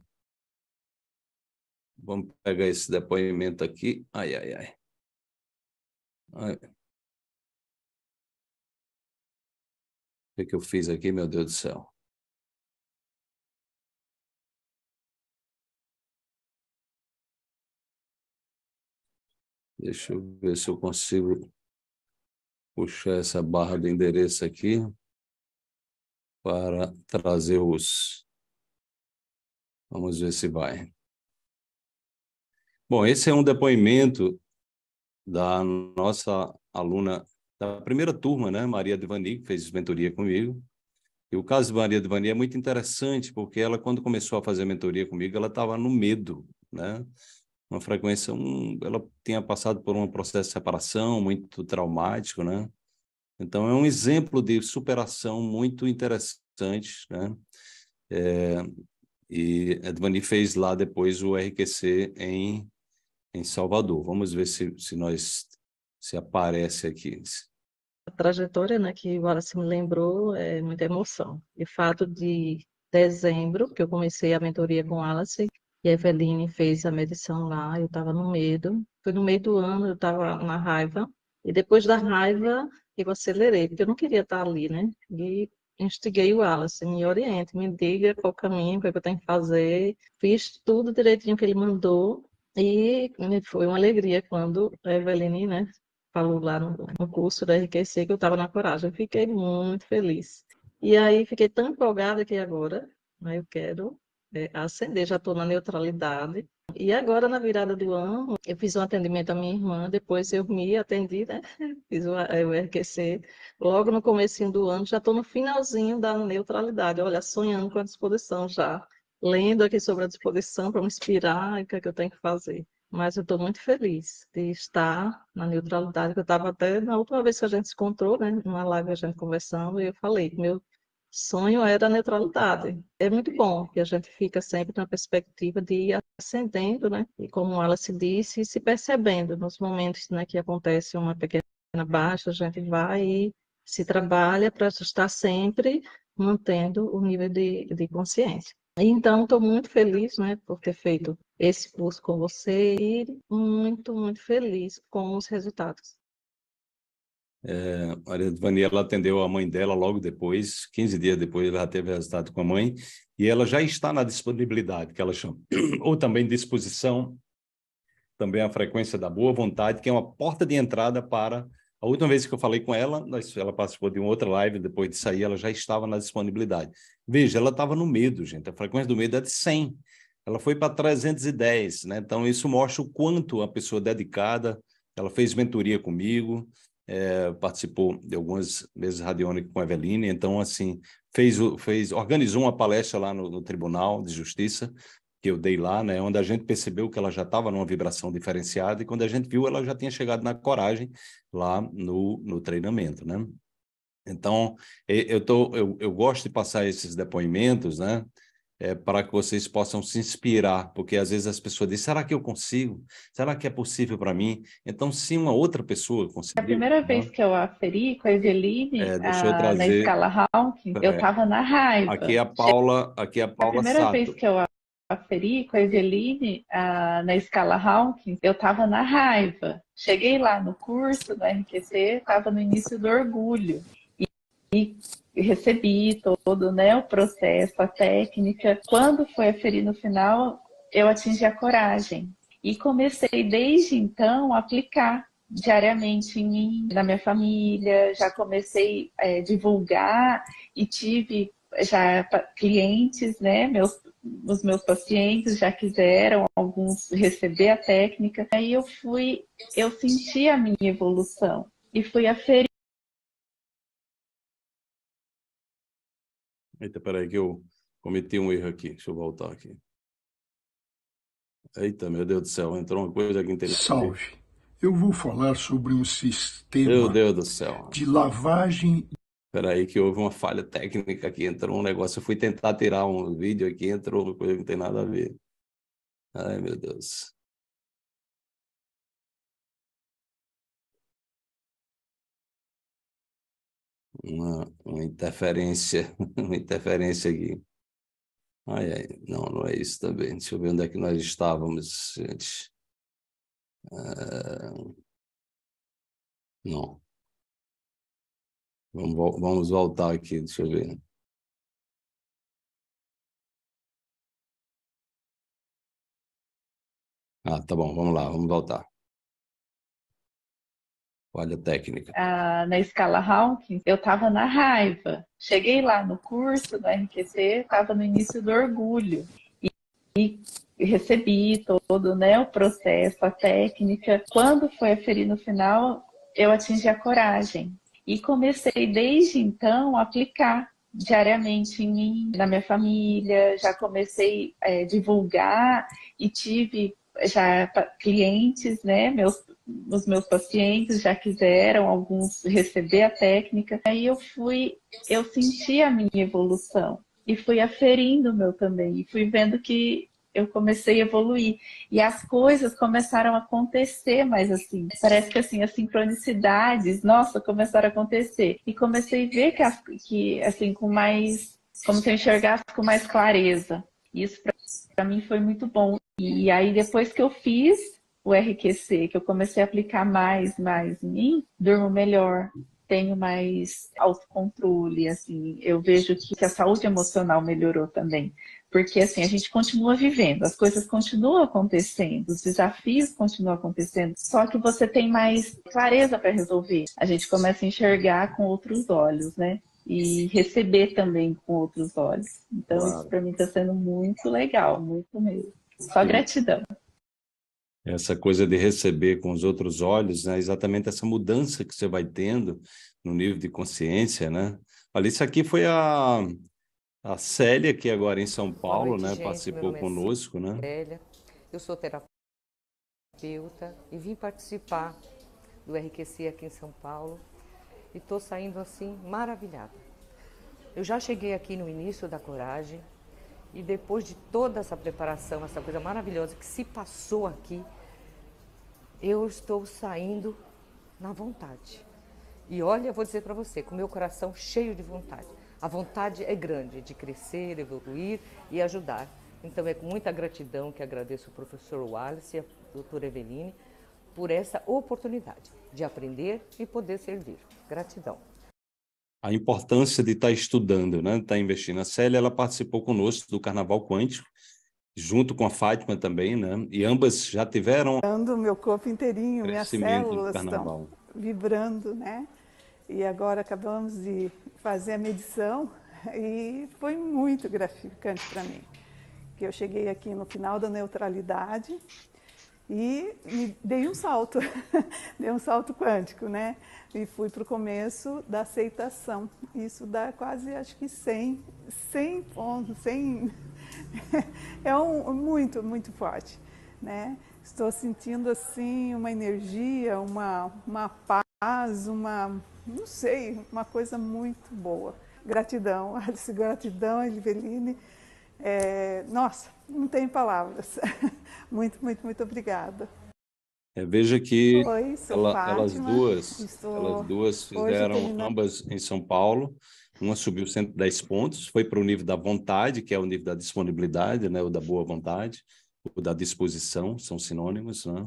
Vamos pegar esse depoimento aqui. Ai, ai, ai. ai. O que, é que eu fiz aqui, meu Deus do céu? Deixa eu ver se eu consigo puxar essa barra de endereço aqui para trazer os. Vamos ver se vai. Bom, esse é um depoimento da nossa aluna da primeira turma, né? Maria Devani, que fez mentoria comigo. E o caso de Maria Devani é muito interessante, porque ela, quando começou a fazer mentoria comigo, ela estava no medo, né? Uma frequência, um, ela tinha passado por um processo de separação muito traumático, né? Então, é um exemplo de superação muito interessante, né? É, e Edvani fez lá depois o RQC em, em Salvador. Vamos ver se, se nós se aparece aqui? A trajetória né, que o Wallace me lembrou é muita emoção. E fato de dezembro, que eu comecei a mentoria com o Wallace, e a Eveline fez a medição lá, eu estava no medo. Foi no meio do ano, eu estava na raiva. E depois da raiva, eu acelerei, porque eu não queria estar ali, né? E instiguei o Wallace, me oriente, me diga qual caminho, o que, é que eu tenho que fazer. Fiz tudo direitinho que ele mandou e foi uma alegria quando a Eveline né, falou lá no, no curso da RQC que eu estava na coragem. Eu fiquei muito feliz. E aí fiquei tão empolgada que agora né, eu quero é, ascender, já estou na neutralidade. E agora, na virada do ano, eu fiz um atendimento à minha irmã, depois eu me atendi, né? (laughs) Fiz o, é, o RQC. Logo no começo do ano, já estou no finalzinho da neutralidade. Olha, sonhando com a disposição já. Lendo aqui sobre a disposição para me inspirar e o que, é que eu tenho que fazer mas eu estou muito feliz de estar na neutralidade, que eu estava até na última vez que a gente se encontrou, né, numa live a gente conversando, e eu falei que meu sonho era a neutralidade. É muito bom que a gente fica sempre na perspectiva de ir ascendendo, né, e como ela se disse, se percebendo nos momentos né, que acontece uma pequena baixa, a gente vai e se trabalha para estar sempre mantendo o nível de, de consciência. Então, estou muito feliz né, por ter feito esse curso com você e muito, muito feliz com os resultados. É, Maria Vania, ela atendeu a mãe dela logo depois, 15 dias depois ela teve resultado com a mãe, e ela já está na disponibilidade, que ela chama, (clears throat) ou também disposição, também a frequência da boa vontade, que é uma porta de entrada para... A última vez que eu falei com ela, nós, ela participou de uma outra live, depois de sair, ela já estava na disponibilidade. Veja, ela estava no medo, gente, a frequência do medo é de 100, ela foi para 310, né? Então isso mostra o quanto a pessoa é dedicada, ela fez mentoria comigo, é, participou de algumas vezes radiônicas com a Eveline, então assim, fez fez organizou uma palestra lá no, no Tribunal de Justiça que eu dei lá, né, onde a gente percebeu que ela já estava numa vibração diferenciada e quando a gente viu ela já tinha chegado na coragem lá no, no treinamento, né? Então, eu, tô, eu, eu gosto de passar esses depoimentos, né? é, para que vocês possam se inspirar, porque às vezes as pessoas dizem: será que eu consigo? Será que é possível para mim? Então, se uma outra pessoa conseguir. É a primeira não... Né? vez que eu aferi com a Eveline é, a... Ah, trazer... na escala Hawking, é. eu estava na raiva. Aqui é a Paula, aqui é a Paula a primeira Sato. vez que eu aferi com a Eveline a... Ah, na escala Hawking, eu estava na raiva. Cheguei lá no curso, do RQC, estava no início do orgulho. E, e recebi todo né, o processo, a técnica. Quando foi aferido no final, eu atingi a coragem. E comecei desde então a aplicar diariamente em mim, na minha família. Já comecei a é, divulgar e tive já clientes, né? Meus, os meus pacientes já quiseram alguns receber a técnica. Aí eu fui, eu senti a minha evolução e fui aferir Eita, peraí que eu cometi um erro aqui. Deixa eu voltar aqui. Eita, meu Deus do céu, entrou uma coisa aqui interessante. Salve. Eu vou falar sobre um sistema meu Deus do céu. de lavagem. Peraí que houve uma falha técnica aqui, entrou um negócio. Eu fui tentar tirar um vídeo aqui, entrou uma coisa que não tem nada a hum. ver. Ai, meu Deus. uma, uma interferência, (laughs) uma interferência aqui. Ai, ai, não, não é isso também. Deixa eu ver onde é que nós estávamos, gente. Ah, não. Vamos, vamos voltar aqui, deixa eu ver. Ah, tá bom, vamos lá, vamos voltar falha técnica? Ah, na escala Hawkins, eu estava na raiva. Cheguei lá no curso, no RQC, estava no início do orgulho. E, e recebi todo né, o processo, a técnica. Quando foi ferir no final, eu atingi a coragem. E comecei desde então a aplicar diariamente em mim, na minha família. Já comecei a eh, é, divulgar e tive já clientes, né, meus, os meus pacientes já quiseram alguns receber a técnica. Aí eu fui, eu senti a minha evolução e fui aferindo o meu também e fui vendo que eu comecei a evoluir e as coisas começaram a acontecer mais assim. Parece que assim as sincronicidades, nossa, começaram a acontecer e comecei a ver que, as, que assim com mais como se eu enxergasse com mais clareza. Isso para para mim foi muito bom. E aí depois que eu fiz o RQC, que eu comecei a aplicar mais, mais em mim, durmo melhor, tenho mais autocontrole, assim, eu vejo que a saúde emocional melhorou também. Porque assim, a gente continua vivendo, as coisas continuam acontecendo, os desafios continuam acontecendo, só que você tem mais clareza para resolver. A gente começa a enxergar com outros olhos, né? e receber também com outros olhos. Então, claro. isso para mim está sendo muito legal, muito mesmo. Só Sim. gratidão. Essa coisa de receber com os outros olhos, né? exatamente essa mudança que você vai tendo no nível de consciência, né? Olha, isso aqui foi a, a Célia, que agora é em São Paulo, né? Gente, Participou é conosco, é né? Célia, eu sou terapeuta e vim participar do RQC aqui em São Paulo e estou saindo assim maravilhada. Eu já cheguei aqui no início da coragem e depois de toda essa preparação, essa coisa maravilhosa que se passou aqui, eu estou saindo na vontade. E olha, eu vou dizer para você, com meu coração cheio de vontade. A vontade é grande de crescer, evoluir e ajudar. Então é com muita gratidão que agradeço o professor Wallace e a doutora Eveline por essa oportunidade de aprender e poder servir. Gratidão. A importância de estar tá estudando, né? de tá estar investindo. A Célia ela participou conosco do Carnaval Quântico, junto com a Fátima também, né? E ambas já tiveram. Vibrando meu corpo inteirinho, minhas células estão vibrando, né? E agora acabamos de fazer a medição (laughs) e foi muito gratificante para mim. Que eu cheguei aqui no final da neutralidade, e, dei um salto, (laughs) dei um salto quântico, né? E fui para o começo da aceitação. Isso dá quase, acho que 100, 100 pontos, 100. (laughs) é um, muito, muito forte, né? Estou sentindo assim uma energia, uma, uma paz, uma, não sei, uma coisa muito boa. Gratidão, (laughs) Alice, gratidão, Eliveline. É, nossa, não tenho palavras. (laughs) Muito, muito, muito obrigada. É, veja que Oi, ela, elas duas, estou... elas duas fizeram ambas em São Paulo. Uma subiu 110 pontos, foi para o nível da vontade, que é o nível da disponibilidade, né, o da boa vontade, o da disposição, são sinônimos, né?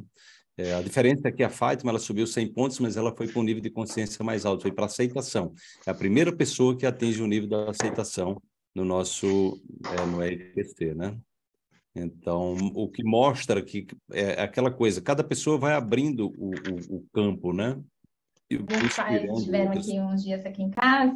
É, a diferença é que a Fátima ela subiu 100 pontos, mas ela foi para um nível de consciência mais alto, foi para aceitação. É a primeira pessoa que atinge o nível da aceitação no nosso é, no RPC, né? Então, o que mostra que é aquela coisa, cada pessoa vai abrindo o, o, o campo, né? E, Meus pais estiveram aqui uns dias aqui em casa,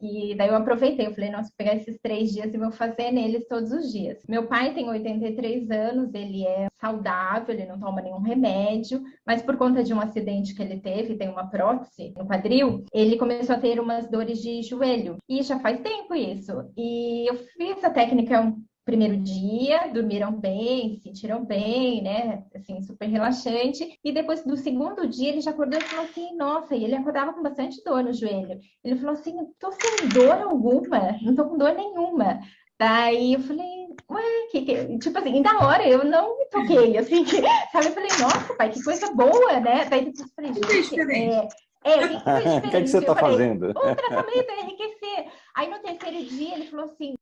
e daí eu aproveitei, eu falei, nossa, vou pegar esses três dias e vou fazer neles todos os dias. Meu pai tem 83 anos, ele é saudável, ele não toma nenhum remédio, mas por conta de um acidente que ele teve, tem uma prótese no quadril, ele começou a ter umas dores de joelho. E já faz tempo isso. E eu fiz a técnica é primeiro dia, dormiram bem, se sentiram bem, né? Assim, super relaxante. E depois do segundo dia, ele já acordou e falou assim: nossa, e ele acordava com bastante dor no joelho. Ele falou assim: tô sem dor alguma, não tô com dor nenhuma. Daí eu falei, ué, que, que... É? tipo assim, da hora eu não me toquei, (laughs) assim, que... sabe? Eu falei, nossa, pai, que coisa boa, né? Daí eu falei, gente, é, é (laughs) o que, que, é que, você tá fazendo? O tratamento é enriquecer. Aí no terceiro dia ele falou assim: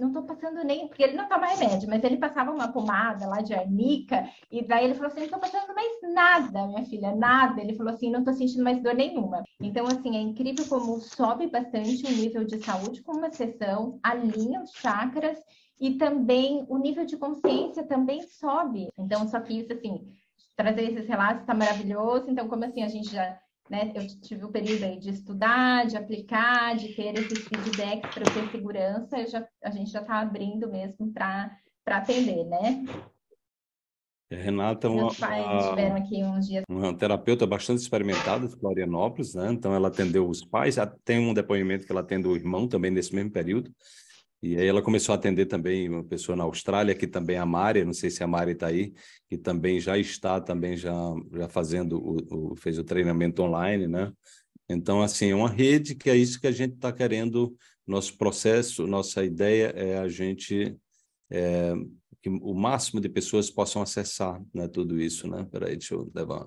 não tô passando nem, porque ele não toma remédio, mas ele passava uma pomada lá de arnica, e daí ele falou assim, não tô passando mais nada, minha filha, nada. Ele falou assim, não tô sentindo mais dor nenhuma. Então, assim, é incrível como sobe bastante o nível de saúde com uma sessão, alinha os chakras, e também o nível de consciência também sobe. Então, só que isso, assim, trazer esses relatos está maravilhoso. Então, como assim, a gente já né? Eu tive o um período aí de estudar, de aplicar, de ter esses feedbacks para ter segurança, já, a gente já está abrindo mesmo para atender, né? É, Renata é uma, uma, uma, terapeuta bastante experimentada de Florianópolis, né? Então ela atendeu os pais, tem um depoimento que ela atendeu o irmão também nesse mesmo período. E aí ela começou a atender também uma pessoa na Austrália, que também é a Mari, não sei se a Mari está aí, que também já está também já, já fazendo o, o, fez o treinamento online, né? Então assim é uma rede que é isso que a gente está querendo. Nosso processo, nossa ideia é a gente é, que o máximo de pessoas possam acessar, né? Tudo isso, né? Peraí, deixa eu levar.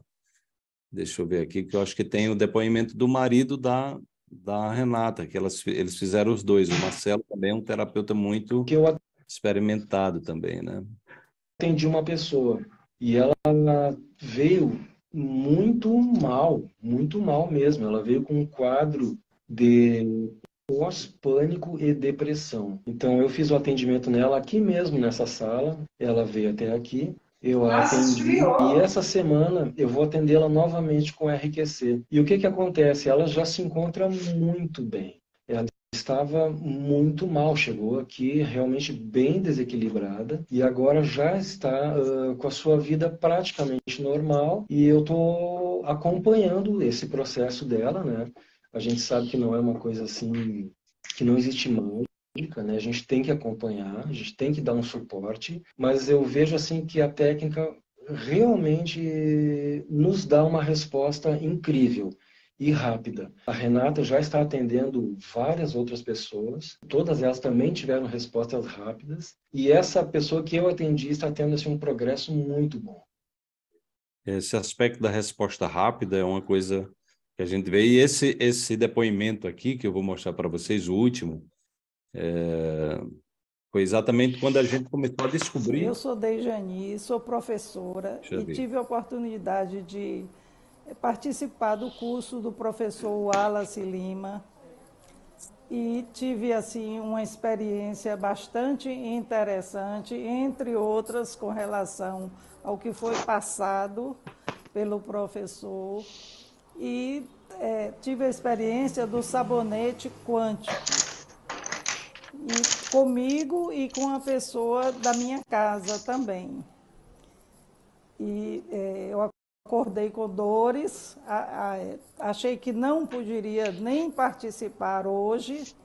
Deixa eu ver aqui que eu acho que tem o depoimento do marido da da Renata, que elas, eles fizeram os dois. O Marcelo também é um terapeuta muito experimentado também, né? Atendi uma pessoa e ela veio muito mal, muito mal mesmo. Ela veio com um quadro de pós-pânico e depressão. Então eu fiz o atendimento nela aqui mesmo nessa sala. Ela veio até aqui eu atendi e essa semana eu vou atendê-la novamente com RQC. E o que, que acontece? Ela já se encontra muito bem. Ela estava muito mal, chegou aqui realmente bem desequilibrada e agora já está uh, com a sua vida praticamente normal e eu estou acompanhando esse processo dela, né? A gente sabe que não é uma coisa assim, que não existe mal né? A gente tem que acompanhar, a gente tem que dar um suporte, mas eu vejo assim que a técnica realmente nos dá uma resposta incrível e rápida. A Renata já está atendendo várias outras pessoas, todas elas também tiveram respostas rápidas, e essa pessoa que eu atendi está tendo assim, um progresso muito bom. Esse aspecto da resposta rápida é uma coisa que a gente vê, e esse, esse depoimento aqui que eu vou mostrar para vocês, o último, é, foi exatamente quando a gente começou a descobrir. Eu sou Dejani, sou professora e tive a oportunidade de participar do curso do professor Wallace Lima e tive assim uma experiência bastante interessante, entre outras com relação ao que foi passado pelo professor e é, tive a experiência do sabonete quântico e comigo e com a pessoa da minha casa também. E é, eu acordei com dores, a, a, achei que não poderia nem participar hoje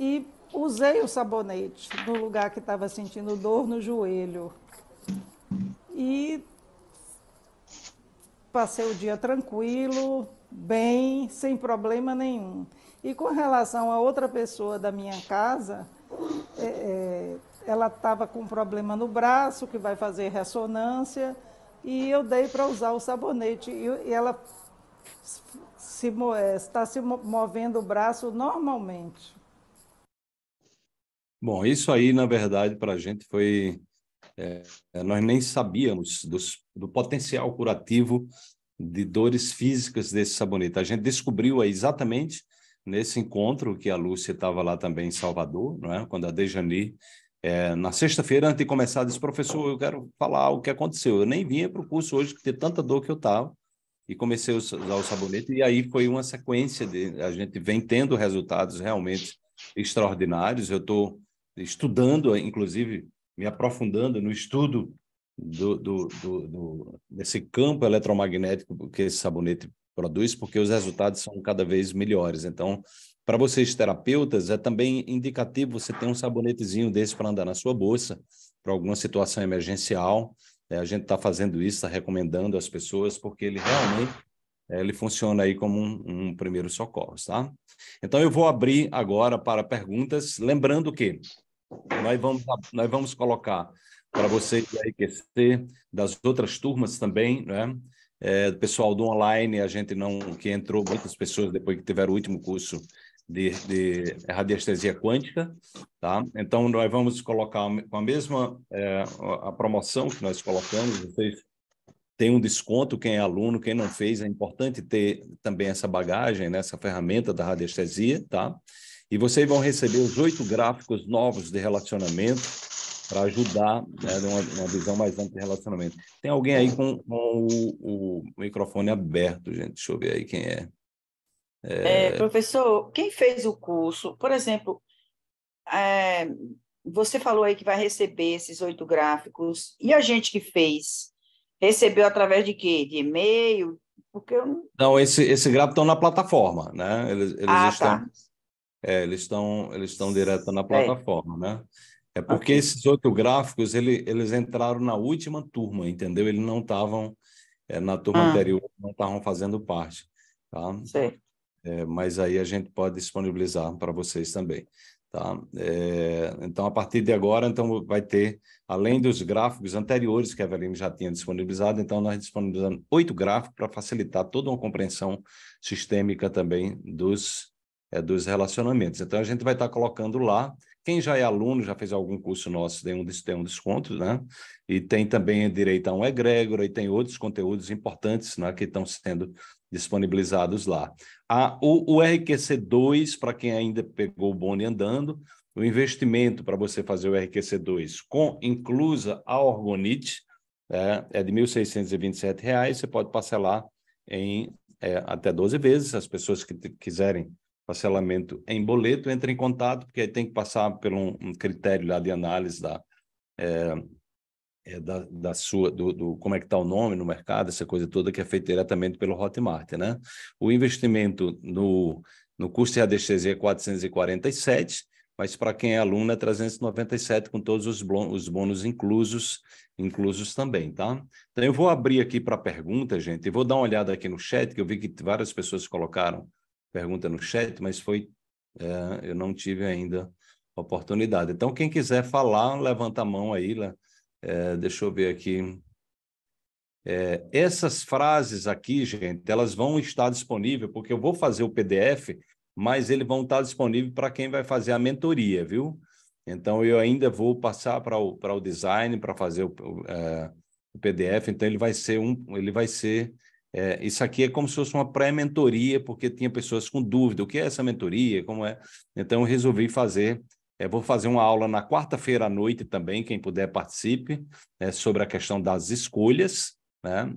e usei o sabonete no lugar que estava sentindo dor no joelho. E passei o dia tranquilo, bem, sem problema nenhum. E com relação a outra pessoa da minha casa, é, é ela estava com um problema no braço, que vai fazer ressonância, e eu dei para usar o sabonete. E, ela se, é, está se movendo o braço normalmente. Bom, isso aí, na verdade, para a gente foi. É, é, nós nem sabíamos dos, do potencial curativo de dores físicas desse sabonete. A gente descobriu exatamente nesse encontro que a Lúcia estava lá também em Salvador, não é? quando a Dejani, é, na sexta-feira, antes de começar, disse, professor, eu quero falar o que aconteceu. Eu nem vinha para o curso hoje, porque tanta dor que eu estava, e comecei a usar o sabonete, e aí foi uma sequência, de, a gente vem tendo resultados realmente extraordinários. Eu estou estudando, inclusive, me aprofundando no estudo do, do, do, do, desse campo eletromagnético que esse sabonete produz, porque os resultados são cada vez melhores. Então, para vocês terapeutas, é também indicativo você ter um sabonetezinho desse para andar na sua bolsa, para alguma situação emergencial. É, a gente está fazendo isso, está recomendando às pessoas, porque ele realmente é, ele funciona aí como um, um primeiro socorro, tá? Então, eu vou abrir agora para perguntas, lembrando que nós vamos, nós vamos colocar para você enriquecer das outras turmas também, né? É, do pessoal do online, a gente não, que entrou muitas pessoas depois que tiveram o último curso de, de radiestesia quântica, tá? Então, nós vamos colocar com a mesma é, a promoção que nós colocamos, vocês tem um desconto quem é aluno, quem não fez, é importante ter também essa bagagem, né, essa ferramenta da radiestesia, tá? E vocês vão receber os oito gráficos novos de relacionamento, para ajudar né, uma, uma visão mais ampla de relacionamento. Tem alguém aí com, com o, o, microfone aberto, gente? Deixa eu ver aí quem é. é... é professor, quem fez o curso, por exemplo, é, você falou aí que vai receber esses oito gráficos, e a gente que fez? Recebeu através de quê? De e-mail? Porque eu não... não, esse, esse gráfico estão na plataforma, né? Eles, eles ah, tá. estão... Tá. É, eles estão eles estão direto na é. plataforma, é. né? É porque okay. esses oito gráficos ele, eles entraram na última turma, entendeu? Eles não estavam é, eh, na turma ah. anterior, não estavam fazendo parte, tá? Sei. É, mas aí a gente pode disponibilizar para vocês também, tá? É, então a partir de agora, então vai ter além dos gráficos anteriores que a Evelyn já tinha disponibilizado, então nós disponibilizamos oito gráficos para facilitar toda uma compreensão sistêmica também dos é, dos relacionamentos. Então a gente vai estar tá colocando lá quem já é aluno, já fez algum curso nosso, tem um, tem um desconto, né? E tem também direito a um egrégora e tem outros conteúdos importantes né, que estão sendo disponibilizados lá. A, o, o RQC2, para quem ainda pegou o bonde andando, o investimento para você fazer o RQC2 com inclusa a orgonite é, é de R$ 1.627, você pode parcelar em é, até 12 vezes. As pessoas que quiserem parcelamento em boleto, entra em contato, porque aí tem que passar por um, um critério lá de análise da, é, é da, da, sua, do, do como é que está o nome no mercado, essa coisa toda que é feita diretamente pelo Hotmart, né? O investimento no, no curso de ADCZ é 447, mas para quem é aluno é 397 com todos os, os bônus inclusos, inclusos também, tá? Então eu vou abrir aqui para pergunta, gente, e vou dar uma olhada aqui no chat, que eu vi que várias pessoas colocaram pergunta no chat, mas foi é, eu não tive ainda oportunidade. Então, quem quiser falar, levanta a mão aí. Né? É, deixa eu ver aqui. É, essas frases aqui, gente, elas vão estar disponíveis, porque eu vou fazer o PDF, mas eles vão estar disponíveis para quem vai fazer a mentoria, viu? Então, eu ainda vou passar para o, o design para fazer o, o, é, o, PDF. Então, ele vai ser um, ele vai ser é, isso aqui é como se fosse uma pré-mentoria, porque tinha pessoas com dúvida, o que é essa mentoria, como é? Então, eu resolvi fazer, é, vou fazer uma aula na quarta-feira à noite também, quem puder participe, é, sobre a questão das escolhas, né?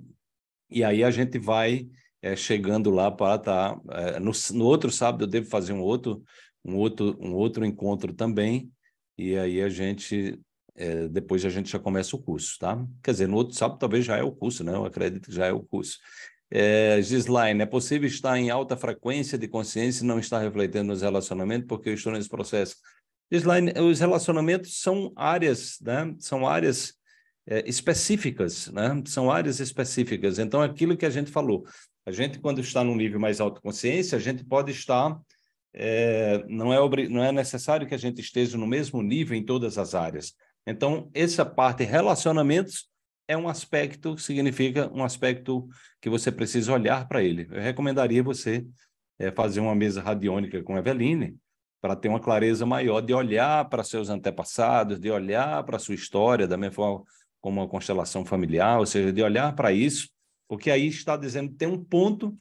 E aí a gente vai é, chegando lá para estar... Tá, é, no, no outro sábado eu devo fazer um outro, um outro, um outro encontro também, e aí a gente é, depois a gente já começa o curso, tá? Quer dizer, no outro sábado talvez já é o curso, né? Eu acredito que já é o curso. É, Gislaine, é possível estar em alta frequência de consciência e não estar refletindo nos relacionamentos porque eu estou nesse processo? Gislaine, os relacionamentos são áreas, né? São áreas é, específicas, né? São áreas específicas. Então, aquilo que a gente falou, a gente quando está num nível mais alto de consciência, a gente pode estar é, não, é não é necessário que a gente esteja no mesmo nível em todas as áreas. Então, essa parte relacionamentos é um aspecto que significa um aspecto que você precisa olhar para ele. Eu recomendaria você é, fazer uma mesa radiônica com a Eveline para ter uma clareza maior de olhar para seus antepassados, de olhar para sua história, da mesma forma como uma constelação familiar, ou seja, de olhar para isso, porque aí está dizendo tem um ponto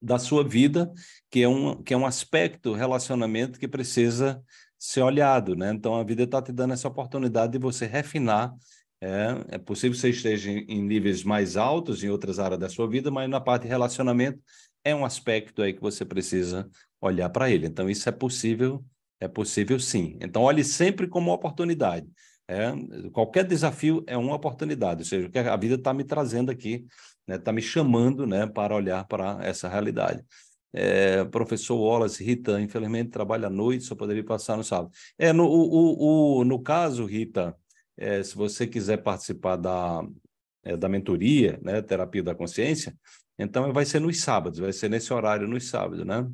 da sua vida que é um, que é um aspecto, relacionamento que precisa ser olhado, né? Então a vida está te dando essa oportunidade de você refinar. É, é possível que você esteja em, em níveis mais altos em outras áreas da sua vida, mas na parte de relacionamento é um aspecto aí que você precisa olhar para ele. Então isso é possível, é possível sim. Então olhe sempre como oportunidade. É, qualquer desafio é uma oportunidade, ou seja, o que a vida está me trazendo aqui, está né, tá me chamando né, para olhar para essa realidade. É, professor Wallace, Rita, infelizmente trabalha à noite, só poderia passar no sábado. É, no, o, o, no caso, Rita, é, se você quiser participar da, é, da mentoria, né, terapia da consciência, então vai ser nos sábados, vai ser nesse horário, nos sábados, né?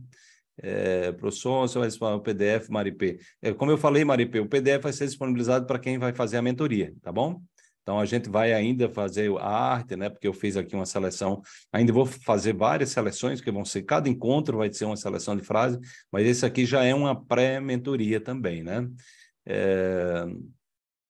É, professor, você vai disponibilizar o PDF, Maripê. É, como eu falei, Maripê, o PDF vai ser disponibilizado para quem vai fazer a mentoria, tá bom? Então a gente vai ainda fazer a arte, né? Porque eu fiz aqui uma seleção. Ainda vou fazer várias seleções que vão ser cada encontro vai ser uma seleção de frases, mas esse aqui já é uma pré-mentoria também, né? É...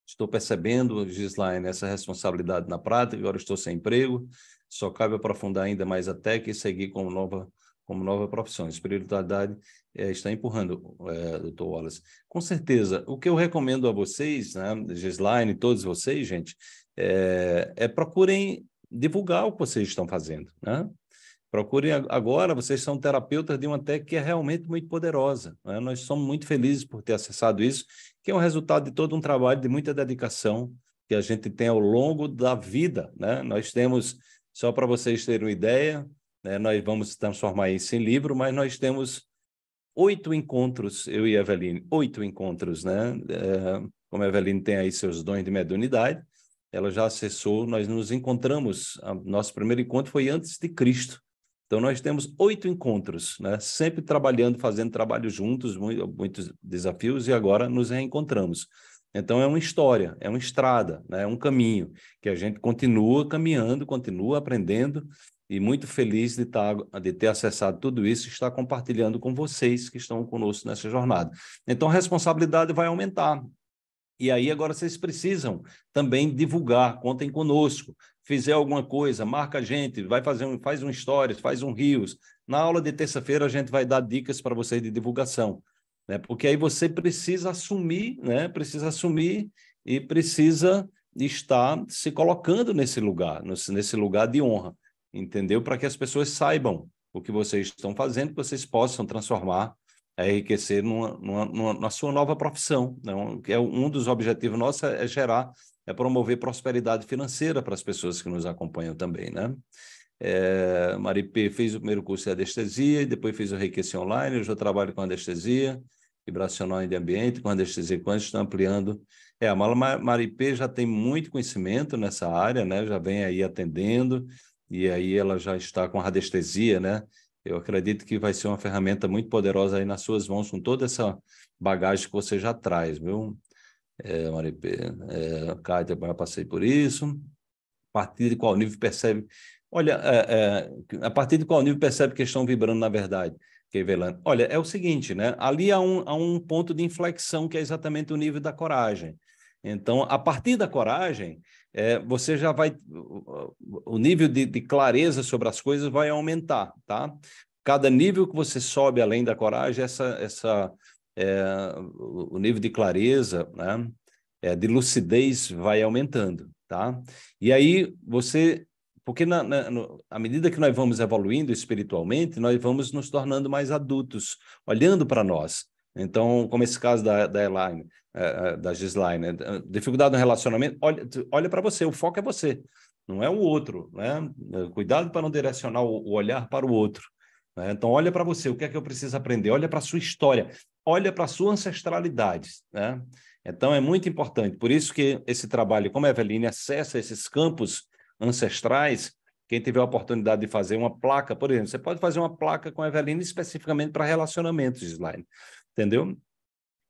Estou percebendo, Gislaine, essa responsabilidade na prática, agora estou sem emprego, só cabe aprofundar ainda mais a técnica e seguir como nova, como nova profissão. Espiritualidade é, está empurrando, é, doutor Wallace. Com certeza. O que eu recomendo a vocês, né, Gislaine, todos vocês, gente, é, é procurem divulgar o que vocês estão fazendo. Né? Procurem agora, vocês são terapeutas de uma técnica que é realmente muito poderosa. Né? Nós somos muito felizes por ter acessado isso, que é um resultado de todo um trabalho de muita dedicação que a gente tem ao longo da vida. Né? Nós temos, só para vocês terem uma ideia, né? nós vamos transformar isso em livro, mas nós temos oito encontros, eu e a Eveline, oito encontros, né? É, como a Eveline tem aí seus dons de mediunidade, ela já acessou, nós nos encontramos, a, nosso primeiro encontro foi antes de Cristo. Então, nós temos oito encontros, né? sempre trabalhando, fazendo trabalho juntos, muito, muitos desafios, e agora nos reencontramos. Então, é uma história, é uma estrada, né? é um caminho que a gente continua caminhando, continua aprendendo, e muito feliz de, estar, tá, de ter acessado tudo isso e estar compartilhando com vocês que estão conosco nessa jornada. Então, a responsabilidade vai aumentar. E aí, agora vocês precisam também divulgar, contem conosco. Fizer alguma coisa, marca a gente, vai fazer um, faz um stories, faz um rios. Na aula de terça-feira, a gente vai dar dicas para vocês de divulgação. Né? Porque aí você precisa assumir, né? precisa assumir e precisa estar se colocando nesse lugar, nesse lugar de honra entendeu? Para que as pessoas saibam o que vocês estão fazendo, que vocês possam transformar, é, enriquecer numa, numa, numa, na sua nova profissão. Não? Né? É um dos objetivos nossos é, é gerar, é promover prosperidade financeira para as pessoas que nos acompanham também, né? É, P fez o primeiro curso de anestesia e depois fez o Reiki online. Hoje eu trabalho com anestesia vibracional e de ambiente, com anestesia quântica, estou ampliando. É, a Mari P já tem muito conhecimento nessa área, né? Já vem aí atendendo, e aí ela já está com radiestesia, né? Eu acredito que vai ser uma ferramenta muito poderosa aí nas suas mãos, com toda essa bagagem que você já traz, viu? É, Maripê, é, Cátia, já passei por isso. A partir de qual nível percebe? Olha, é, é, a partir de qual nível percebe que estão vibrando na verdade? Kevelan. Olha, é o seguinte, né? Ali há um, há um ponto de inflexão que é exatamente o nível da coragem. Então, a partir da coragem, é, você já vai. O nível de, de clareza sobre as coisas vai aumentar, tá? Cada nível que você sobe além da coragem, essa, essa, é, o nível de clareza, né? É, de lucidez vai aumentando, tá? E aí você porque na, na no, à medida que nós vamos evoluindo espiritualmente, nós vamos nos tornando mais adultos, olhando para nós. Então, como esse caso da, da Elaine, das é, é, da né? dificuldade no relacionamento, olha, olha para você, o foco é você, não é o outro, né? É, cuidado para não direcionar o olhar para o outro. Né? Então, olha para você, o que é que eu preciso aprender? Olha para a sua história, olha para a sua ancestralidade, né? Então, é muito importante. Por isso que esse trabalho, como a Eveline acessa esses campos ancestrais, quem tiver a oportunidade de fazer uma placa, por exemplo, você pode fazer uma placa com a Eveline especificamente para relacionamentos, Slime, entendeu?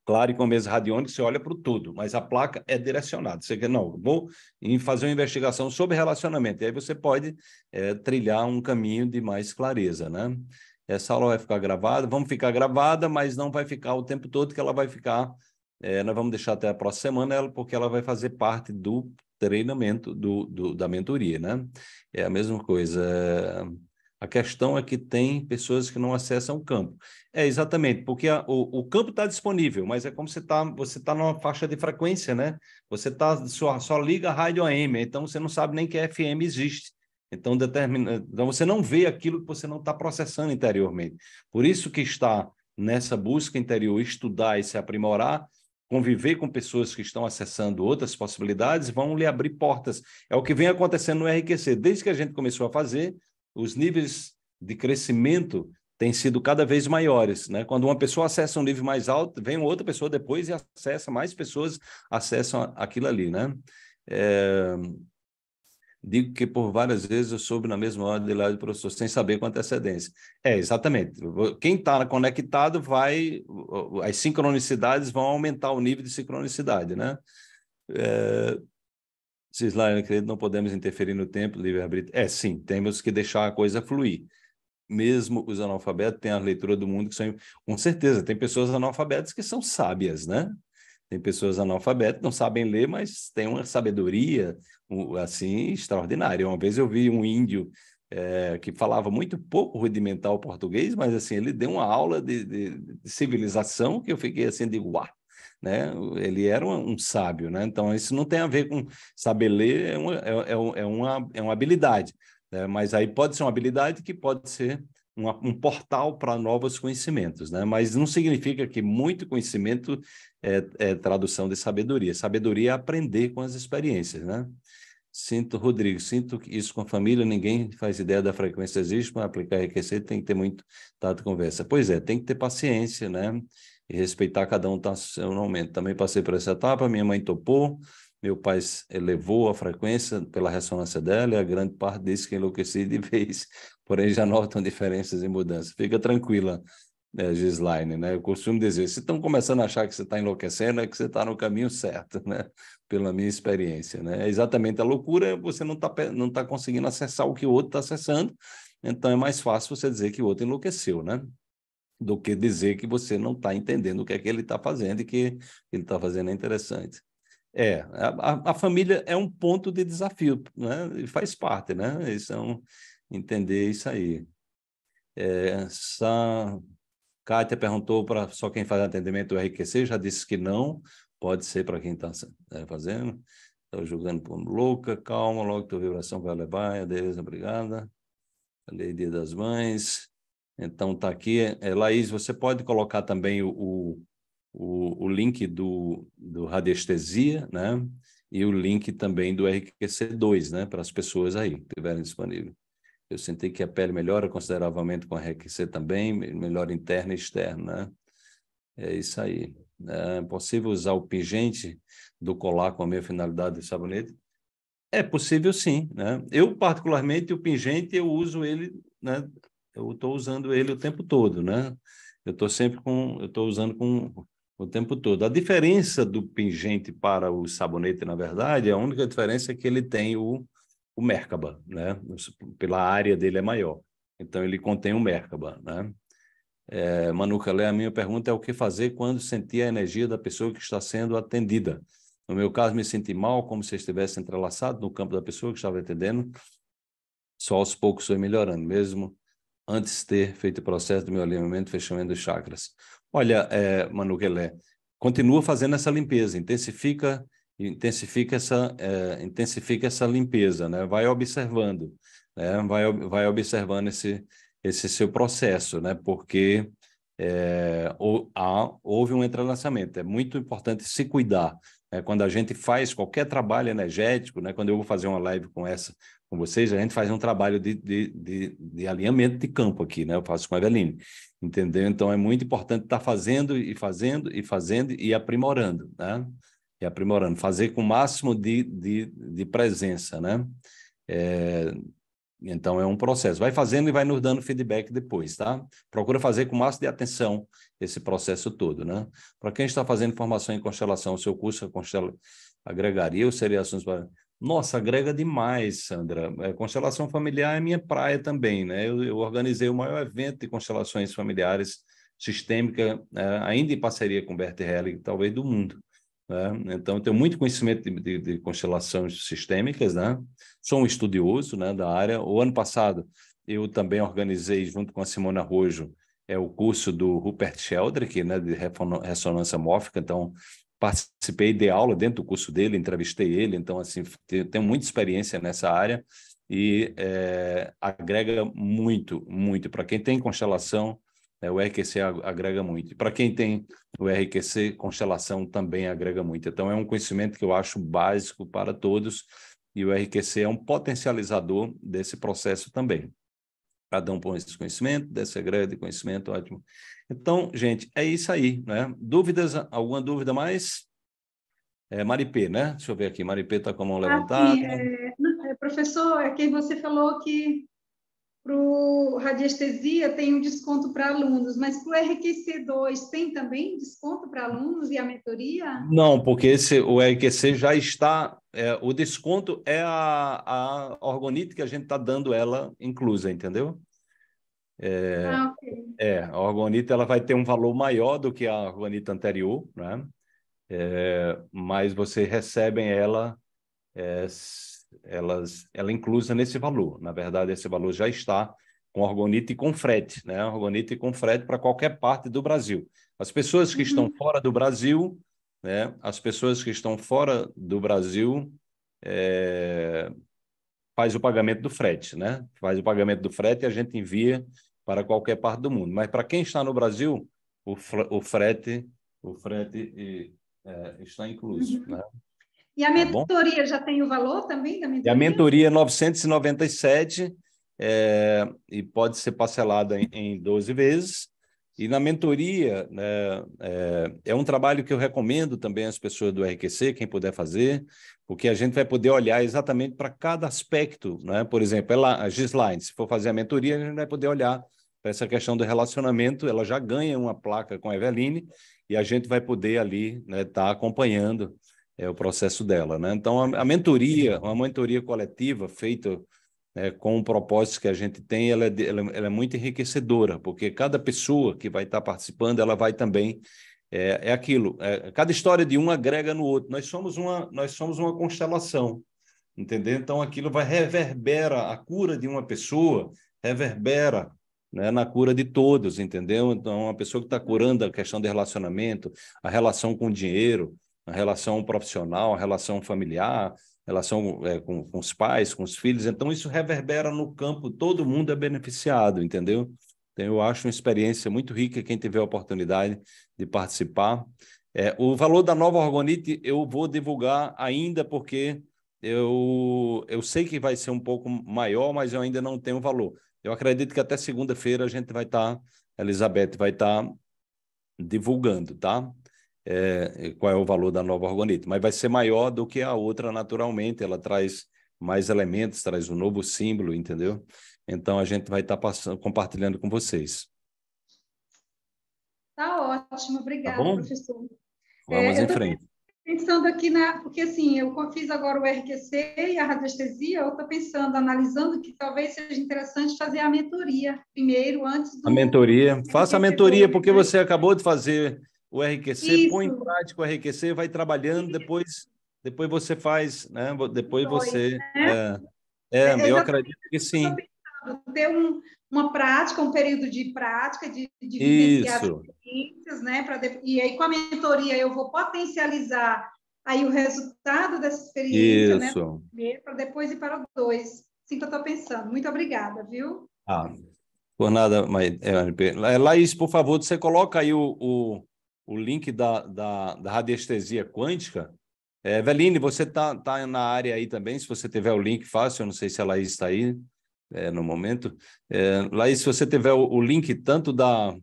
Claro que com mesa radiônica você olha para o mas a placa é direcionada. Você quer, não, vou fazer uma investigação sobre relacionamento. E aí você pode é, trilhar um caminho de mais clareza, né? Essa aula vai ficar gravada, vamos ficar gravada, mas não vai ficar o tempo todo que ela vai ficar. É, nós vamos deixar até a próxima semana ela, porque ela vai fazer parte do treinamento do, do da mentoria, né? É a mesma coisa. A questão é que tem pessoas que não acessam o campo. É, exatamente, porque a, o, o campo está disponível, mas é como você está você tá numa faixa de frequência, né? Você tá, só, só liga a rádio AM, então você não sabe nem que FM existe. Então, determina, então você não vê aquilo que você não está processando interiormente. Por isso que está nessa busca interior estudar e se aprimorar, conviver com pessoas que estão acessando outras possibilidades, vão lhe abrir portas. É o que vem acontecendo no RQC. Desde que a gente começou a fazer, os níveis de crescimento têm sido cada vez maiores, né? Quando uma pessoa acessa um nível mais alto, vem outra pessoa depois e acessa, mais pessoas acessam aquilo ali, né? É... Digo que por várias vezes eu soube na mesma hora de lá do professor, sem saber com antecedência. É, exatamente. Quem está conectado vai. As sincronicidades vão aumentar o nível de sincronicidade, né? É, Cislai, querido, não podemos interferir no tempo, livre-arbítrio. É, sim, temos que deixar a coisa fluir. Mesmo os analfabetos têm a leitura do mundo que são. Com certeza, tem pessoas analfabetas que são sábias, né? Tem pessoas analfabetas, não sabem ler, mas têm uma sabedoria, assim, extraordinária. Uma vez eu vi um índio é, que falava muito pouco rudimentar o português, mas, assim, ele deu uma aula de, de, de civilização que eu fiquei assim, de uau! né? Ele era um, um, sábio, né? Então isso não tem a ver com saber ler, é uma, é, é, é uma, é uma habilidade, né? mas aí pode ser uma habilidade que pode ser uma, um portal para novos conhecimentos, né? Mas não significa que muito conhecimento é, é tradução de sabedoria. Sabedoria é aprender com as experiências, né? Sinto, Rodrigo, sinto isso com a família, ninguém faz ideia da frequência existe, para aplicar e aquecer tem que ter muito tato de conversa. Pois é, tem que ter paciência, né? e respeitar cada um tá seu momento Também passei por essa etapa, minha mãe topou, meu pai elevou a frequência pela ressonância dela e a grande parte disse que enlouqueci de (laughs) vez, porém já notam diferenças e mudanças. Fica tranquila, é, Gislaine, né? Eu costumo dizer, se estão começando a achar que você está enlouquecendo, é que você está no caminho certo, (laughs) né? Pela minha experiência, né? É exatamente a loucura, você não está não tá conseguindo acessar o que o outro está acessando, então é mais fácil você dizer que o outro enlouqueceu, né? do que dizer que você não está entendendo o que é que ele está fazendo e que ele está fazendo é interessante. É, a, a, família é um ponto de desafio, né? E faz parte, né? Isso é um, entender isso aí. É, Kátia perguntou para só quem faz atendimento é RQC, já disse que não, pode ser para quem está é, eh, fazendo. Estou julgando por louca, calma, logo tua vibração vai levar, a Tereza, obrigada. Falei Dia das Mães. Então está aqui. É, Laís, você pode colocar também o, o, o link do, do Radiestesia, né? E o link também do RQC2, né? Para as pessoas aí que tiverem disponível. Eu senti que a pele melhora consideravelmente com a RQC também, melhora interna e externa, né? É isso aí. É possível usar o pingente do colar com a minha finalidade de sabonete? É possível sim, né? Eu particularmente o pingente eu uso ele, né? eu estou usando ele o tempo todo, né? Eu estou sempre com, eu estou usando com o tempo todo. A diferença do pingente para o sabonete, na verdade, a única diferença é que ele tem o, o Merkaba, né? Pela área dele é maior, então ele contém o Merkaba, né? É, Manuca, a minha pergunta é o que fazer quando sentir a energia da pessoa que está sendo atendida? No meu caso, me senti mal, como se estivesse entrelaçado no campo da pessoa que estava atendendo. Só aos poucos foi melhorando, mesmo antes de ter feito o processo do meu alinhamento, fechamento dos chakras. Olha, é, Manu Guelé, continua fazendo essa limpeza, intensifica intensifica essa é, intensifica essa limpeza, né? Vai observando, né? Vai vai observando esse esse seu processo, né? Porque é, ou, há, houve um entrelaçamento. É muito importante se cuidar. É Quando a gente faz qualquer trabalho energético, né? Quando eu vou fazer uma live com essa com vocês, a gente faz um trabalho de, de, de, de alinhamento de campo aqui, né? Eu faço com a Eveline, entendeu? Então é muito importante estar tá fazendo e fazendo e fazendo e aprimorando, né? E aprimorando, fazer com o máximo de, de, de presença, né? É, então é um processo. Vai fazendo e vai nos dando feedback depois, tá? Procura fazer com o máximo de atenção esse processo todo, né? Para quem está fazendo formação em constelação, o seu curso é constelação agregaria ou seria assuntos para nossa, agrega demais, Sandra. É, constelação familiar é minha praia também, né? Eu, eu, organizei o maior evento de constelações familiares sistêmica, é, ainda em parceria com Bert Hellig, talvez do mundo. Né? Então, eu tenho muito conhecimento de, de, de, constelações sistêmicas, né? Sou um estudioso né, da área. O ano passado, eu também organizei, junto com a Simona Rojo, é o curso do Rupert Sheldrake, né, de ressonância mórfica. Então, participei de aula dentro do curso dele, entrevistei ele, então assim tenho muita experiência nessa área e é, agrega muito, muito para quem tem constelação. É, o RQC agrega muito. Para quem tem o RQC, constelação também agrega muito. Então, é um conhecimento que eu acho básico para todos e o RQC é um potencializador desse processo também. Cada um põe esse conhecimento, dessa grande conhecimento, ótimo. Então, gente, é isso aí, né? Dúvidas? Alguma dúvida mais? É, Maripê, né? Deixa eu ver aqui, Maripê está com a mão ah, levantada. Aqui, é, é, professor, é que você falou que para o radiestesia tem um desconto para alunos, mas para o RQC2 tem também desconto para alunos e a mentoria? Não, porque esse, o RQC já está. É, o desconto é a, a orgonite que a gente está dando ela inclusa, entendeu? É, ah, okay. é, é a organita ela vai ter um valor maior do que a organita anterior, né? É, mas você recebe ela, é, elas, ela é inclusa nesse valor. Na verdade, esse valor já está com organita e com frete, né? Organita e com frete para qualquer parte do Brasil. As pessoas que uhum. estão fora do Brasil, né? As pessoas que estão fora do Brasil é, faz o pagamento do frete, né? Faz o pagamento do frete e a gente envia para qualquer parte do mundo. Mas para quem está no Brasil, o, o frete, o frete é, está incluso, uhum. né? E a tá mentoria tá já tem o valor também da mentoria? E a mentoria é 997 é, e pode ser parcelada em, em 12 vezes. E na mentoria, né, é, é, um trabalho que eu recomendo também às pessoas do RQC, quem puder fazer, porque a gente vai poder olhar exatamente para cada aspecto. Né? Por exemplo, ela, é a Gisline, se for fazer a mentoria, a gente vai poder olhar para essa questão do relacionamento. Ela já ganha uma placa com a Eveline e a gente vai poder ali estar né, tá acompanhando é, o processo dela. Né? Então, a, a mentoria, uma mentoria coletiva feita é, com o propósito que a gente tem, ela é, ela, ela é, muito enriquecedora, porque cada pessoa que vai estar participando, ela vai também. É, é aquilo, é, cada história de um agrega no outro. Nós somos uma, nós somos uma constelação, entendeu? Então aquilo vai reverbera a cura de uma pessoa, reverbera né, na cura de todos, entendeu? Então, uma pessoa que está curando a questão de relacionamento, a relação com o dinheiro, a relação profissional, a relação familiar, relação é, com, com os pais, com os filhos. Então, isso reverbera no campo, todo mundo é beneficiado, entendeu? Então, eu acho uma experiência muito rica quem tiver a oportunidade de participar. É, o valor da nova orgonite eu vou divulgar ainda, porque eu, eu sei que vai ser um pouco maior, mas eu ainda não tenho valor. Eu acredito que até segunda-feira a gente vai estar, tá, Elizabeth vai estar tá divulgando, tá? é, qual é o valor da nova organita, mas vai ser maior do que a outra naturalmente, ela traz mais elementos, traz um novo símbolo, entendeu? Então a gente vai estar tá compartilhando com vocês. Tá ótimo, obrigada, tá professor. Vamos é, em frente. Pensando aqui na, porque assim, eu fiz agora o RQC e a radiestesia, eu estou pensando, analisando que talvez seja interessante fazer a mentoria primeiro, antes do... A mentoria, faça a mentoria, porque né? você acabou de fazer o RQC, Isso. põe em prática o RQC, vai trabalhando, depois, depois você faz, né? Depois você. Né? É, é eu acredito que sim. Ter um, uma prática, um período de prática, de, de vivenciar Isso. né? Pra, e aí, com a mentoria, eu vou potencializar aí o resultado dessa experiência, né, Isso. né? Para depois ir para o dois. Sim, que eu estou pensando. Muito obrigada, viu? Ah, por nada, mas, é, Laís, por favor, você coloca aí o, o o link da, da, da radiestesia quântica. É, Veline, você está tá na área aí também, se você tiver o link fácil, eu não sei se a Laís está aí é, no momento. É, Laís, se você tiver o, o, link tanto da,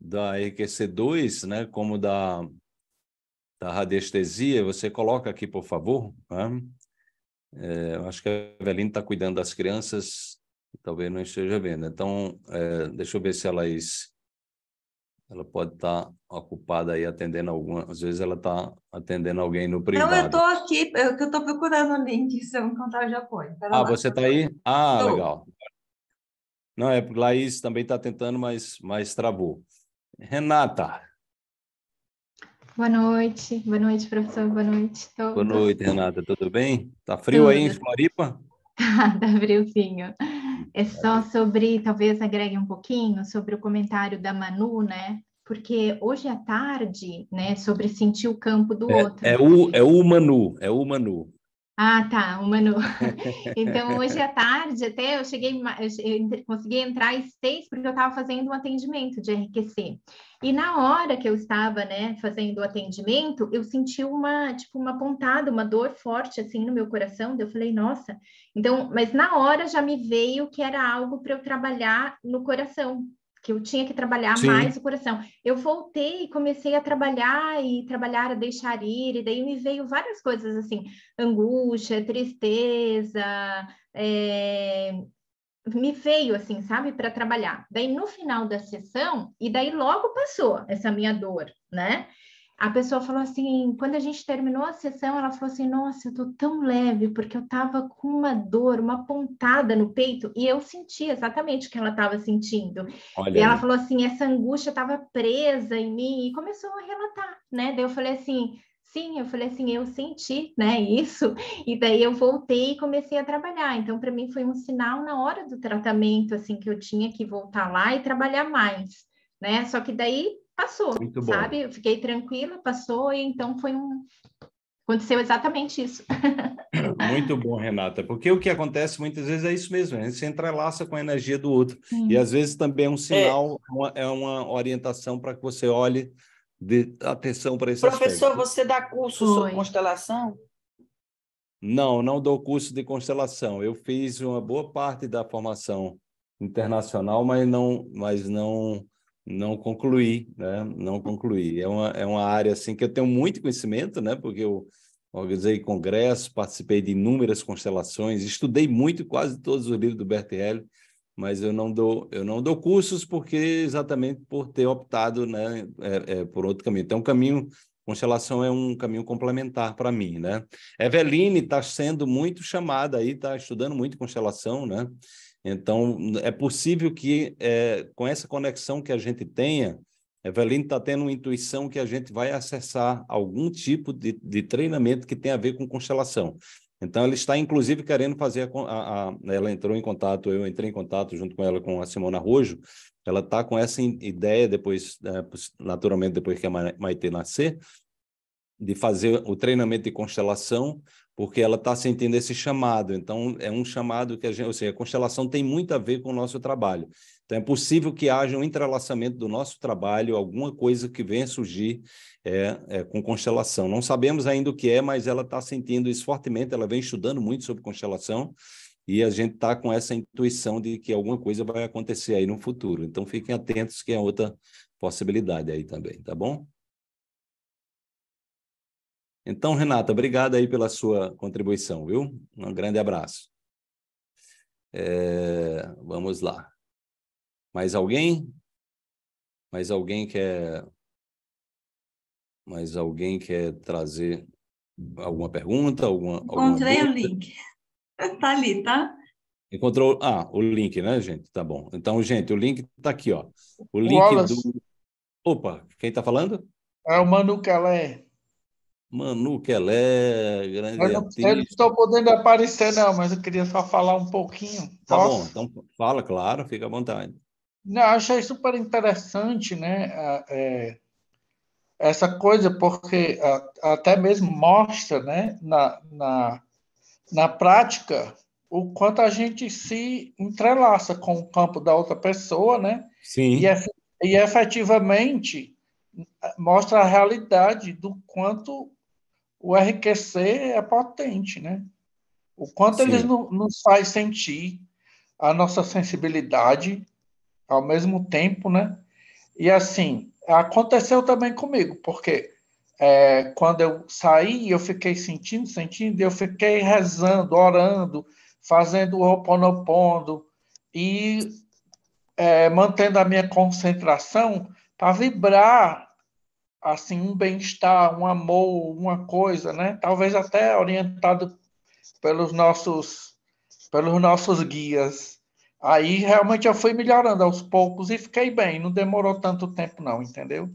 da RQC2, né, como da, da radiestesia, você coloca aqui, por favor. Né? É, eu acho que a Veline está cuidando das crianças, talvez não esteja vendo. Então, é, deixa eu ver se a Laís ela pode estar tá ocupada aí atendendo alguma, às vezes ela está atendendo alguém no privado. Não, eu estou aqui, é eu estou procurando o link, (laughs) se eu encontrar eu já ponho. ah, lá. você está aí? Ah, tô. legal. Não, é porque Laís também está tentando, mas, mas travou. Renata. Boa noite, boa noite, professor, boa noite. Boa noite, Renata, tudo bem? está frio tudo. aí em Floripa? Está (laughs) friozinho. É só sobre, talvez agregue um pouquinho, sobre o comentário da Manu, né? Porque hoje à tarde, né, sobre sentir o campo do é, outro. É o, é o Manu, é o Manu. Ah, tá, o Manu. (laughs) Então, hoje à tarde, até eu cheguei, eu consegui entrar às seis, porque eu estava fazendo um atendimento de RQC. E na hora que eu estava, né, fazendo o atendimento, eu senti uma, tipo, uma pontada, uma dor forte, assim, no meu coração. eu falei, nossa. Então, mas na hora já me veio que era algo para eu trabalhar no coração, que eu tinha que trabalhar Sim. mais o coração. Eu voltei e comecei a trabalhar e trabalhar a deixar ir, e daí me veio várias coisas assim, angústia, tristeza, é, me veio assim, sabe, para trabalhar. Daí no final da sessão, e daí logo passou essa minha dor, né? A pessoa falou assim, quando a gente terminou a sessão, ela falou assim: "Nossa, eu tô tão leve porque eu tava com uma dor, uma pontada no peito e eu senti exatamente o que ela tava sentindo". Olha e ela aí. falou assim: "Essa angústia tava presa em mim" e começou a relatar, né? Daí eu falei assim: Sim, eu falei assim, eu senti, né, isso, e daí eu voltei e comecei a trabalhar. Então, para mim foi um sinal na hora do tratamento, assim, que eu tinha que voltar lá e trabalhar mais, né? Só que daí passou, sabe? Eu fiquei tranquila, passou, e então foi um. Aconteceu exatamente isso. (laughs) Muito bom, Renata, porque o que acontece muitas vezes é isso mesmo, a gente se entrelaça com a energia do outro. Sim. E às vezes também é um é. sinal, é, uma, é uma orientação para que você olhe de atenção para esse Professor, aspecto. você dá curso Oi. sobre constelação? Não, não dou curso de constelação. Eu fiz uma boa parte da formação internacional, mas não, mas não, não concluí, né? Não concluí. É uma, é uma área assim que eu tenho muito conhecimento, né? Porque eu organizei congressos, participei de inúmeras constelações, estudei muito quase todos os livros do Bertelli mas eu não dou eu não dou cursos porque exatamente por ter optado né é, é, por outro caminho então o caminho constelação é um caminho complementar para mim né Eveline está sendo muito chamada aí está estudando muito constelação né então é possível que é, com essa conexão que a gente tenha Eveline está tendo uma intuição que a gente vai acessar algum tipo de, de treinamento que tem a ver com constelação. Então, ela está, inclusive, querendo fazer. A, a, a, ela entrou em contato, eu entrei em contato junto com ela, com a Simona Rojo. Ela está com essa ideia, depois, né, naturalmente, depois que a Maite nascer, de fazer o treinamento de constelação, porque ela está sentindo esse chamado. Então, é um chamado que a gente. Ou seja, a constelação tem muito a ver com o nosso trabalho. Então, é possível que haja um entrelaçamento do nosso trabalho, alguma coisa que venha surgir é, é, com constelação. Não sabemos ainda o que é, mas ela está sentindo isso fortemente, ela vem estudando muito sobre constelação e a gente está com essa intuição de que alguma coisa vai acontecer aí no futuro. Então, fiquem atentos que é outra possibilidade aí também, tá bom? Então, Renata, obrigado aí pela sua contribuição, viu? Um grande abraço. É, vamos lá. Mais alguém? Mais alguém quer. Mais alguém quer trazer alguma pergunta? Alguma, Encontrei alguma o link. Está (laughs) ali, tá? Encontrou. Ah, o link, né, gente? Tá bom. Então, gente, o link está aqui, ó. O link do. Opa, quem está falando? É o Manu Kelé. Manu Kelé, grande eu não, Eu não estou podendo aparecer, não, mas eu queria só falar um pouquinho. Tá Posso? bom, então fala, claro, fica à vontade. Eu achei super interessante né, é, essa coisa, porque até mesmo mostra né, na, na, na prática o quanto a gente se entrelaça com o campo da outra pessoa, né? Sim. E, e efetivamente mostra a realidade do quanto o RQC é potente, né? O quanto Sim. eles nos faz sentir a nossa sensibilidade, ao mesmo tempo, né? E assim, aconteceu também comigo, porque é, quando eu saí, eu fiquei sentindo, sentindo, eu fiquei rezando, orando, fazendo o oponopondo e é, mantendo a minha concentração para vibrar assim um bem-estar, um amor, uma coisa, né? Talvez até orientado pelos nossos pelos nossos guias. Aí realmente eu fui melhorando aos poucos e fiquei bem, não demorou tanto tempo, não, entendeu?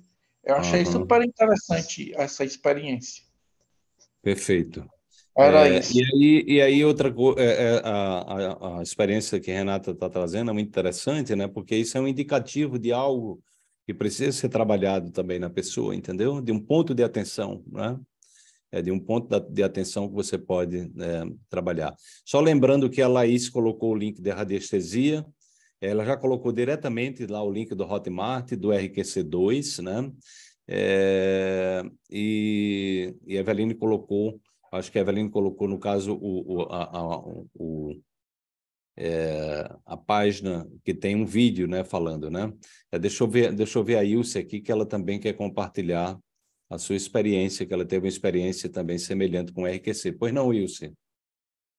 Eu achei uhum. super interessante essa experiência. Perfeito. Era é, isso. E aí, e aí outra coisa, é, é, a, a, a, experiência que a Renata está trazendo é muito interessante, né? Porque isso é um indicativo de algo que precisa ser trabalhado também na pessoa, entendeu? De um ponto de atenção, né? é, de um ponto da, de atenção que você pode é, trabalhar. Só lembrando que a Laís colocou o link da radiestesia, ela já colocou diretamente lá o link do Hotmart, do RQC2, né? É, e, e a Eveline colocou, acho que a Eveline colocou, no caso, o, o, a, a, o, é, a página que tem um vídeo né, falando. Né? É, deixa, eu ver, deixa eu ver a Ilse aqui, que ela também quer compartilhar a sua experiência, que ela teve uma experiência também semelhante com o RQC. Pois não, Wilson?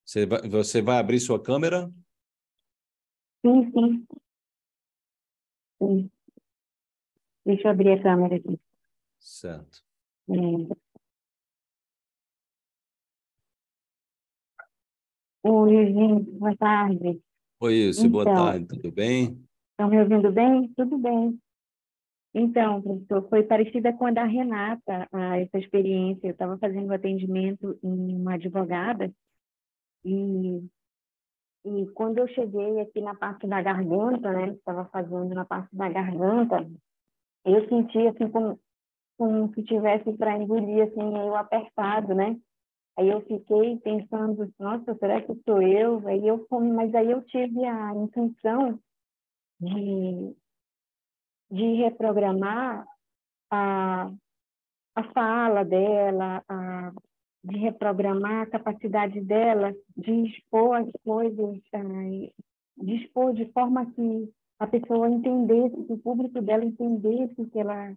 Você vai, você vai abrir sua câmera? Sim, sim, sim. Deixa eu abrir a câmera aqui. Certo. É. Oi, gente, boa tarde. Oi, Ilse, então, boa tarde, tudo bem? Estão me ouvindo bem? Tudo bem. Então, professor, foi parecida com a da Renata, a, essa experiência. Eu estava fazendo atendimento em uma advogada e, e quando eu cheguei aqui na parte da garganta, né, estava fazendo na parte da garganta, eu senti assim como, como se tivesse para engolir assim meio apertado, né? Aí eu fiquei pensando, nossa, será que sou eu? Aí eu fui, mas aí eu tive a intenção de de reprogramar a, a fala dela, a, de reprogramar a capacidade dela de expor as coisas, eh, de expor de forma que a pessoa entendesse, que o público dela entendesse o que ela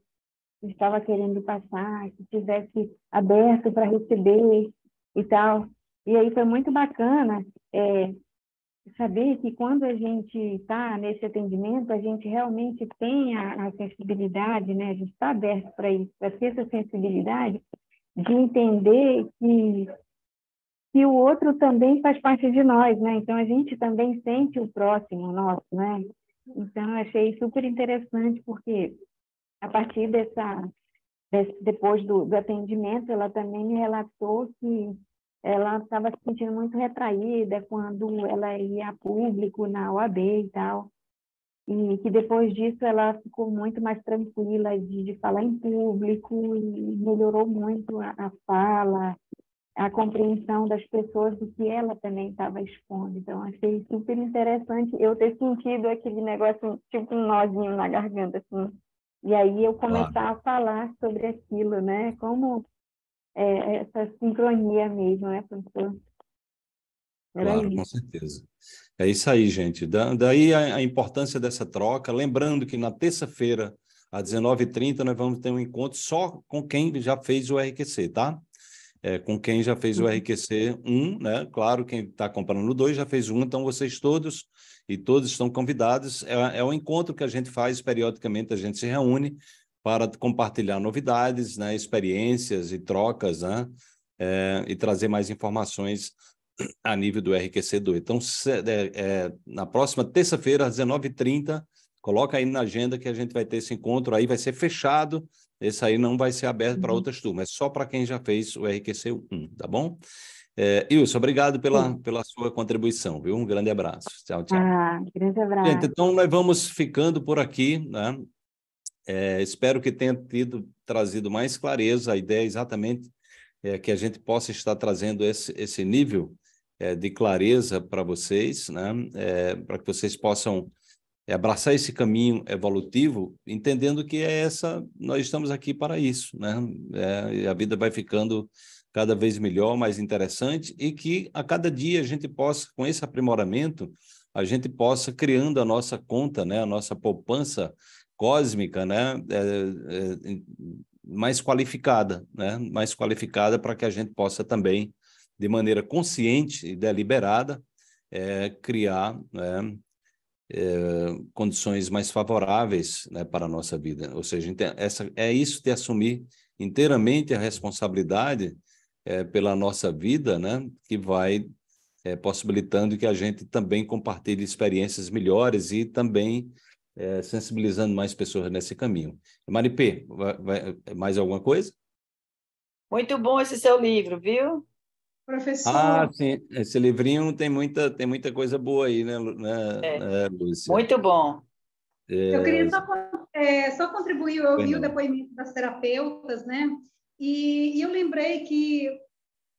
estava querendo passar, que estivesse aberto para receber e tal. E aí foi muito bacana é, saber que quando a gente está nesse atendimento, a gente realmente tem a, a sensibilidade, né? A gente está aberto para isso, para ter essa sensibilidade de entender que que o outro também faz parte de nós, né? Então a gente também sente o próximo nosso, né? Então achei super interessante porque a partir dessa desse, depois do, do atendimento ela também me relatou que ela estava se sentindo muito retraída quando ela ia a público na OAB e tal. E que depois disso ela ficou muito mais tranquila de, de falar em público e melhorou muito a, a fala, a compreensão das pessoas do que ela também estava expondo. Então, achei super interessante eu ter sentido aquele negócio, tipo um nozinho na garganta, assim. E aí eu começar claro. a falar sobre aquilo, né? Como é, é, essa sincronia mesmo, né, professor? claro, com certeza. É isso aí, gente. Da, daí a, a importância dessa troca. Lembrando que na terça-feira, às 19h30, nós vamos ter um encontro só com quem já fez o RQC, tá? É, com quem já fez o uhum. RQC 1, né? Claro, quem está comprando o 2 já fez um, então vocês todos e todos estão convidados. É, é um encontro que a gente faz periodicamente, a gente se reúne para compartilhar novidades, né, experiências e trocas, né, é, e trazer mais informações a nível do RQC2. Então, se, é, é, na próxima terça-feira, às 19h30, coloca aí na agenda que a gente vai ter esse encontro, aí vai ser fechado, esse aí não vai ser aberto uhum. para outras turmas, é só para quem já fez o RQC1, tá bom? É, Ilson, obrigado pela, pela sua contribuição, viu? Um grande abraço. Tchau, tchau. Ah, grande abraço. Gente, então nós vamos ficando por aqui, né? É, espero que tenha tido trazido mais clareza a ideia é exatamente é, que a gente possa estar trazendo esse, esse nível é, de clareza para vocês, né? É, para que vocês possam é, abraçar esse caminho evolutivo, entendendo que é essa, nós estamos aqui para isso, né? a vida vai ficando cada vez melhor, mais interessante e que a cada dia a gente possa, com esse aprimoramento, a gente possa criando a nossa conta, né? A nossa poupança cósmica, né, é, é, mais qualificada, né, mais qualificada para que a gente possa também, de maneira consciente e deliberada, é, criar né, é, condições mais favoráveis né, para a nossa vida. Ou seja, essa, é isso de assumir inteiramente a responsabilidade é, pela nossa vida, né, que vai é, possibilitando que a gente também compartilhe experiências melhores e também é, sensibilizando mais pessoas nesse caminho. Maripê, vai, vai, mais alguma coisa? Muito bom esse seu livro, viu? Professor. Ah, sim. Esse livrinho tem muita, tem muita coisa boa aí, né, né, é. Né, Lúcia? Muito bom. É... Eu queria só, é, só contribuir, eu vi o depoimento das terapeutas, né? E, e eu lembrei que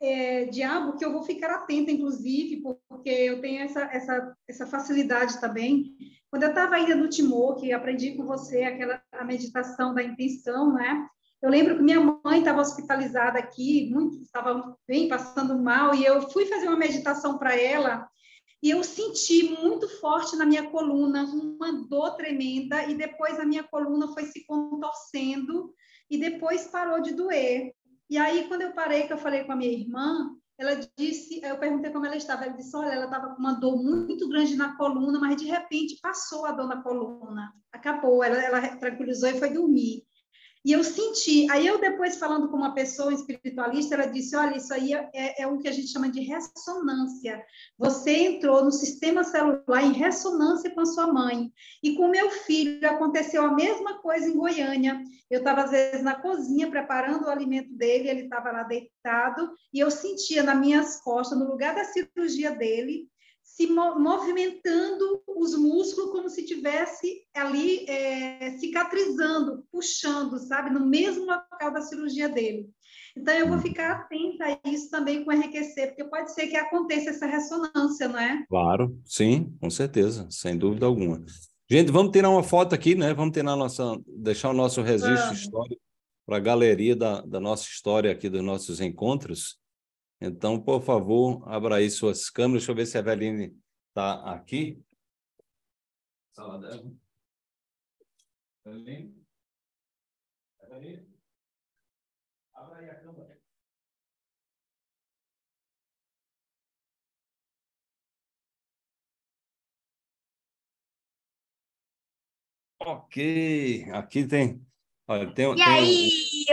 é, diabo que eu vou ficar atenta, inclusive, porque eu tenho essa, essa, essa facilidade também quando eu estava ainda no Timor, que aprendi com você aquela a meditação da intenção, né? Eu lembro que minha mãe estava hospitalizada aqui, muito estava bem, passando mal, e eu fui fazer uma meditação para ela e eu senti muito forte na minha coluna uma dor tremenda e depois a minha coluna foi se contorcendo e depois parou de doer. E aí quando eu parei, que eu falei com a minha irmã, ela disse, eu perguntei como ela estava, ela disse, olha, ela estava com uma dor muito grande na coluna, mas de repente passou a dor na coluna, acabou, ela, ela tranquilizou e foi dormir. E eu senti, aí eu depois falando com uma pessoa espiritualista, ela disse, olha, isso aí é, é o que a gente chama de ressonância. Você entrou no sistema celular em ressonância com a sua mãe. E com meu filho aconteceu a mesma coisa em Goiânia. Eu estava, às vezes, na cozinha preparando o alimento dele, ele estava lá deitado, e eu sentia nas minhas costas, no lugar da cirurgia dele, se movimentando os músculos como se tivesse ali é, cicatrizando, puxando, sabe, no mesmo local da cirurgia dele. Então eu vou uhum. ficar atenta a isso também com enriquecer, porque pode ser que aconteça essa ressonância, não é? Claro, sim, com certeza, sem dúvida alguma. Gente, vamos tirar uma foto aqui, né? Vamos tirar nossa, deixar o nosso registro vamos. histórico para a galeria da, da nossa história aqui dos nossos encontros. Então, por favor, abra aí suas câmeras. Deixa eu ver se a Eveline está aqui. Sala dela. Eveline? Eveline? Abra aí a câmera. Ok, aqui tem. Olha, tem, e tem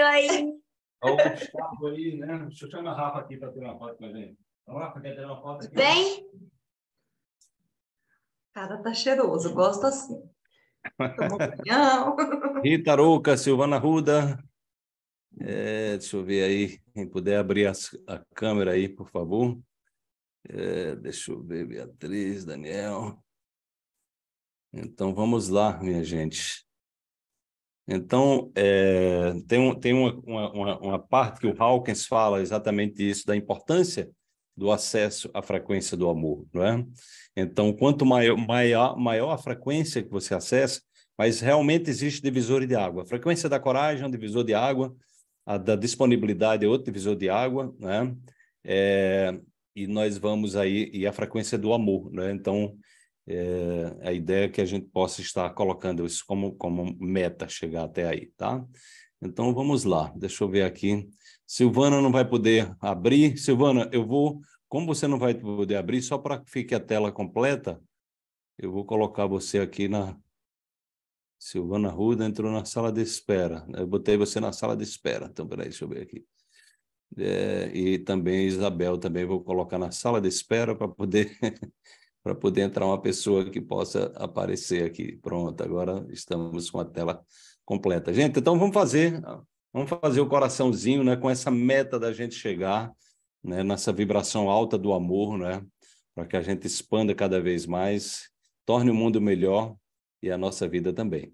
aí, um... oi o obstáculo aí, né? Deixa eu chamar a Rafa aqui para ter uma foto com a gente. Rafa, quer ter uma foto aqui? Vem! Cara, tá cheiroso, gosto assim. Rita Arouca, Silvana Ruda. É, deixa eu ver aí, quem puder abrir as, a câmera aí, por favor. É, deixa eu ver, Beatriz, Daniel. Então vamos lá, minha gente. Então, é, tem, um, tem uma, uma, uma, parte que o Hawkins fala exatamente isso, da importância do acesso à frequência do amor, não é? Então, quanto maior, maior, maior a frequência que você acessa, mas realmente existe divisor de água. A frequência da coragem é um divisor de água, a da disponibilidade é outro divisor de água, né? É, eh, e nós vamos aí, e a frequência do amor, é? Então, é, a ideia é que a gente possa estar colocando isso como, como meta, chegar até aí, tá? Então, vamos lá. Deixa eu ver aqui. Silvana não vai poder abrir. Silvana, eu vou... Como você não vai poder abrir, só para que fique a tela completa, eu vou colocar você aqui na... Silvana Ruda entrou na sala de espera. Eu botei você na sala de espera. Então, peraí, deixa eu ver aqui. É, e também Isabel também vou colocar na sala de espera para poder (laughs) para poder entrar uma pessoa que possa aparecer aqui. Pronto, agora estamos com a tela completa. Gente, então vamos fazer, vamos fazer o coraçãozinho, né, com essa meta da gente chegar, né, nessa vibração alta do amor, né, para que a gente expanda cada vez mais, torne o mundo melhor e a nossa vida também.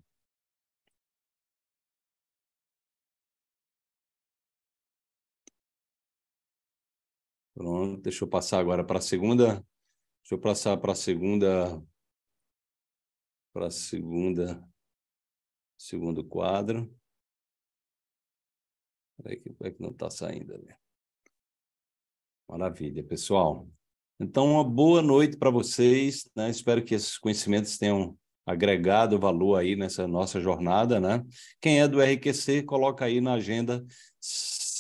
Pronto, deixa eu passar agora para a segunda Deixa eu passar para a segunda, para a segunda, segundo quadro. Peraí, que, é que não está saindo ali? Maravilha, pessoal. Então, uma boa noite para vocês. Né? Espero que esses conhecimentos tenham agregado valor aí nessa nossa jornada, né? Quem é do RQC, coloca aí na agenda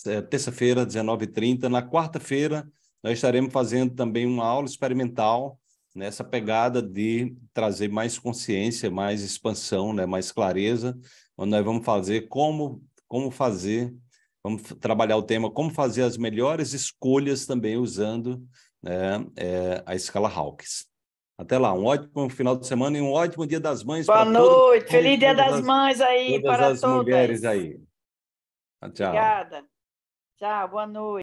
é, terça-feira, 19h30. Na quarta-feira, nós estaremos fazendo também uma aula experimental nessa pegada de trazer mais consciência, mais expansão, né, mais clareza, onde nós vamos fazer como como fazer, vamos trabalhar o tema como fazer as melhores escolhas também usando né, é, a escala Hawkins. Até lá, um ótimo final de semana e um ótimo Dia das Mães. Boa noite, todo, feliz Dia das Mães aí todas para as todas. mulheres aí. Tchau. Obrigada. Tchau, boa noite.